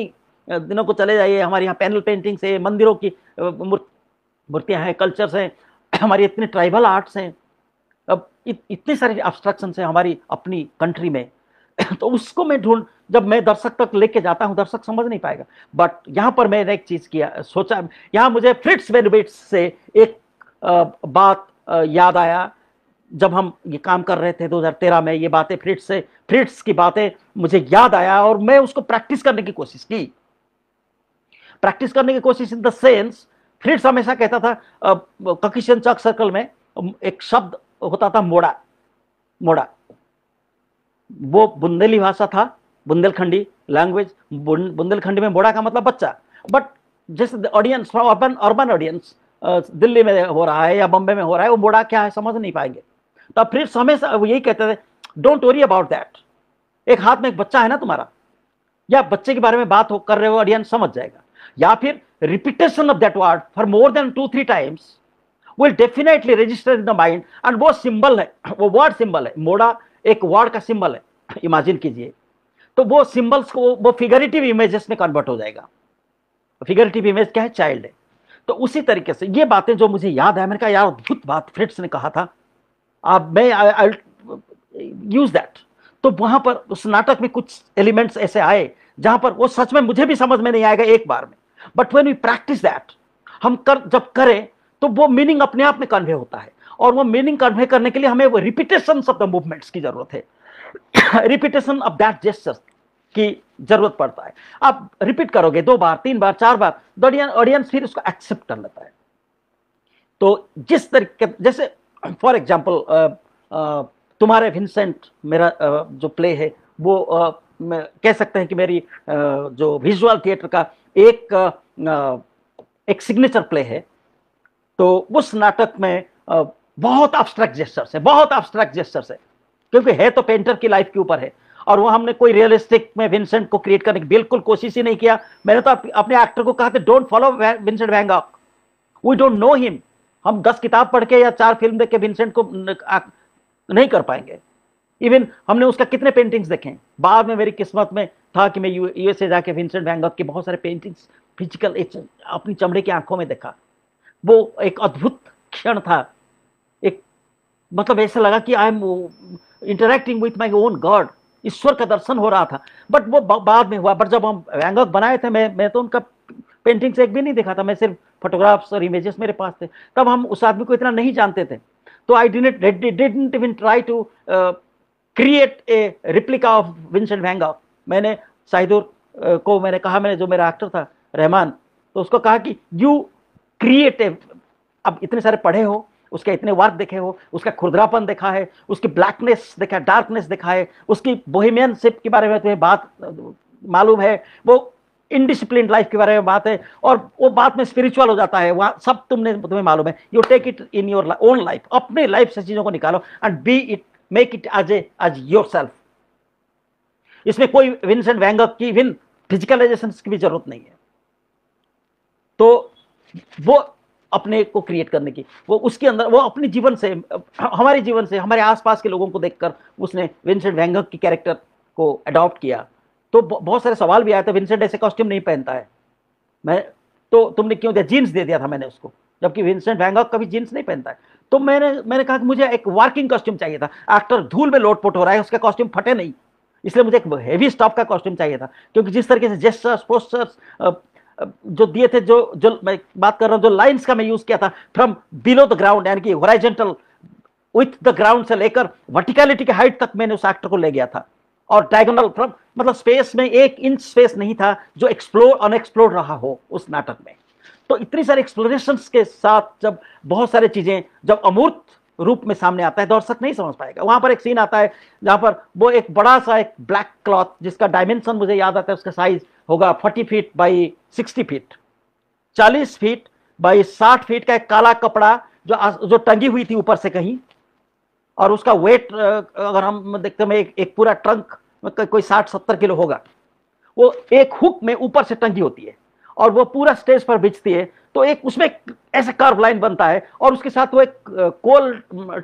दिनों को चले जाइए हमारे यहाँ पैनल पेंटिंग्स है मंदिरों की मूर्तियाँ हैं कल्चर्स हैं हमारे इतने ट्राइबल आर्ट्स हैं अब इत, इतने सारे ऑब्स्ट्रक्शन है हमारी अपनी कंट्री में (clears throat) तो उसको मैं ढूंढ जब मैं दर्शक तक लेके जाता हूँ दर्शक समझ नहीं पाएगा बट यहाँ पर मैंने एक चीज़ किया सोचा यहाँ मुझे फ्रिट्स वेनबिट्स से एक बात याद आया जब हम ये काम कर रहे थे 2013 में ये बातें फ्रिट्स से फ्रिट्स की बातें मुझे याद आया और मैं उसको प्रैक्टिस करने की कोशिश की प्रैक्टिस करने की कोशिश इन द सेंस फ्रिट्स हमेशा कहता था ककिशन चौक सर्कल में एक शब्द होता था मोड़ा मोड़ा वो बुंदेली भाषा था बुंदेलखंडी लैंग्वेज बुंदेलखंडी में मोड़ा का मतलब बच्चा बट जैसे audience from urban urban audience Delhi में हो रहा है या बम्बे में हो रहा है वो मोड़ा क्या है समझ नहीं पाएंगे तो फ्रिट्स हमेशा वो यही कहते थे डोंट वरी अबाउट दैट एक हाथ में एक बच्चा है ना तुम्हारा या बच्चे के बारे में बात हो कर रहे हो ऑडियंस समझ जाएगा या फिर repetition of that word for more than two three times will definitely register in the mind and वो सिंबल है वो वर्ड सिंबल है मोड़ा एक वर्ड का सिंबल है इमेजिन कीजिए तो वो सिंबल्स को वो फिगरेटिव इमेजेस में कन्वर्ट हो जाएगा फिगरेटिव इमेज क्या है चाइल्ड है तो उसी तरीके से ये बातें जो मुझे याद है मैंने कहा यार अद्भुत बात फ्रिट्स ने कहा था आप मैं यूज दैट तो वहां पर उस नाटक में कुछ एलिमेंट्स ऐसे आए जहां पर वो सच में मुझे भी समझ में नहीं आएगा एक बार में but when we practice that हम कर जब करें तो वो मीनिंग अपने आप में कन्वे होता है और वो मीनिंग कन्वे करने के लिए हमें वो रिपीटेशन ऑफ द मूवमेंट्स की जरूरत है रिपीटेशन ऑफ दैट जेस्टर की जरूरत पड़ता है आप रिपीट करोगे दो बार तीन बार चार बार ऑडियंस फिर उसको एक्सेप्ट कर लेता है तो जिस तरीके जैसे फॉर एग्जाम्पल uh, uh, तुम्हारे विंसेंट मेरा uh, जो प्ले है वो uh, कह सकते हैं कि मेरी जो विजुअल थिएटर का एक एक सिग्नेचर प्ले है तो उस नाटक में बहुत अब्स्ट्रैक्ट जेस्टर्स है बहुत अब्स्ट्रैक्ट जेस्टर्स है क्योंकि है तो पेंटर की लाइफ के ऊपर है और वो हमने कोई रियलिस्टिक में विंसेंट को क्रिएट करने की बिल्कुल कोशिश ही नहीं किया मैंने तो अपने एक्टर को कहा था don't follow Vincent van Gogh we don't know him हम दस किताब पढ़ के या चार फिल्म देख के विंसेंट को नहीं कर पाएंगे इवन हमने उसका कितने पेंटिंग्स देखे बाद में मेरी किस्मत में था कि मैं यूएसए जाके विंसेंट वैंगक के बहुत सारे पेंटिंग्स फिजिकल अपनी चमड़े की आंखों में देखा वो एक अद्भुत क्षण था एक मतलब ऐसा लगा कि I am interacting with my own god ईश्वर का दर्शन हो रहा था बट वो बाद में हुआ बट जब हम वैंगक बनाए थे मैं मैं तो उनका पेंटिंग्स एक भी नहीं देखा था मैं सिर्फ फोटोग्राफ्स और इमेजेस मेरे पास थे तब हम उस आदमी को इतना नहीं जानते थे तो I did didn't even try to create a replica of Vincent van मैंने साहिदुर uh, को मैंने कहा मैंने जो मेरा एक्टर था रहमान तो उसको कहा कि यू क्रिएटिव अब इतने सारे पढ़े हो उसके इतने वर्क देखे हो उसका खुरदरापन देखा है उसकी ब्लैकनेस देखा डार्कनेस देखा है उसकी बोहिमियन सिप के बारे में तुम्हें बात uh, मालूम है वो इनडिसिप्लिन लाइफ के बारे में बात है और वो बात में स्पिरिचुअल हो जाता है वहाँ सब तुमने तुम्हें मालूम है you take it in your own life अपने लाइफ से चीज़ों को निकालो and be it make it as as yourself इसमें कोई विंसेंट वैंग की विन फिजिकलाइजेशन की भी जरूरत नहीं है तो वो अपने को क्रिएट करने की वो उसके अंदर वो अपने जीवन से हमारे जीवन से हमारे आसपास के लोगों को देखकर उसने विंसेंट वैंगक की कैरेक्टर को अडॉप्ट किया तो बहुत सारे सवाल भी आए थे विंसेंट ऐसे कॉस्ट्यूम नहीं पहनता है मैं तो तुमने क्यों दिया जीन्स दे दिया था मैंने उसको जबकि विंसेंट वैंगॉक कभी जीन्स नहीं पहनता है तो मैंने मैंने कहा कि मुझे एक वर्किंग कॉस्ट्यूम चाहिए था एक्टर धूल में लोटपोट हो रहा है उसका कॉस्ट्यूम फटे नहीं इसलिए मुझे एक हैवी स्टॉप का कॉस्ट्यूम चाहिए था क्योंकि जिस तरीके से जेस्टर्स पोस्टर्स जो दिए थे जो जो मैं बात कर रहा हूँ जो लाइंस का मैं यूज किया था फ्रॉम बिलो द ग्राउंड यानी कि वराइजेंटल विथ द ग्राउंड से लेकर वर्टिकलिटी के हाइट तक मैंने उस एक्टर को ले गया था और डायगोनल मतलब स्पेस में एक इंच स्पेस नहीं था जो एक्सप्लोर अनएक्सप्लोर रहा हो उस नाटक में तो इतनी सारी एक्सप्लोरेशन के साथ जब बहुत सारी चीजें जब अमूर्त रूप में सामने आता है दर्शक नहीं समझ पाएगा वहां पर एक सीन आता है जहां पर वो एक बड़ा सा एक ब्लैक क्लॉथ जिसका डायमेंशन मुझे याद आता है उसका साइज होगा forty feet by sixty feet चालीस फीट बाई साठ फीट का एक काला कपड़ा जो जो टंगी हुई थी ऊपर से कहीं और उसका वेट अगर हम देखते हैं एक, एक पूरा ट्रंक कोई साठ सत्तर किलो होगा वो एक हुक में ऊपर से टंगी होती है और वो पूरा स्टेज पर बिजती है तो एक उसमें ऐसे कर्व लाइन बनता है और उसके साथ वो एक कोल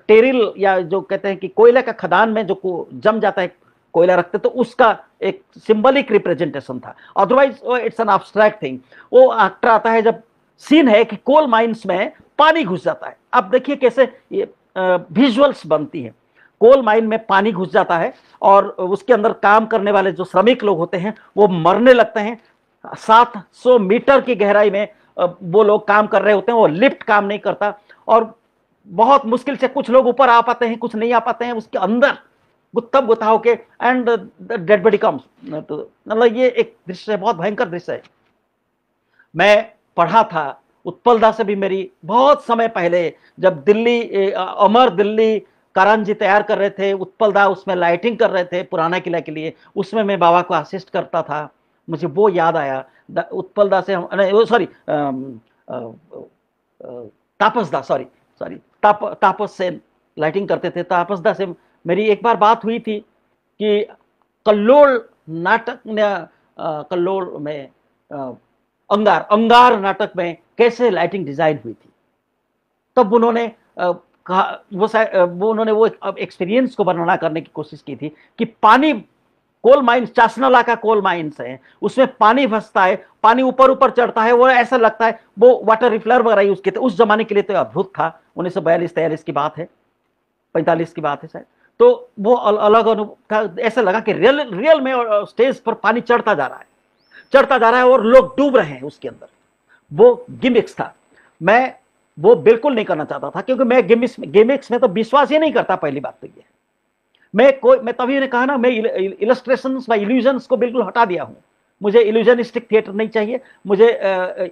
टेरिल या जो कहते हैं कि कोयला का खदान में जो जम जाता है कोयला रखते तो उसका एक सिंबलिक रिप्रेजेंटेशन था otherwise it's an abstract thing वो एक्टर आता है जब सीन है कि कोल माइंस में पानी घुस जाता है आप देखिए कैसे ये विजुअल्स बनती है कोल माइन में पानी घुस जाता है और उसके अंदर काम करने वाले जो श्रमिक लोग होते हैं वो मरने लगते हैं 700 मीटर की गहराई में वो लोग काम कर रहे होते हैं वो लिफ्ट काम नहीं करता और बहुत मुश्किल से कुछ लोग ऊपर आ पाते हैं कुछ नहीं आ पाते हैं उसके अंदर गुत्थब गुत्था होके एंड डेड बॉडी कम्स मतलब ये एक दृश्य है बहुत भयंकर दृश्य है मैं पढ़ा था उत्पल से भी मेरी बहुत समय पहले जब दिल्ली अमर दिल्ली करण जी तैयार कर रहे थे उत्पल दा उसमें लाइटिंग कर रहे थे पुराना किला के लिए उसमें मैं बाबा को असिस्ट करता था मुझे वो याद आया उत्पल दा से हम सॉरी तापस दा सॉरी सॉरी ताप तापस से लाइटिंग करते थे तापस दा से मेरी एक बार बात हुई थी कि कल्लोल नाटक ने कल्लोल में आ, अंगार अंगार नाटक में कैसे लाइटिंग डिजाइन हुई थी तब उन्होंने कहा वो वो उन्होंने वो एक्सपीरियंस को वर्णना करने की कोशिश की थी कि पानी कोल माइन्स चासनला का कोल माइन्स है उसमें पानी फंसता है पानी ऊपर ऊपर चढ़ता है वो ऐसा लगता है वो वाटर रिफ्लर वगैरह यूज किए थे उस जमाने के लिए तो अद्भुत था उन्नीस सौ बयालीस तेयालीस की बात है पैंतालीस की बात है शायद तो वो अल, अलग अनुभव था ऐसा लगा कि रियल रियल में स्टेज पर पानी चढ़ता जा रहा है चढ़ता जा रहा है और लोग डूब रहे हैं उसके अंदर वो गिमिक्स था मैं वो बिल्कुल नहीं करना चाहता था क्योंकि मैं गेमिक्स गेमिक्स में तो विश्वास ही नहीं करता पहली बात तो ये मैं कोई मैं तभी ने कहा ना मैं इलस्ट्रेशन इल, इल, व इल्यूजन्स को बिल्कुल हटा दिया हूँ मुझे इल्यूजनिस्टिक थिएटर नहीं चाहिए मुझे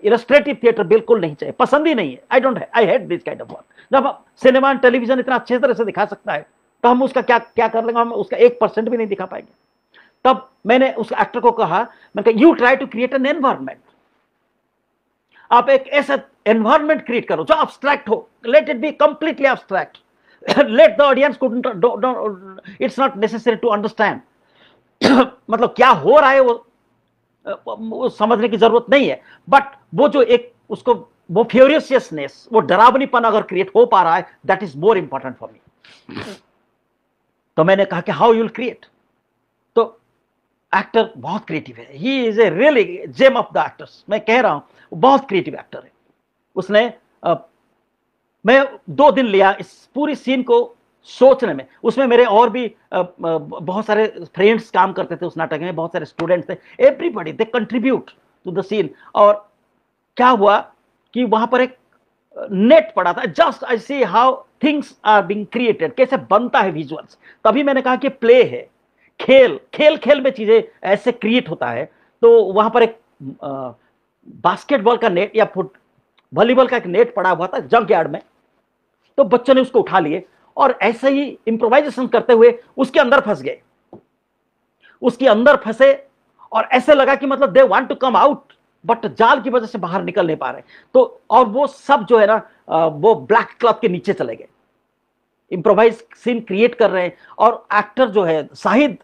इलस्ट्रेटिव थिएटर बिल्कुल नहीं चाहिए पसंद ही नहीं है I don't I hate this kind of work जब सिनेमा एंड टेलीविजन इतना अच्छे तरह से दिखा सकता है तो हम उसका क्या क्या कर लेंगे हम उसका एक परसेंट भी नहीं दिखा पाएंगे तब मैंने उस एक्टर को कहा मैंने कहा you try to create an environment आप एक ऐसा एनवायरमेंट क्रिएट करो जो अब्स्ट्रैक्ट हो let it be completely abstract let the audience it's not necessary to understand मतलब क्या हो रहा है वो, वो समझने की जरूरत नहीं है बट वो जो एक उसको वो फ्यूरियसनेस वो डरावनीपन अगर क्रिएट हो पा रहा है that is more important for me तो मैंने कहा कि हाउ यूल क्रिएट तो एक्टर बहुत क्रिएटिव है he is a really gem of the actors मैं कह रहा हूं बहुत क्रिएटिव एक्टर है उसने आ, मैं दो दिन लिया इस पूरी सीन को सोचने में उसमें मेरे और भी बहुत सारे फ्रेंड्स काम करते थे उस नाटक में बहुत सारे स्टूडेंट थे everybody they contribute to the scene और क्या हुआ कि वहां पर एक नेट पड़ा था just I see how things are being created कैसे बनता है विजुअल्स तभी मैंने कहा कि प्ले है खेल खेल खेल में चीजें ऐसे क्रिएट होता है तो वहां पर एक बास्केटबॉल का नेट या फुट वॉलीबॉल का एक नेट पड़ा हुआ था जंक यार्ड में तो बच्चों ने उसको उठा लिए और ऐसे ही इंप्रोवाइजेशन करते हुए उसके अंदर फंस गए उसके अंदर फंसे और ऐसे लगा कि मतलब they want to come out but जाल की वजह से बाहर निकल नहीं पा रहे तो और वो सब जो है ना वो ब्लैक क्लब के नीचे चले गए इंप्रोवाइज सीन क्रिएट कर रहे हैं और एक्टर जो है शाहिद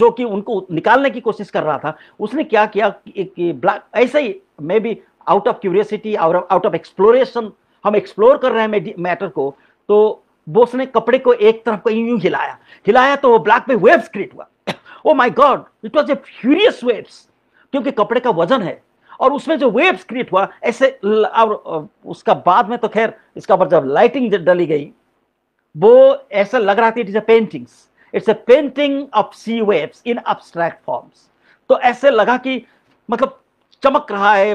जो कि उनको निकालने की कोशिश कर रहा था उसने क्या किया कि ब्लैक ऐसे ही may be out of curiosity और आउट ऑफ एक्सप्लोरेशन हम एक्सप्लोर कर रहे हैं मैटर को तो बोस ने कपड़े को एक तरफ को यूं हिलाया हिलाया तो वो ब्लैक पे वेव्स क्रिएट हुआ oh my god it was a furious waves क्योंकि कपड़े का वजन है और उसमें जो वेव्स क्रिएट हुआ ऐसे और उसका बाद में तो खैर इसका ऊपर जब लाइटिंग डली गई वो ऐसा लग रहा था it is a paintings it's a painting of sea waves in abstract forms तो ऐसे लगा कि मतलब चमक रहा है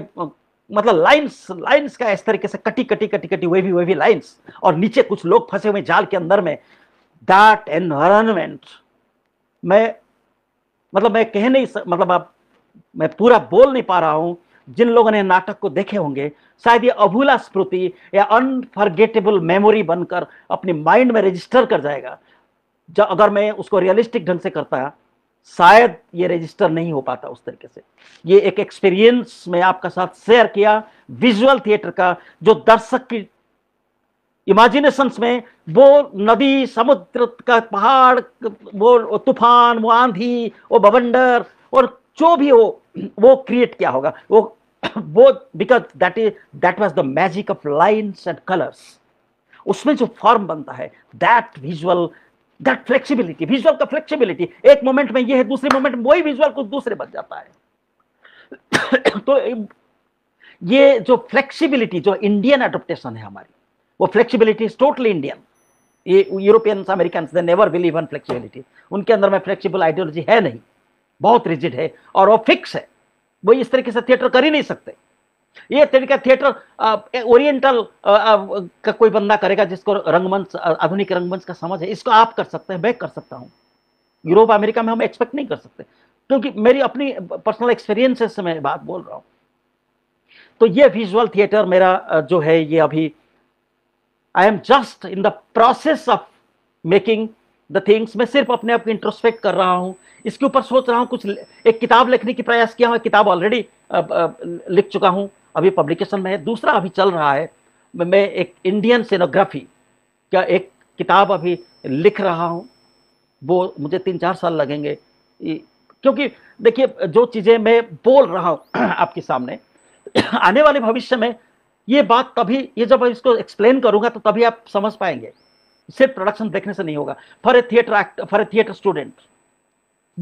मतलब लाइंस लाइंस का इस तरीके से कटी कटी कटी कटी वे भी वे भी लाइंस और नीचे कुछ लोग फंसे हुए जाल के अंदर में दैट एनवायरमेंट मैं मतलब मैं कह नहीं मतलब आप मैं पूरा बोल नहीं पा रहा हूं जिन लोगों ने नाटक को देखे होंगे शायद ये अभूला स्मृति या अनफर्गेटेबल मेमोरी बनकर अपने माइंड में रजिस्टर कर जाएगा जब जा अगर मैं उसको रियलिस्टिक ढंग से करता शायद ये रजिस्टर नहीं हो पाता उस तरीके से ये एक एक्सपीरियंस मैं आपका साथ शेयर किया विजुअल थिएटर का जो दर्शक की इमेजिनेशन में वो नदी समुद्र का पहाड़ वो तूफान वो आंधी वो बवंडर और जो भी हो वो क्रिएट किया होगा वो (coughs) वो because that is that was the magic of lines and colours उसमें जो फॉर्म बनता है that visual that flexibility visual का फ्लेक्सिबिलिटी एक मोमेंट में ये है दूसरे मोमेंट में वही विजुअल कुछ दूसरे बन जाता है (coughs) तो ये जो फ्लेक्सिबिलिटी जो इंडियन एडोप्टेशन है हमारी वो फ्लेक्सिबिलिटी इज टोटली इंडियन ये European American they never believe in flexibility उनके अंदर में फ्लेक्सिबल आइडियोलॉजी है नहीं बहुत रिजिड है और वो फिक्स है वो इस तरीके से थिएटर कर ही नहीं सकते ये तरीका थिएटर ओरिएंटल का कोई बंदा करेगा जिसको रंगमंच आधुनिक रंगमंच का समझ है इसको आप कर सकते हैं मैं कर सकता हूँ यूरोप अमेरिका में हम एक्सपेक्ट नहीं कर सकते क्योंकि मेरी अपनी पर्सनल एक्सपीरियंसेस से मैं बात बोल रहा हूँ तो ये विजुअल थिएटर मेरा जो है ये अभी I am just in the process of making the things मैं सिर्फ अपने आप को इंट्रोस्पेक्ट कर रहा हूँ इसके ऊपर सोच रहा हूँ कुछ एक किताब लिखने की प्रयास किया हूँ किताब ऑलरेडी लिख चुका हूँ अभी पब्लिकेशन में है दूसरा अभी चल रहा है मैं एक इंडियन सिनोग्राफी का एक किताब अभी लिख रहा हूँ वो मुझे तीन चार साल लगेंगे क्योंकि देखिए जो चीज़ें मैं बोल रहा हूँ (clears throat) आपके सामने (clears throat) आने वाले भविष्य में ये बात तभी ये जब इसको एक्सप्लेन करूँगा तो तभी आप समझ पाएंगे सिर्फ प्रोडक्शन देखने से नहीं होगा for a theatre act for a theatre student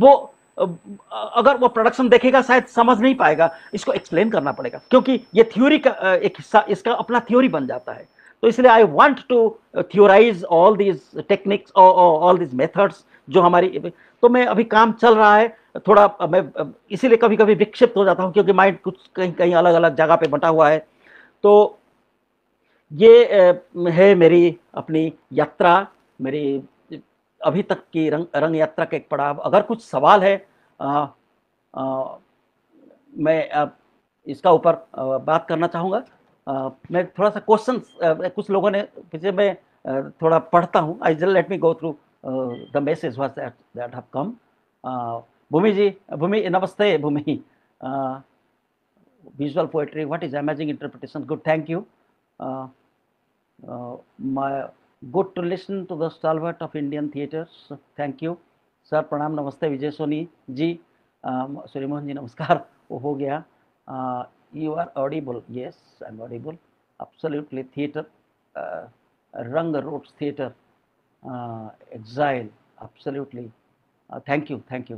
वो अगर वो प्रोडक्शन देखेगा शायद समझ नहीं पाएगा इसको एक्सप्लेन करना पड़ेगा क्योंकि ये थ्योरी का एक हिस्सा इसका अपना थ्योरी बन जाता है तो इसलिए I want to theorise all these techniques all these methods जो हमारी तो मैं अभी काम चल रहा है थोड़ा मैं इसीलिए कभी कभी विक्षिप्त हो जाता हूँ क्योंकि माइंड कुछ कहीं कहीं अलग अलग जगह पे बंटा हुआ है तो ये है मेरी अपनी यात्रा मेरी अभी तक की रंग रंग यात्रा का एक पड़ाव अगर कुछ सवाल है आ, आ, मैं आ, इसका ऊपर बात करना चाहूँगा मैं थोड़ा सा क्वेश्चन कुछ लोगों ने पीछे मैं थोड़ा पढ़ता हूँ आई जल let me go through the message was that that have come Bhumi ji Bhumi नमस्ते Bhumi visual poetry what is amazing interpretation good thank you good to listen to the stalwart of Indian theatres thank you sir प्रणाम नमस्ते विजय सोनी जी सूर्य जी नमस्कार वो हो गया you are audible yes I am audible absolutely theatre रंग roads theatre exile absolutely thank you thank you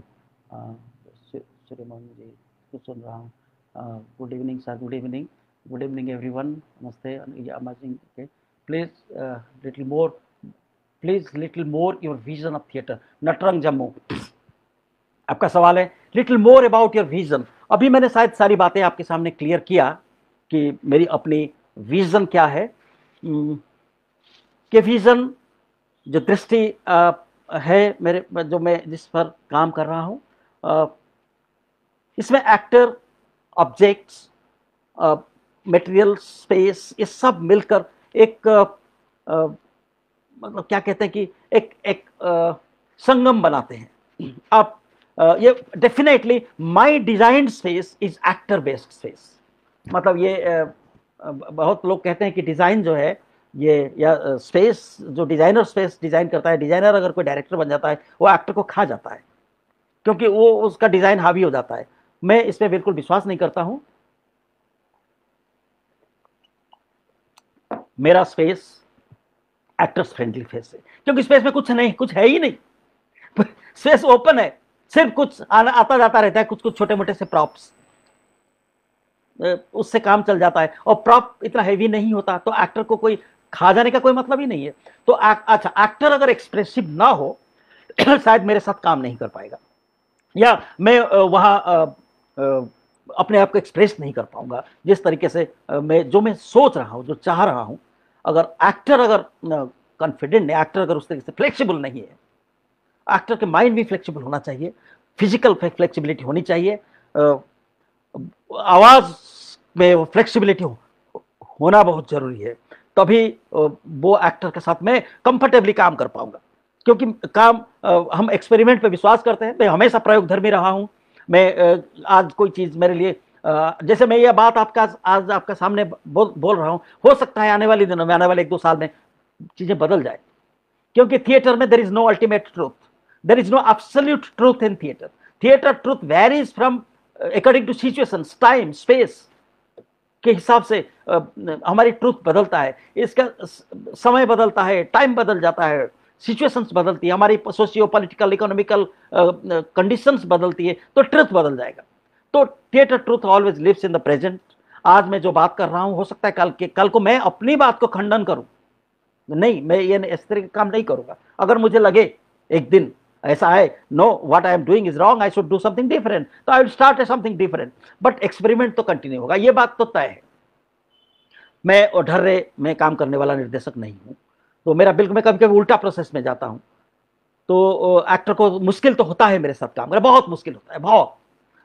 Surya ji को तो सुन रहा हूँ good evening sir good evening good evening everyone नमस्ते amazing please uh, little more please little more your vision of theater Natrang Jammu आपका सवाल है little more about your vision अभी मैंने शायद सारी बातें आपके सामने क्लियर किया कि मेरी अपनी विजन क्या है hmm. कि विजन जो दृष्टि uh, है मेरे जो मैं जिस पर काम कर रहा हूँ uh, इसमें एक्टर ऑब्जेक्ट्स मटेरियल स्पेस ये सब मिलकर एक मतलब क्या कहते हैं कि एक एक आ, संगम बनाते हैं आप ये definitely my design space is actor based space मतलब ये बहुत लोग कहते हैं कि डिज़ाइन जो है ये या स्पेस जो डिज़ाइनर स्पेस डिज़ाइन करता है डिज़ाइनर अगर कोई डायरेक्टर बन जाता है वो एक्टर को खा जाता है क्योंकि वो उसका डिज़ाइन हावी हो जाता है मैं इसमें बिल्कुल विश्वास नहीं करता हूँ मेरा स्पेस एक्टर्स फ्रेंडली फेस है क्योंकि स्पेस में कुछ नहीं कुछ है ही नहीं स्पेस ओपन है सिर्फ कुछ आना आता जाता रहता है कुछ कुछ छोटे मोटे से प्रॉप्स उससे काम चल जाता है और प्रॉप इतना हैवी नहीं होता तो एक्टर को कोई खा जाने का कोई मतलब ही नहीं है तो आ, अच्छा एक्टर अगर एक्सप्रेसिव ना हो (clears throat) शायद मेरे साथ काम नहीं कर पाएगा या मैं वहां अपने आप को एक्सप्रेस नहीं कर पाऊंगा जिस तरीके से मैं जो मैं सोच रहा हूँ जो चाह रहा हूँ अगर एक्टर अगर कॉन्फिडेंट है एक्टर अगर उस तरीके से फ्लेक्सिबल नहीं है एक्टर के माइंड भी फ्लेक्सिबल होना चाहिए फिजिकल फ्लेक्सिबिलिटी होनी चाहिए आवाज़ में फ्लेक्सिबिलिटी हो, होना बहुत ज़रूरी है तभी वो एक्टर के साथ मैं कंफर्टेबली काम कर पाऊंगा क्योंकि काम हम एक्सपेरिमेंट पे विश्वास करते हैं मैं हमेशा धर्मी रहा हूँ मैं आज कोई चीज़ मेरे लिए जैसे मैं ये बात आपका आज आपका सामने बोल बोल रहा हूँ हो सकता है आने वाले दिनों में आने वाले एक दो साल में चीज़ें बदल जाए क्योंकि थिएटर में there is no ultimate truth there is no absolute truth in theatre theatre truth varies from according to situation time space के हिसाब से हमारी ट्रूथ बदलता है इसका समय बदलता है टाइम बदल जाता है सिचुएशंस बदलती है हमारी सोशियो पॉलिटिकल इकोनॉमिकल कंडीशंस बदलती है तो ट्रुथ बदल जाएगा तो theatre truth always lives in the present आज मैं जो बात कर रहा हूँ हो सकता है कल के कल को मैं अपनी बात को खंडन करूँ नहीं मैं ये इस तरह का काम नहीं करूँगा अगर मुझे लगे एक दिन ऐसा है no what I am doing is wrong I should do something different तो I will start a something different but experiment तो कंटिन्यू होगा ये बात तो तय है मैं और ढर्रे में काम करने वाला निर्देशक नहीं हूँ तो मेरा बिल्कुल मैं कभी कभी उल्टा प्रोसेस में जाता हूँ तो एक्टर को मुश्किल तो होता है मेरे साथ काम करना बहुत मुश्किल होता है बहुत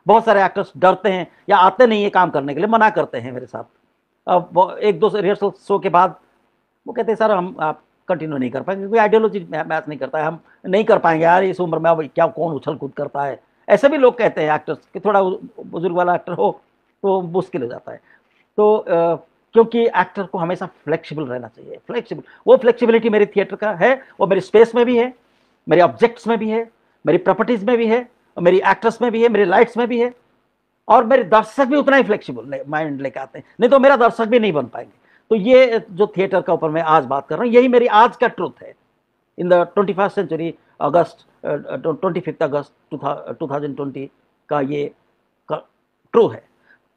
बहुत सारे एक्टर्स डरते हैं या आते नहीं है काम करने के लिए मना करते हैं मेरे साथ अब एक दो रिहर्सल शो के बाद वो कहते हैं सर हम आप कंटिन्यू नहीं कर पाएंगे क्योंकि आइडियोलॉजी मैच नहीं करता है हम नहीं कर पाएंगे यार इस उम्र में अब क्या कौन उछल कूद करता है ऐसे भी लोग कहते हैं एक्टर्स कि थोड़ा बुजुर्ग वाला एक्टर हो तो मुश्किल हो जाता है तो क्योंकि एक्टर को हमेशा फ्लेक्सिबल रहना चाहिए फ्लेक्सिबल वो फ्लेक्सिबिलिटी मेरे थिएटर का है वो मेरे स्पेस में भी है मेरे ऑब्जेक्ट्स में भी है मेरी प्रॉपर्टीज में भी है और मेरी एक्ट्रेस में भी है मेरी लाइट्स में भी है और मेरे दर्शक भी उतना ही फ्लेक्सिबल माइंड लेके आते हैं नहीं तो मेरा दर्शक भी नहीं बन पाएंगे तो ये जो थिएटर का ऊपर मैं आज बात कर रहा हूँ यही मेरी आज का ट्रूथ है in the twenty first century August twenty fifth August two thousand twenty का ये ट्रू है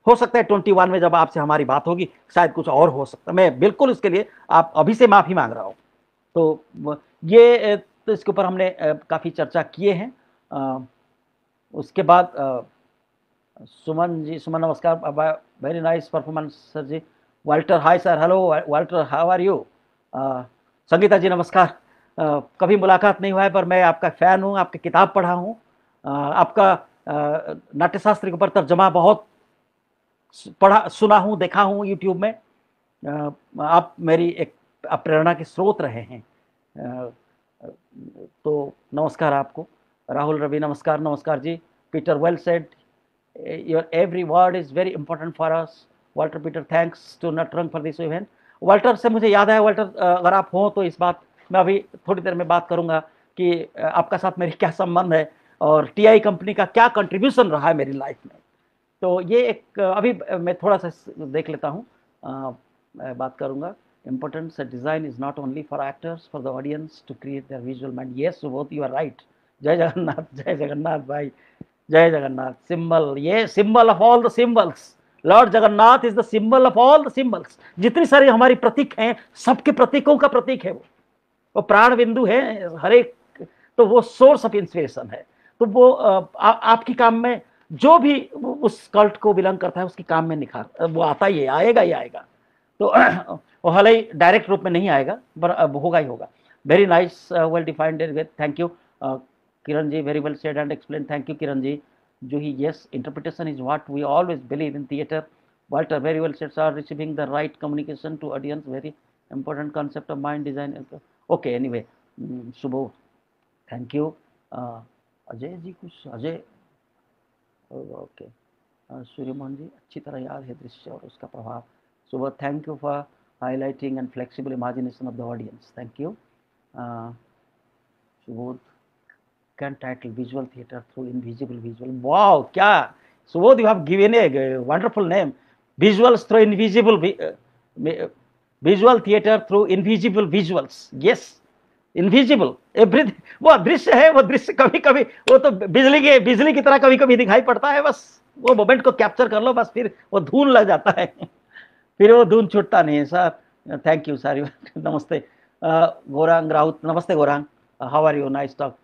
हो सकता है ट्वेंटी वन में जब आपसे हमारी बात होगी शायद कुछ और हो सकता मैं बिल्कुल इसके लिए आप अभी से माफ़ी मांग रहा हूँ तो ये तो इसके ऊपर हमने काफ़ी चर्चा किए हैं उसके बाद सुमन जी सुमन नमस्कार very nice performance sir ji Walter hi sir hello Walter how are you Sangeeta ji नमस्कार कभी मुलाकात नहीं हुआ है पर मैं आपका फ़ैन हूँ आपकी किताब पढ़ा हूँ आपका नाट्यशास्त्र के ऊपर तर्जमा बहुत पढ़ा सुना हूँ देखा हूँ यूट्यूब में आप मेरी एक प्रेरणा के स्रोत रहे हैं तो नमस्कार आपको राहुल रवि नमस्कार नमस्कार ji Peter well said your every word is very important for us Walter Peter thanks to Natrang for this event Walter से मुझे याद है वाल्टर अगर आप हों तो इस बात मैं अभी थोड़ी देर में बात करूंगा कि आपका साथ मेरी क्या संबंध है और टीआई कंपनी का क्या कंट्रीब्यूशन रहा है मेरी लाइफ में तो ये एक अभी मैं थोड़ा सा देख लेता हूँ बात करूँगा important design is not only for actors for the audience to create their visual mind yes what you are right जय जगन्नाथ जय जगन्नाथ भाई जय जगन्नाथ सिंबल ये symbol of all the symbols lord Jagannath is the symbol of all the symbols जितनी सारी हमारी प्रतीक हैं सबके प्रतीकों का प्रतीक है वो वो प्राण बिंदु है हर एक तो वो सोर्स ऑफ इंस्पिरेशन है तो वो आ, आ, आपकी काम में जो भी उस कल्ट को बिलोंग करता है उसके काम में निखार वो आता ही है आएगा ही आएगा तो (clears throat) वो हालांकि डायरेक्ट रूप में नहीं आएगा पर होगा ही होगा very nice well defined thank you Kiran ji very well said and explain thank you Kiran ji जो ही yes interpretation is what we always believe in theatre world very well sets are receiving the right communication to audience very important concept of mind design okay anyway Subodh thank you Ajay ji कुछ Ajay okay Suryamohan जी अच्छी तरह याद है दृश्य और उसका प्रभाव सुबह thank you for highlighting and flexible imagination of the audience thank you Subodh can title visual theatre through invisible visual wow क्या Subodh you have given a wonderful name visuals through invisible visual theater through invisible visuals yes invisible every वो अदृश्य है वो दृश्य कभी कभी वो तो बिजली के बिजली की तरह कभी कभी दिखाई पड़ता है बस वो मोमेंट को कैप्चर कर लो बस फिर वो धुन लग जाता है (laughs) फिर वो धुन छूटता नहीं है सर थैंक यू सारी नमस्ते गौरांग राउत नमस्ते Gaurang how are you nice talk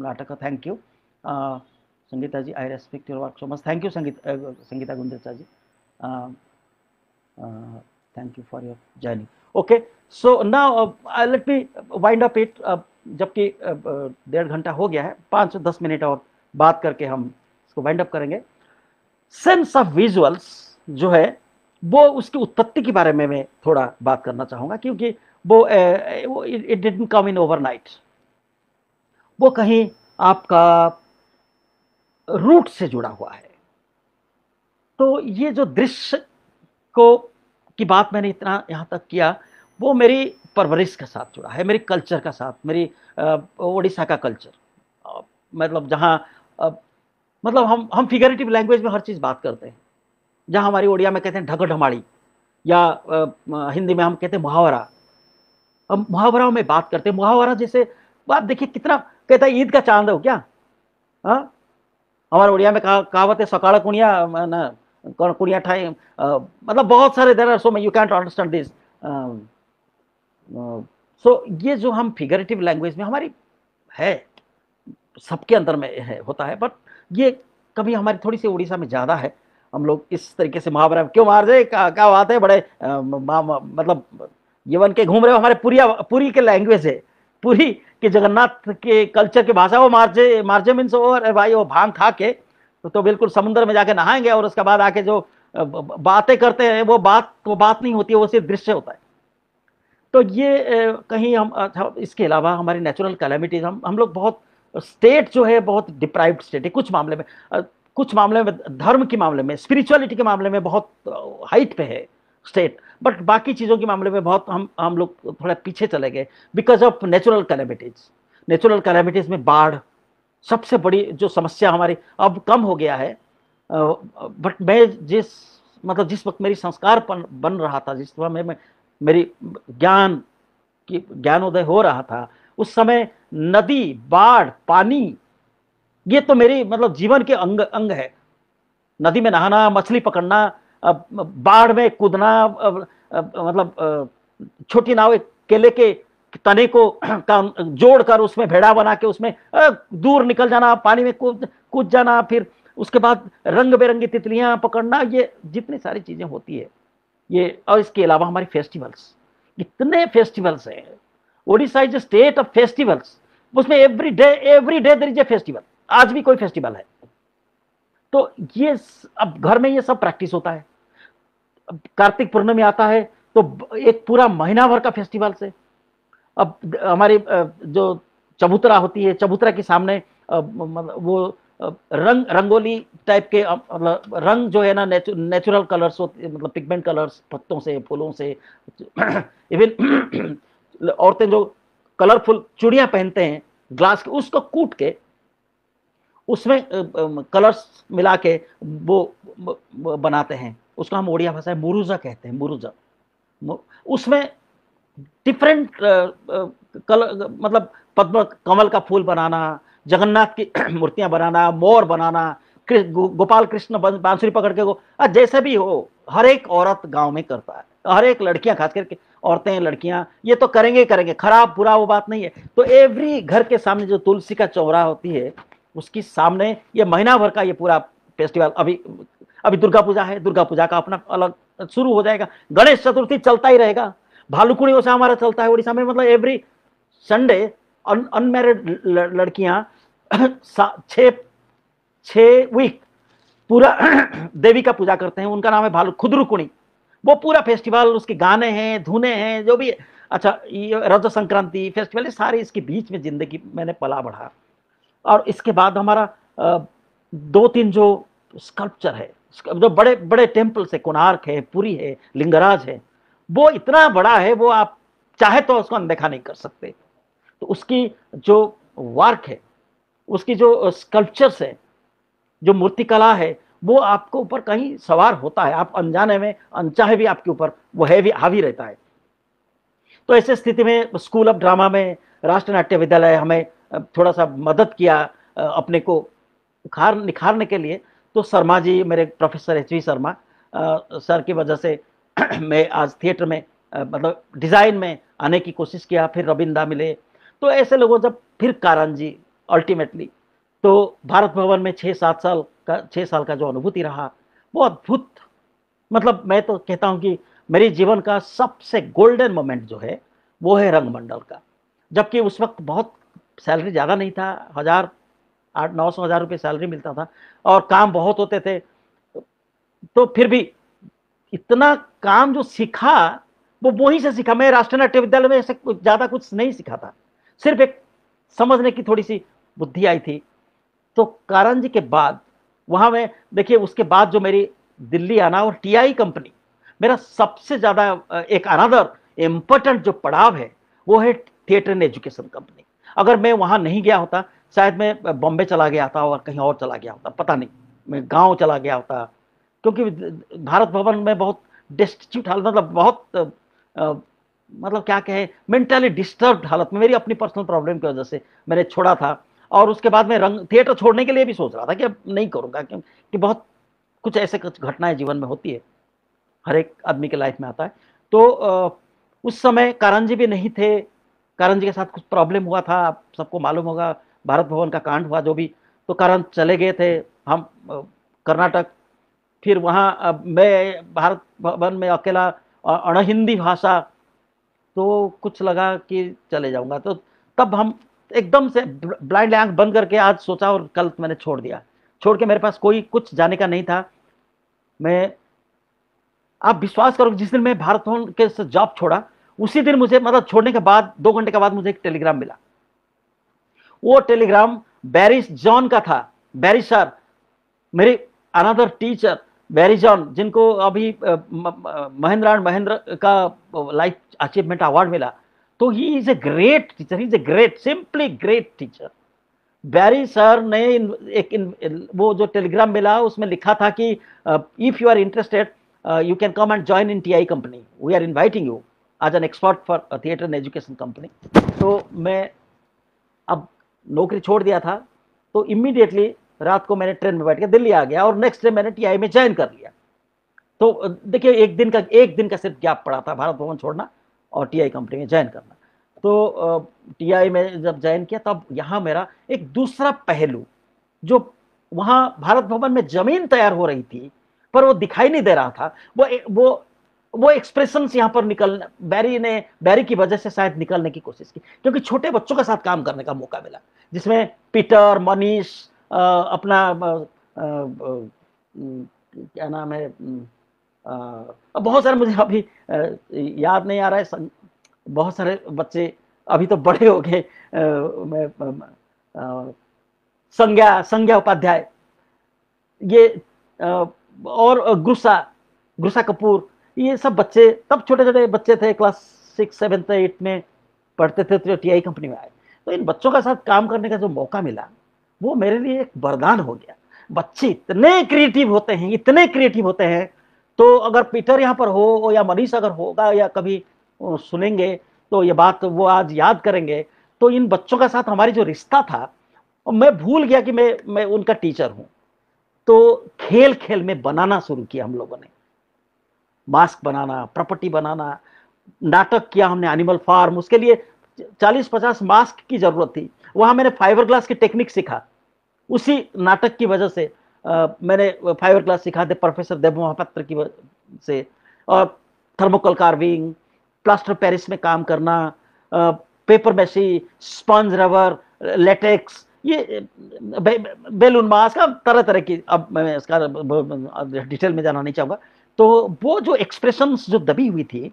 नाटक thank you Sangeeta ji I respect your work so much thank you Sangeet Sangeeta Gundecha ji thank you for your journey okay so now let me wind up it जबकि uh, uh, डेढ़ घंटा हो गया है पाँच दस मिनट और बात करके हम इसको वाइंड अप करेंगे सेंस ऑफ विजुअल्स जो है वो उसकी उत्पत्ति के बारे में मैं थोड़ा बात करना चाहूँगा क्योंकि वो it didn't come in overnight वो कहीं आपका रूट से जुड़ा हुआ है तो ये जो दृश्य को की बात मैंने इतना यहाँ तक किया वो मेरी परवरिश के साथ जुड़ा है मेरी कल्चर का साथ मेरी उड़ीसा का कल्चर मतलब जहाँ मतलब हम हम फिगरेटिव लैंग्वेज में हर चीज़ बात करते हैं जहाँ हमारी उड़िया में कहते हैं ढक ढमाड़ी या आ, हिंदी में हम कहते हैं मुहावरा हम मुहावरा में बात करते हैं मुहावरा जैसे बात देखिए कितना कहता है ईद का चांद हो क्या हाँ हमारे ओडिया में कहावत है सकाड़ा कुणिया कुड़िया ठाई मतलब बहुत सारे देर आर सो मैं you can't understand this so so, ये जो हम फिगरेटिव लैंग्वेज में हमारी है सबके अंदर में है होता है बट ये कभी हमारी थोड़ी सी उड़ीसा में ज़्यादा है हम लोग इस तरीके से महावरा क्यों मार जाए क्या बात है बड़े आ, म, म, मतलब ये बन के घूम रहे हो हमारे पूरी पूरी के लैंग्वेज है पूरी के जगन्नाथ के कल्चर की भाषा वो मार्जे मार्जे मीन्स और भाई वो भांग खा के तो, तो बिल्कुल समुद्र में जाके नहाएंगे और उसके बाद आके जो बातें करते हैं वो बात वो बात नहीं होती है वो सिर्फ दृश्य होता है तो ये कहीं हम इसके अलावा हमारे नेचुरल कैलामिटीज हम हम लोग बहुत स्टेट जो है बहुत डिप्राइव्ड स्टेट है कुछ मामले में कुछ मामले में धर्म के मामले में स्पिरिचुअलिटी के मामले में बहुत हाइट पे है स्टेट बट बाकी चीज़ों के मामले में बहुत हम हम लोग थोड़ा पीछे चले गए because of natural calamities natural calamities में बाढ़ सबसे बड़ी जो समस्या हमारी अब कम हो गया है बट मैं जिस मतलब जिस वक्त मेरी संस्कार बन रहा था जिस समय मैं मेरी ज्ञान की ज्ञानोदय हो रहा था उस समय नदी बाढ़ पानी ये तो मेरी मतलब जीवन के अंग अंग है नदी में नहाना मछली पकड़ना बाढ़ में कूदना मतलब छोटी नाव केले के तने को (clears throat) जोड़कर उसमें भेड़ा बना के उसमें दूर निकल जाना पानी में कूद कूद जाना फिर उसके बाद रंग बिरंगी तितलियां पकड़ना ये जितनी सारी चीजें होती है ये और इसके अलावा हमारे फेस्टिवल्स इतने फेस्टिवल्स हैं Odisha is a state of festivals उसमें every day every day there is a festival आज भी कोई फेस्टिवल है तो ये अब घर में ये सब प्रैक्टिस होता है कार्तिक पूर्णिमा आता है तो एक पूरा महीना भर का फेस्टिवल से अब हमारे जो चबूतरा होती है चबूतरा के सामने वो रंग रंगोली टाइप के मतलब रंग जो है ना नेचुरल कलर्स होते मतलब पिगमेंट कलर्स पत्तों से फूलों से इवन (clears throat) (clears throat) औरतें जो कलरफुल चूड़ियाँ पहनते हैं ग्लास के उसको कूट के उसमें कलर्स मिला के वो बनाते हैं उसको हम ओडिया भाषा में मुरुजा कहते हैं मुरुजा उसमें डिफरेंट कलर मतलब पद्म कमल का फूल बनाना जगन्नाथ की (clears throat) मूर्तियां बनाना मोर बनाना गोपाल कृष्ण बांसुरी पकड़ के गो जैसे भी हो हर एक औरत गांव में करता है हर एक लड़कियां खास करके औरतें लड़कियां ये तो करेंगे ही करेंगे खराब बुरा वो बात नहीं है तो एवरी घर के सामने जो तुलसी का चौरा होती है उसकी सामने ये महीना भर का ये पूरा फेस्टिवल अभी अभी दुर्गा पूजा है दुर्गा पूजा का अपना अलग शुरू हो जाएगा गणेश चतुर्थी चलता ही रहेगा भालुकुड़ी ओसा हमारा चलता है उड़ीसा में मतलब एवरी संडे अनमेरिड लड़कियां छः छः वीक पूरा (clears throat) देवी का पूजा करते हैं उनका नाम है भालू खुदरुकुणी वो पूरा फेस्टिवल उसके गाने हैं धुने हैं जो भी अच्छा ये रज संक्रांति फेस्टिवल ये सारे इसके बीच में ज़िंदगी मैंने पला बढ़ा और इसके बाद हमारा दो तीन जो स्कल्पचर है जो बड़े बड़े टेम्पल्स है कोणार्क है पुरी है लिंगराज है वो इतना बड़ा है वो आप चाहे तो उसको अनदेखा नहीं कर सकते तो उसकी जो वर्क है उसकी जो स्कल्पचर्स है जो मूर्तिकला है वो आपको ऊपर कहीं सवार होता है आप अनजाने में अनचाहे भी आपके ऊपर वो है भी हावी रहता है तो ऐसे स्थिति में स्कूल ऑफ ड्रामा में राष्ट्र नाट्य विद्यालय हमें थोड़ा सा मदद किया अपने को खार निखारने के लिए तो शर्मा जी मेरे professor H V Sharma sir की वजह से (clears throat) मैं आज थिएटर में मतलब डिज़ाइन में आने की कोशिश किया फिर रविंदा मिले तो ऐसे लोगों जब फिर कारण जी अल्टीमेटली तो भारत भवन में छः सात साल का छः साल का जो अनुभूति रहा वो अद्भुत मतलब मैं तो कहता हूँ कि मेरे जीवन का सबसे गोल्डन मोमेंट जो है वो है रंगमंडल का जबकि उस वक्त बहुत सैलरी ज़्यादा नहीं था हज़ार आठ नौ सौ हज़ार रुपये सैलरी मिलता था और काम बहुत होते थे तो फिर भी इतना काम जो सीखा वो वहीं से सीखा मैं राष्ट्रीय नाट्य विद्यालय में ऐसे ज़्यादा कुछ नहीं सीखा था सिर्फ एक समझने की थोड़ी सी बुद्धि आई थी तो कारण जी के बाद वहाँ में देखिए उसके बाद जो मेरी दिल्ली आना और टीआई कंपनी मेरा सबसे ज़्यादा एक अनदर इम्पोर्टेंट जो पड़ाव है वो है थिएटर एंड एजुकेशन कंपनी अगर मैं वहाँ नहीं गया होता शायद मैं बॉम्बे चला गया था और कहीं और चला गया होता पता नहीं मैं गाँव चला गया होता क्योंकि भारत भवन में बहुत डिस्टिट्यूट हाल मतलब बहुत मतलब क्या कहें मेंटली डिस्टर्ब हालत में मेरी अपनी पर्सनल प्रॉब्लम की वजह से मैंने छोड़ा था और उसके बाद मैं रंग थिएटर छोड़ने के लिए भी सोच रहा था कि अब नहीं करूँगा क्योंकि बहुत कुछ ऐसे कुछ घटनाएं जीवन में होती है हर एक आदमी के लाइफ में आता है तो आ, उस समय कारण जी भी नहीं थे कारण जी के साथ कुछ प्रॉब्लम हुआ था आप सबको मालूम होगा भारत भवन का कांड हुआ जो भी तो कारण चले गए थे हम कर्नाटक फिर वहाँ मैं भारत भवन में अकेला अण हिंदी भाषा तो कुछ लगा कि चले जाऊंगा तो तब हम एकदम से ब्लाइंड आंख बंद करके आज सोचा और कल मैंने छोड़ दिया छोड़ के मेरे पास कोई कुछ जाने का नहीं था मैं आप विश्वास करो जिस दिन मैं भारत के जॉब छोड़ा उसी दिन मुझे मतलब छोड़ने के बाद दो घंटे के बाद मुझे एक टेलीग्राम मिला वो टेलीग्राम बैरिस जॉन का था बैरिस सर मेरे अनदर टीचर बैरिजॉन जिनको अभी महेंद्र एंड महेंद्र का लाइफ अचीवमेंट अवार्ड मिला तो he is a great teacher he is a great simply great teacher Barry sir ने एक इन, वो जो टेलीग्राम मिला उसमें लिखा था कि if you are interested you can come and join in TI company we are inviting you as an expert for theatre and education company तो मैं अब नौकरी छोड़ दिया था तो इमीडिएटली रात को मैंने ट्रेन में बैठ के दिल्ली आ गया और नेक्स्ट डे मैंने टी में ज्वाइन कर लिया तो देखिए एक दिन का एक दिन का सिर्फ गैप पड़ा था भारत भवन छोड़ना और टी कंपनी में ज्वाइन करना तो टी में जब ज्वाइन किया तब यहाँ मेरा एक दूसरा पहलू जो वहाँ भारत भवन में जमीन तैयार हो रही थी पर वो दिखाई नहीं दे रहा था वो वो वो एक्सप्रेशन यहाँ पर निकल बैरी ने बैरी की वजह से शायद निकलने की कोशिश की क्योंकि छोटे बच्चों के साथ काम करने का मौका मिला जिसमें पीटर मनीष अपना क्या नाम है बहुत सारे मुझे अभी याद नहीं आ रहा है बहुत सारे बच्चे अभी तो बड़े हो गए संज्ञा संज्ञा उपाध्याय ये और गुस्सा गुस्सा कपूर ये सब बच्चे तब छोटे छोटे बच्चे थे क्लास सिक्स सेवन्थ एट में पढ़ते थे तो टी आई कंपनी में आए तो इन बच्चों के साथ काम करने का जो मौका मिला वो मेरे लिए एक वरदान हो गया बच्चे इतने क्रिएटिव होते हैं इतने क्रिएटिव होते हैं तो अगर पीटर यहाँ पर हो या मनीष अगर होगा या कभी सुनेंगे तो ये बात वो आज याद करेंगे तो इन बच्चों के साथ हमारी जो रिश्ता था मैं भूल गया कि मैं मैं उनका टीचर हूँ तो खेल खेल में बनाना शुरू किया हम लोगों ने मास्क बनाना प्रॉपर्टी बनाना नाटक किया हमने एनिमल फार्म उसके लिए 40-50 मास्क की जरूरत थी वहां मैंने फाइबर ग्लास की टेक्निक सीखा उसी नाटक की वजह से आ, मैंने फाइवर क्लास सिखा थे प्रोफेसर देव महापात्र की से और थर्मोकल कार्विंग प्लास्टर पेरिस में काम करना आ, paper mache sponge rubber latex ये बे, बेलून मास का तरह तरह की अब मैं इसका डिटेल में जाना नहीं चाहूँगा तो वो जो एक्सप्रेशन जो दबी हुई थी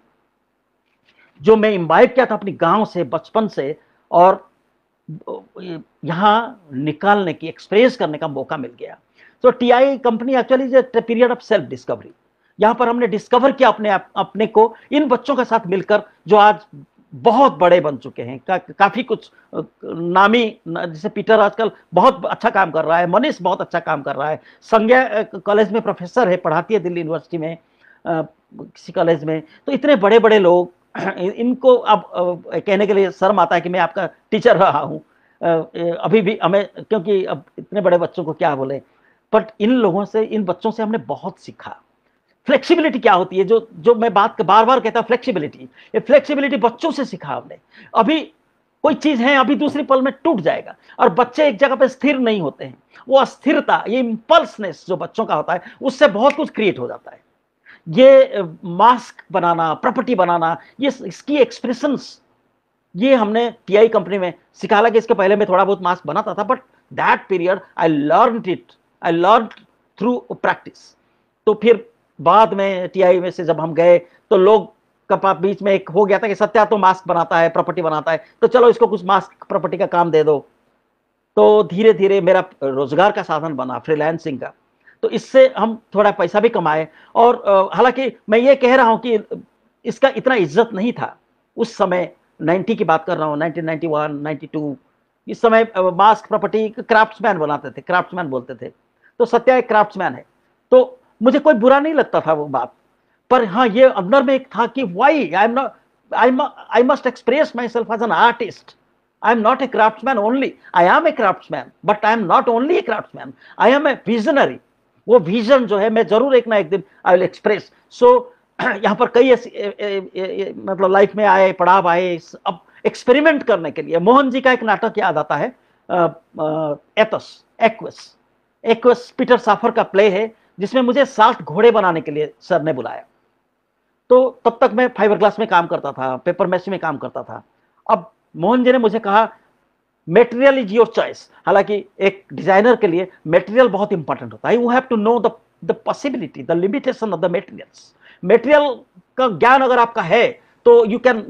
जो मैं इम्बाइव किया था अपने गांव से बचपन से और यहाँ निकालने की एक्सप्रेस करने का मौका मिल गया so T I company actually period of self discovery यहाँ पर हमने डिस्कवर किया अपने आप, अपने को इन बच्चों के साथ मिलकर जो आज बहुत बड़े बन चुके हैं का, काफी कुछ नामी जैसे पीटर आजकल बहुत अच्छा काम कर रहा है मनीष बहुत अच्छा काम कर रहा है संज्ञा कॉलेज में प्रोफेसर है पढ़ाती है दिल्ली यूनिवर्सिटी में किसी कॉलेज में तो इतने बड़े बड़े लोग इनको अब कहने के लिए शर्म आता है कि मैं आपका टीचर रहा हूँ अभी भी हमें क्योंकि अब इतने बड़े बच्चों को क्या बोले बट इन लोगों से इन बच्चों से हमने बहुत सीखा फ्लेक्सिबिलिटी क्या होती है जो जो मैं बात बार बार कहता हूँ फ्लेक्सिबिलिटी ये फ्लेक्सिबिलिटी बच्चों से सीखा हमने अभी कोई चीज़ है अभी दूसरी पल में टूट जाएगा और बच्चे एक जगह पर स्थिर नहीं होते हैं वो अस्थिरता ये इम्पल्सनेस जो बच्चों का होता है उससे बहुत कुछ क्रिएट हो जाता है ये मास्क बनाना प्रॉपर्टी बनाना ये इसकी एक्सप्रेशंस ये हमने पीआई कंपनी में ला कि इसके पहले मैं थोड़ा बहुत मास्क बनाता था but that period I learn it I learn through practice तो फिर बाद में टीआई में से जब हम गए तो लोग कपा बीच में एक हो गया था कि सत्या तो मास्क बनाता है प्रॉपर्टी बनाता है तो चलो इसको कुछ मास्क प्रॉपर्टी का काम दे दो तो धीरे धीरे मेरा रोजगार का साधन बना फ्रीलैंसिंग का तो इससे हम थोड़ा पैसा भी कमाए और हालांकि मैं ये कह रहा हूँ कि इसका इतना इज्जत नहीं था उस समय 90 की बात कर रहा हूँ 1991, 92 इस समय मास्क प्रॉपर्टी क्राफ्ट्समैन बनाते थे क्राफ्ट्समैन बोलते थे तो सत्या एक क्राफ्ट्समैन है तो मुझे कोई बुरा नहीं लगता था वो बात पर हाँ ये अंदर में एक था कि why I am not I I must express myself as an artist I am not a craftsman only I am a craftsman but I am not only a craftsman I am a visionary वो vision जो है मैं जरूर एक ना एक दिन I will express सो यहाँ पर कई ऐसी मतलब लाइफ में आए पड़ाव आए अब एक्सपेरिमेंट करने के लिए मोहन जी का एक नाटक याद आता है एतस एक्वस एक्वस पीटर साफर का प्ले है जिसमें मुझे साठ घोड़े बनाने के लिए सर ने बुलाया तो तब तक मैं फाइबर ग्लास में काम करता था पेपर मैसी में काम करता था अब मोहन जी ने मुझे कहा मेटेरियल इज योर चॉइस हालांकि एक डिजाइनर के लिए मेटेरियल बहुत इंपॉर्टेंट होता है you have to know the the possibility the limitation of the materials material का ज्ञान अगर आपका है तो यू कैन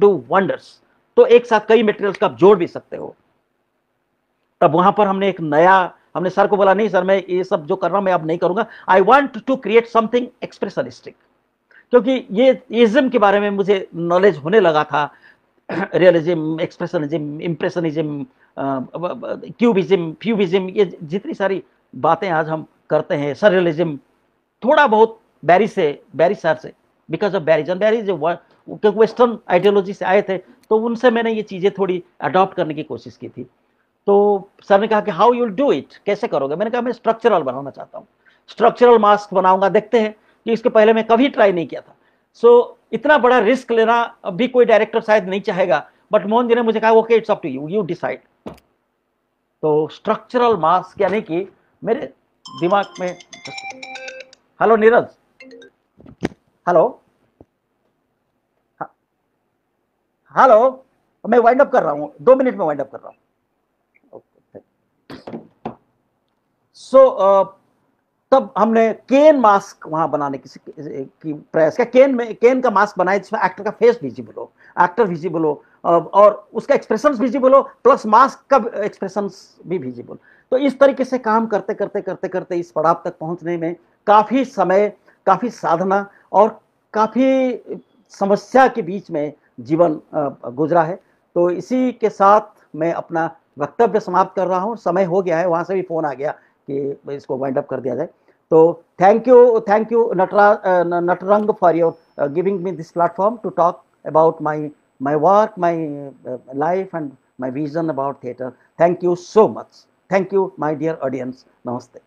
डू वंडर्स तो एक साथ कई मेटेरियल्स का आप जोड़ भी सकते हो तब वहां पर हमने एक नया हमने सर को बोला नहीं सर मैं ये सब जो कर रहा हूं मैं अब नहीं करूंगा I want to create something expressionistic क्योंकि ये इज्म के बारे में मुझे नॉलेज होने लगा था realism expressionism impressionism cubism fauvism ये जितनी सारी बातें आज हम करते हैं सरियलिज्म थोड़ा बहुत बैरिस से बैरिस सर से बिकॉज ऑफ बैरिजन बैरिज क्योंकि वेस्टर्न आइडियोलॉजी से आए थे तो उनसे मैंने ये चीज़ें थोड़ी अडॉप्ट करने की कोशिश की थी तो सर ने कहा कि हाउ यू डू इट कैसे करोगे मैंने कहा मैं स्ट्रक्चरल बनाना चाहता हूँ स्ट्रक्चरल मास्क बनाऊंगा देखते हैं कि इसके पहले मैं कभी ट्राई नहीं किया था सो so, इतना बड़ा रिस्क लेना भी कोई डायरेक्टर शायद नहीं चाहेगा बट मोहन जी ने मुझे कहा okay it's up to you you decide तो स्ट्रक्चरल मास यानी कि मेरे दिमाग में हेलो नीरज हेलो हेलो मैं वाइंड अप कर रहा हूं दो मिनट में वाइंड अप कर रहा हूं सो okay, so, uh, तब हमने केन मास्क वहां बनाने की, की प्रयास किया केन में केन का मास्क बनाए जिसमें एक्टर का फेस विजिबल हो एक्टर विजिबल हो और उसका एक्सप्रेशन विजिबल हो प्लस मास्क का एक्सप्रेशन भी विजिबल तो इस तरीके से काम करते करते करते करते इस पड़ाव तक पहुंचने में काफ़ी समय काफ़ी साधना और काफ़ी समस्या के बीच में जीवन गुजरा है तो इसी के साथ मैं अपना वक्तव्य समाप्त कर रहा हूँ समय हो गया है वहाँ से भी फ़ोन आ गया कि इसको वाइंड अप कर दिया जाए So thank you, thank you Natra, uh, Natarang for your uh, giving me this platform to talk about my, my work, my uh, life and my vision about theatre. Thank you so much. Thank you, my dear audience. Namaste.